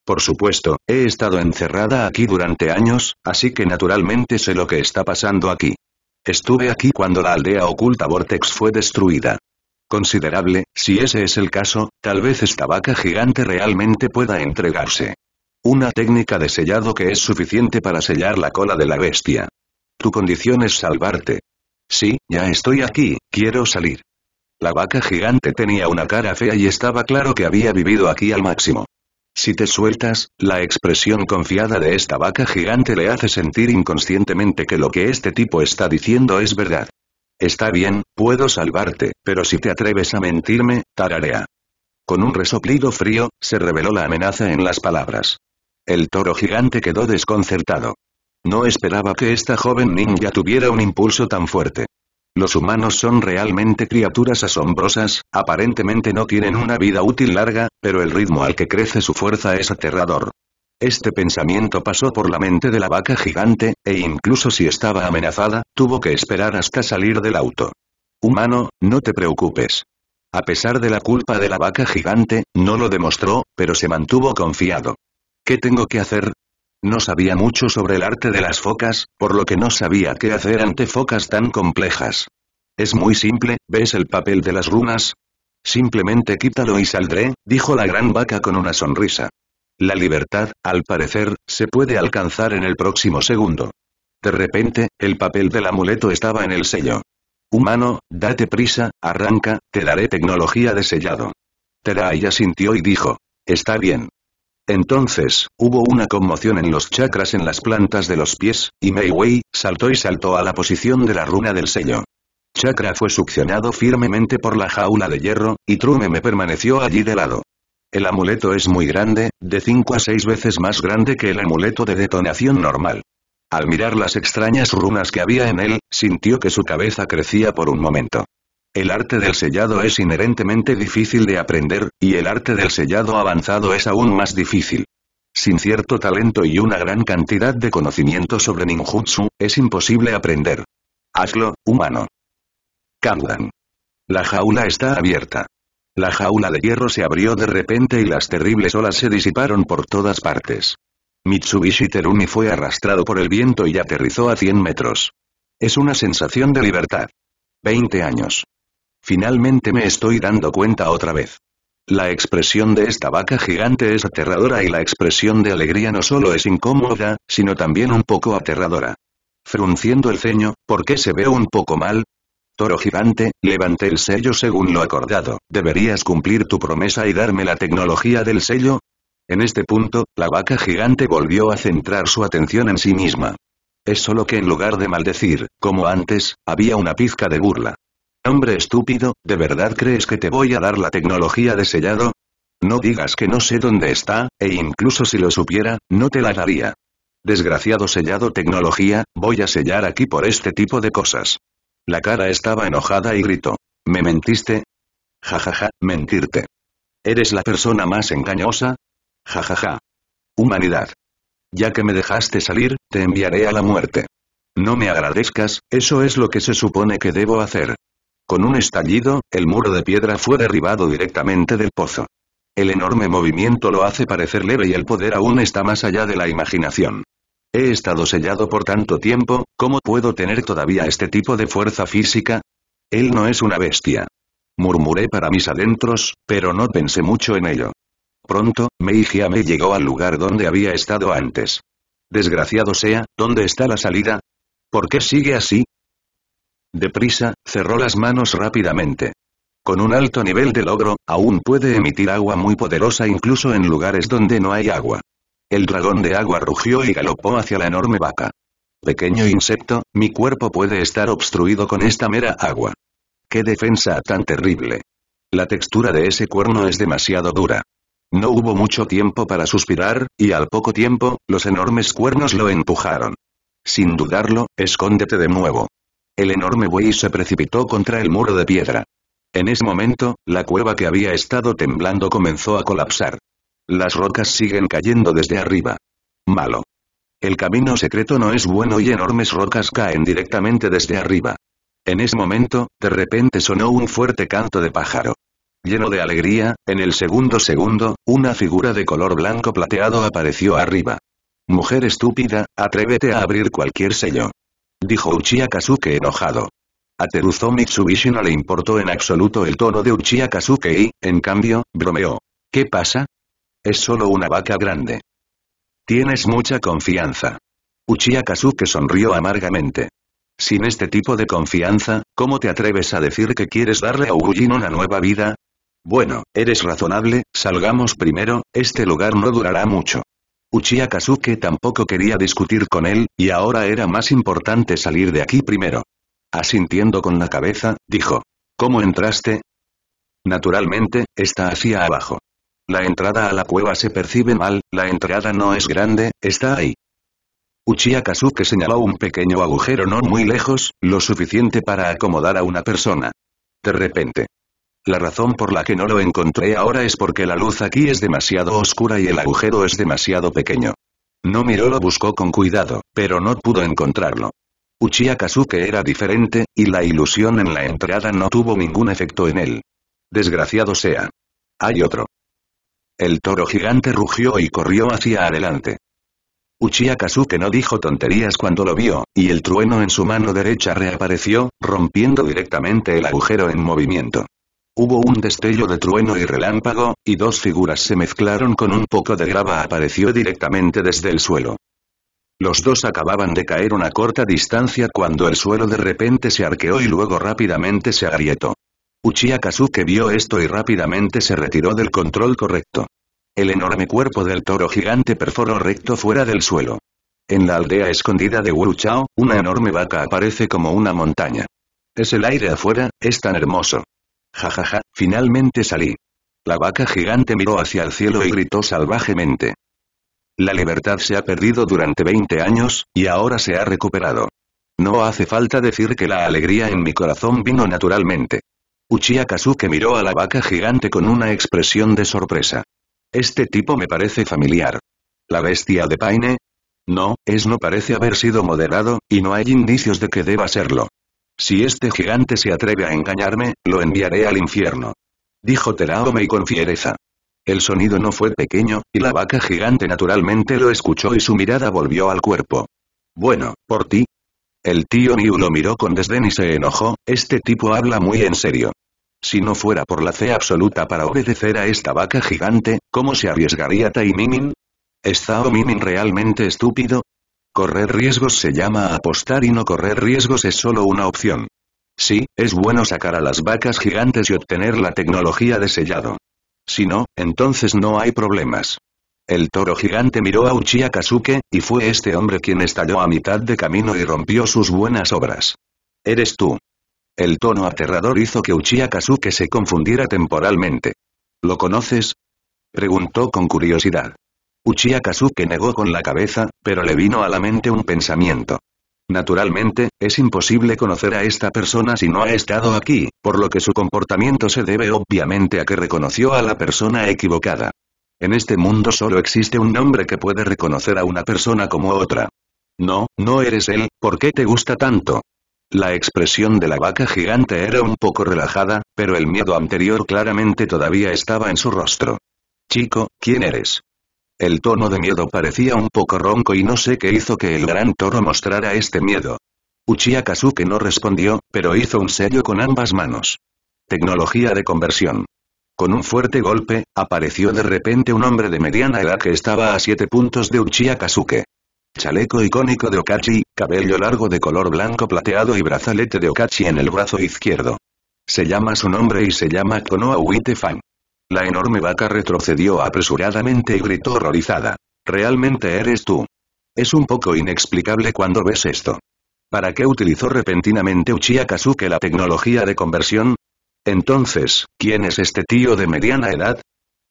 Por supuesto, he estado encerrada aquí durante años, así que naturalmente sé lo que está pasando aquí. Estuve aquí cuando la aldea oculta Vortex fue destruida. Considerable, si ese es el caso, tal vez esta vaca gigante realmente pueda entregarse. Una técnica de sellado que es suficiente para sellar la cola de la bestia. Tu condición es salvarte. Sí, ya estoy aquí, quiero salir. La vaca gigante tenía una cara fea y estaba claro que había vivido aquí al máximo. Si te sueltas, la expresión confiada de esta vaca gigante le hace sentir inconscientemente que lo que este tipo está diciendo es verdad. Está bien, puedo salvarte, pero si te atreves a mentirme, tararea. Con un resoplido frío, se reveló la amenaza en las palabras. El toro gigante quedó desconcertado. No esperaba que esta joven ninja tuviera un impulso tan fuerte. Los humanos son realmente criaturas asombrosas, aparentemente no tienen una vida útil larga, pero el ritmo al que crece su fuerza es aterrador. Este pensamiento pasó por la mente de la vaca gigante, e incluso si estaba amenazada, tuvo que esperar hasta salir del auto. Humano, no te preocupes. A pesar de la culpa de la vaca gigante, no lo demostró, pero se mantuvo confiado. ¿Qué tengo que hacer? No sabía mucho sobre el arte de las focas, por lo que no sabía qué hacer ante focas tan complejas. Es muy simple, ¿ves el papel de las runas? Simplemente quítalo y saldré, dijo la gran vaca con una sonrisa. La libertad, al parecer, se puede alcanzar en el próximo segundo. De repente, el papel del amuleto estaba en el sello. Humano, date prisa, arranca, te daré tecnología de sellado. Teraya sintió y dijo. Está bien. Entonces, hubo una conmoción en los chakras en las plantas de los pies, y Mei saltó y saltó a la posición de la runa del sello. Chakra fue succionado firmemente por la jaula de hierro, y me permaneció allí de lado. El amuleto es muy grande, de 5 a 6 veces más grande que el amuleto de detonación normal. Al mirar las extrañas runas que había en él, sintió que su cabeza crecía por un momento. El arte del sellado es inherentemente difícil de aprender, y el arte del sellado avanzado es aún más difícil. Sin cierto talento y una gran cantidad de conocimiento sobre ninjutsu, es imposible aprender. Hazlo, humano. Kandan. La jaula está abierta. La jaula de hierro se abrió de repente y las terribles olas se disiparon por todas partes. Mitsubishi Terumi fue arrastrado por el viento y aterrizó a 100 metros. Es una sensación de libertad. 20 años. Finalmente me estoy dando cuenta otra vez. La expresión de esta vaca gigante es aterradora y la expresión de alegría no solo es incómoda, sino también un poco aterradora. Frunciendo el ceño, ¿por qué se ve un poco mal? Toro gigante, levante el sello según lo acordado, deberías cumplir tu promesa y darme la tecnología del sello. En este punto, la vaca gigante volvió a centrar su atención en sí misma. Es solo que en lugar de maldecir, como antes, había una pizca de burla. Hombre estúpido, ¿de verdad crees que te voy a dar la tecnología de sellado? No digas que no sé dónde está, e incluso si lo supiera, no te la daría. Desgraciado sellado tecnología, voy a sellar aquí por este tipo de cosas. La cara estaba enojada y gritó. ¿Me mentiste? Jajaja, ja, ja, mentirte. ¿Eres la persona más engañosa? Jajaja. Ja, Humanidad. Ya que me dejaste salir, te enviaré a la muerte. No me agradezcas, eso es lo que se supone que debo hacer. Con un estallido, el muro de piedra fue derribado directamente del pozo. El enorme movimiento lo hace parecer leve y el poder aún está más allá de la imaginación. He estado sellado por tanto tiempo, ¿cómo puedo tener todavía este tipo de fuerza física? Él no es una bestia. Murmuré para mis adentros, pero no pensé mucho en ello. Pronto, Meijiame me llegó al lugar donde había estado antes. Desgraciado sea, ¿dónde está la salida? ¿Por qué sigue así? Deprisa, cerró las manos rápidamente. Con un alto nivel de logro, aún puede emitir agua muy poderosa incluso en lugares donde no hay agua. El dragón de agua rugió y galopó hacia la enorme vaca. Pequeño insecto, mi cuerpo puede estar obstruido con esta mera agua. ¡Qué defensa tan terrible! La textura de ese cuerno es demasiado dura. No hubo mucho tiempo para suspirar, y al poco tiempo, los enormes cuernos lo empujaron. Sin dudarlo, escóndete de nuevo. El enorme buey se precipitó contra el muro de piedra. En ese momento, la cueva que había estado temblando comenzó a colapsar. Las rocas siguen cayendo desde arriba. Malo. El camino secreto no es bueno y enormes rocas caen directamente desde arriba. En ese momento, de repente sonó un fuerte canto de pájaro. Lleno de alegría, en el segundo segundo, una figura de color blanco plateado apareció arriba. Mujer estúpida, atrévete a abrir cualquier sello dijo Uchiha enojado. A Teruzo Mitsubishi no le importó en absoluto el tono de Uchiha y, en cambio, bromeó. ¿Qué pasa? Es solo una vaca grande. Tienes mucha confianza. Uchiha sonrió amargamente. Sin este tipo de confianza, ¿cómo te atreves a decir que quieres darle a Ugujin una nueva vida? Bueno, eres razonable, salgamos primero, este lugar no durará mucho. Uchiha tampoco quería discutir con él, y ahora era más importante salir de aquí primero. Asintiendo con la cabeza, dijo. ¿Cómo entraste? Naturalmente, está hacia abajo. La entrada a la cueva se percibe mal, la entrada no es grande, está ahí. Uchiha señaló un pequeño agujero no muy lejos, lo suficiente para acomodar a una persona. De repente, la razón por la que no lo encontré ahora es porque la luz aquí es demasiado oscura y el agujero es demasiado pequeño. No miró lo buscó con cuidado, pero no pudo encontrarlo. Uchiha era diferente, y la ilusión en la entrada no tuvo ningún efecto en él. Desgraciado sea. Hay otro. El toro gigante rugió y corrió hacia adelante. Uchiha no dijo tonterías cuando lo vio, y el trueno en su mano derecha reapareció, rompiendo directamente el agujero en movimiento. Hubo un destello de trueno y relámpago, y dos figuras se mezclaron con un poco de grava apareció directamente desde el suelo. Los dos acababan de caer una corta distancia cuando el suelo de repente se arqueó y luego rápidamente se agrietó. Uchiha vio esto y rápidamente se retiró del control correcto. El enorme cuerpo del toro gigante perforó recto fuera del suelo. En la aldea escondida de Wuruchao, una enorme vaca aparece como una montaña. Es el aire afuera, es tan hermoso. Jajaja, ja, ja, finalmente salí. La vaca gigante miró hacia el cielo y gritó salvajemente. La libertad se ha perdido durante 20 años, y ahora se ha recuperado. No hace falta decir que la alegría en mi corazón vino naturalmente. Uchiha miró a la vaca gigante con una expresión de sorpresa. Este tipo me parece familiar. ¿La bestia de Paine? No, es no parece haber sido moderado, y no hay indicios de que deba serlo. Si este gigante se atreve a engañarme, lo enviaré al infierno. Dijo Teraome con fiereza. El sonido no fue pequeño, y la vaca gigante naturalmente lo escuchó y su mirada volvió al cuerpo. Bueno, por ti. El tío Miu lo miró con desdén y se enojó, este tipo habla muy en serio. Si no fuera por la fe absoluta para obedecer a esta vaca gigante, ¿cómo se arriesgaría Tai Mimin? ¿Está Mimin realmente estúpido? Correr riesgos se llama apostar y no correr riesgos es solo una opción. Sí, es bueno sacar a las vacas gigantes y obtener la tecnología de sellado. Si no, entonces no hay problemas. El toro gigante miró a Uchiha y fue este hombre quien estalló a mitad de camino y rompió sus buenas obras. Eres tú. El tono aterrador hizo que Uchiha Kasuke se confundiera temporalmente. ¿Lo conoces? Preguntó con curiosidad. Uchiha que negó con la cabeza, pero le vino a la mente un pensamiento. Naturalmente, es imposible conocer a esta persona si no ha estado aquí, por lo que su comportamiento se debe obviamente a que reconoció a la persona equivocada. En este mundo solo existe un nombre que puede reconocer a una persona como otra. No, no eres él, ¿por qué te gusta tanto? La expresión de la vaca gigante era un poco relajada, pero el miedo anterior claramente todavía estaba en su rostro. Chico, ¿quién eres? El tono de miedo parecía un poco ronco y no sé qué hizo que el gran toro mostrara este miedo. Uchiha no respondió, pero hizo un sello con ambas manos. Tecnología de conversión. Con un fuerte golpe, apareció de repente un hombre de mediana edad que estaba a siete puntos de Uchiha Chaleco icónico de Okachi, cabello largo de color blanco plateado y brazalete de Okachi en el brazo izquierdo. Se llama su nombre y se llama Konoha Fan. La enorme vaca retrocedió apresuradamente y gritó horrorizada. Realmente eres tú. Es un poco inexplicable cuando ves esto. ¿Para qué utilizó repentinamente Uchiha Kazuke la tecnología de conversión? Entonces, ¿quién es este tío de mediana edad?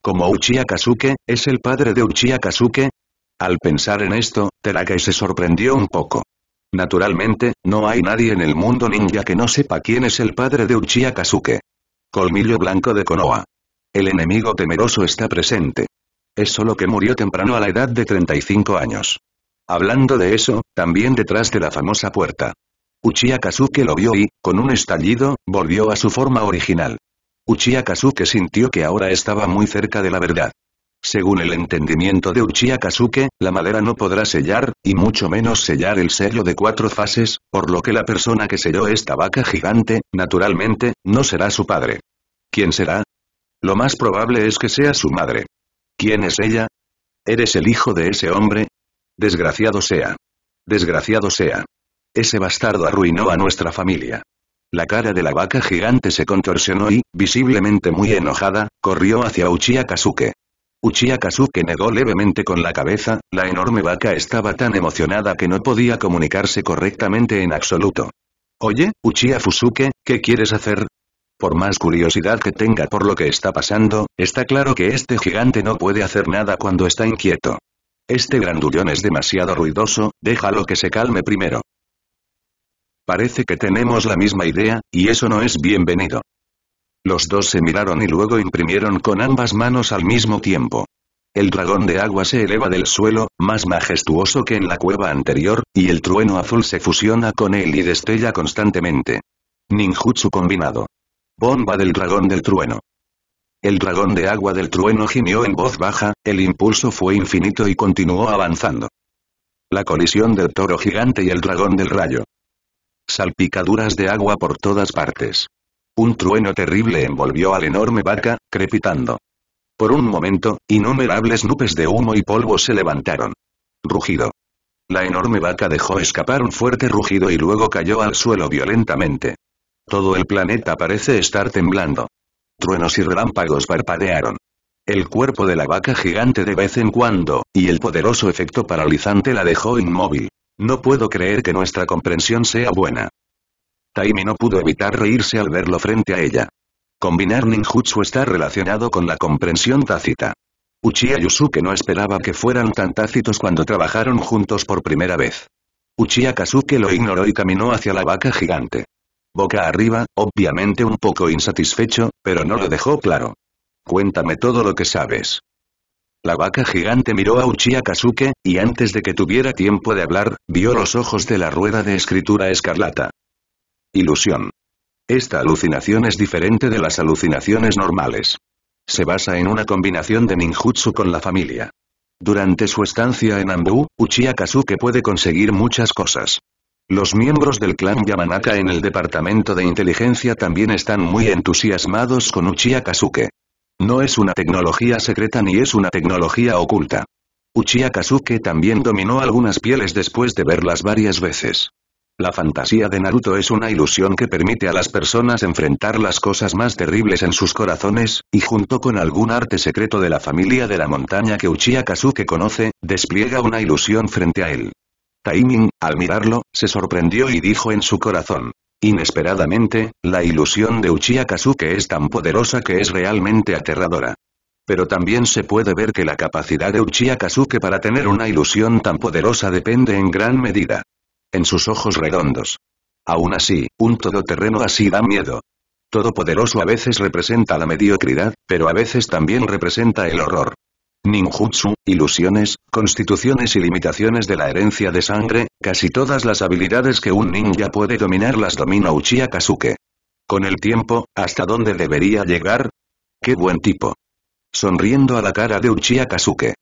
¿Como Uchiha Kazuke, es el padre de Uchiha Kazuke? Al pensar en esto, Terake se sorprendió un poco. Naturalmente, no hay nadie en el mundo ninja que no sepa quién es el padre de Uchiha Kazuke. Colmillo Blanco de Konoha. El enemigo temeroso está presente. Es solo que murió temprano a la edad de 35 años. Hablando de eso, también detrás de la famosa puerta. Uchiha lo vio y, con un estallido, volvió a su forma original. Uchiha sintió que ahora estaba muy cerca de la verdad. Según el entendimiento de Uchiha la madera no podrá sellar, y mucho menos sellar el sello de cuatro fases, por lo que la persona que selló esta vaca gigante, naturalmente, no será su padre. ¿Quién será? Lo más probable es que sea su madre. ¿Quién es ella? ¿Eres el hijo de ese hombre? Desgraciado sea. Desgraciado sea. Ese bastardo arruinó a nuestra familia. La cara de la vaca gigante se contorsionó y, visiblemente muy enojada, corrió hacia Uchiha Kazuke. negó levemente con la cabeza, la enorme vaca estaba tan emocionada que no podía comunicarse correctamente en absoluto. Oye, Uchiha Fusuke, ¿qué quieres hacer? Por más curiosidad que tenga por lo que está pasando, está claro que este gigante no puede hacer nada cuando está inquieto. Este grandullón es demasiado ruidoso, déjalo que se calme primero. Parece que tenemos la misma idea, y eso no es bienvenido. Los dos se miraron y luego imprimieron con ambas manos al mismo tiempo. El dragón de agua se eleva del suelo, más majestuoso que en la cueva anterior, y el trueno azul se fusiona con él y destella constantemente. Ninjutsu combinado. Bomba del dragón del trueno. El dragón de agua del trueno gimió en voz baja, el impulso fue infinito y continuó avanzando. La colisión del toro gigante y el dragón del rayo. Salpicaduras de agua por todas partes. Un trueno terrible envolvió al enorme vaca, crepitando. Por un momento, innumerables nubes de humo y polvo se levantaron. Rugido. La enorme vaca dejó escapar un fuerte rugido y luego cayó al suelo violentamente. Todo el planeta parece estar temblando. Truenos y relámpagos parpadearon. El cuerpo de la vaca gigante de vez en cuando, y el poderoso efecto paralizante la dejó inmóvil. No puedo creer que nuestra comprensión sea buena. Taimi no pudo evitar reírse al verlo frente a ella. Combinar ninjutsu está relacionado con la comprensión tácita. Uchiha Yusuke no esperaba que fueran tan tácitos cuando trabajaron juntos por primera vez. Uchiha lo ignoró y caminó hacia la vaca gigante boca arriba, obviamente un poco insatisfecho, pero no lo dejó claro. Cuéntame todo lo que sabes. La vaca gigante miró a Uchiha Kazuke, y antes de que tuviera tiempo de hablar, vio los ojos de la rueda de escritura escarlata. Ilusión. Esta alucinación es diferente de las alucinaciones normales. Se basa en una combinación de ninjutsu con la familia. Durante su estancia en Ambu, Uchiha puede conseguir muchas cosas. Los miembros del clan Yamanaka en el departamento de inteligencia también están muy entusiasmados con Uchiha Kazuke. No es una tecnología secreta ni es una tecnología oculta. Uchiha Kazuke también dominó algunas pieles después de verlas varias veces. La fantasía de Naruto es una ilusión que permite a las personas enfrentar las cosas más terribles en sus corazones, y junto con algún arte secreto de la familia de la montaña que Uchiha Kazuke conoce, despliega una ilusión frente a él. Taiming, al mirarlo, se sorprendió y dijo en su corazón. Inesperadamente, la ilusión de Uchiha es tan poderosa que es realmente aterradora. Pero también se puede ver que la capacidad de Uchiha para tener una ilusión tan poderosa depende en gran medida. En sus ojos redondos. Aún así, un todoterreno así da miedo. Todopoderoso a veces representa la mediocridad, pero a veces también representa el horror ninjutsu, ilusiones, constituciones y limitaciones de la herencia de sangre, casi todas las habilidades que un ninja puede dominar las domina Uchiha Kazuke. Con el tiempo, ¿hasta dónde debería llegar? ¡Qué buen tipo! Sonriendo a la cara de Uchiha Kazuke.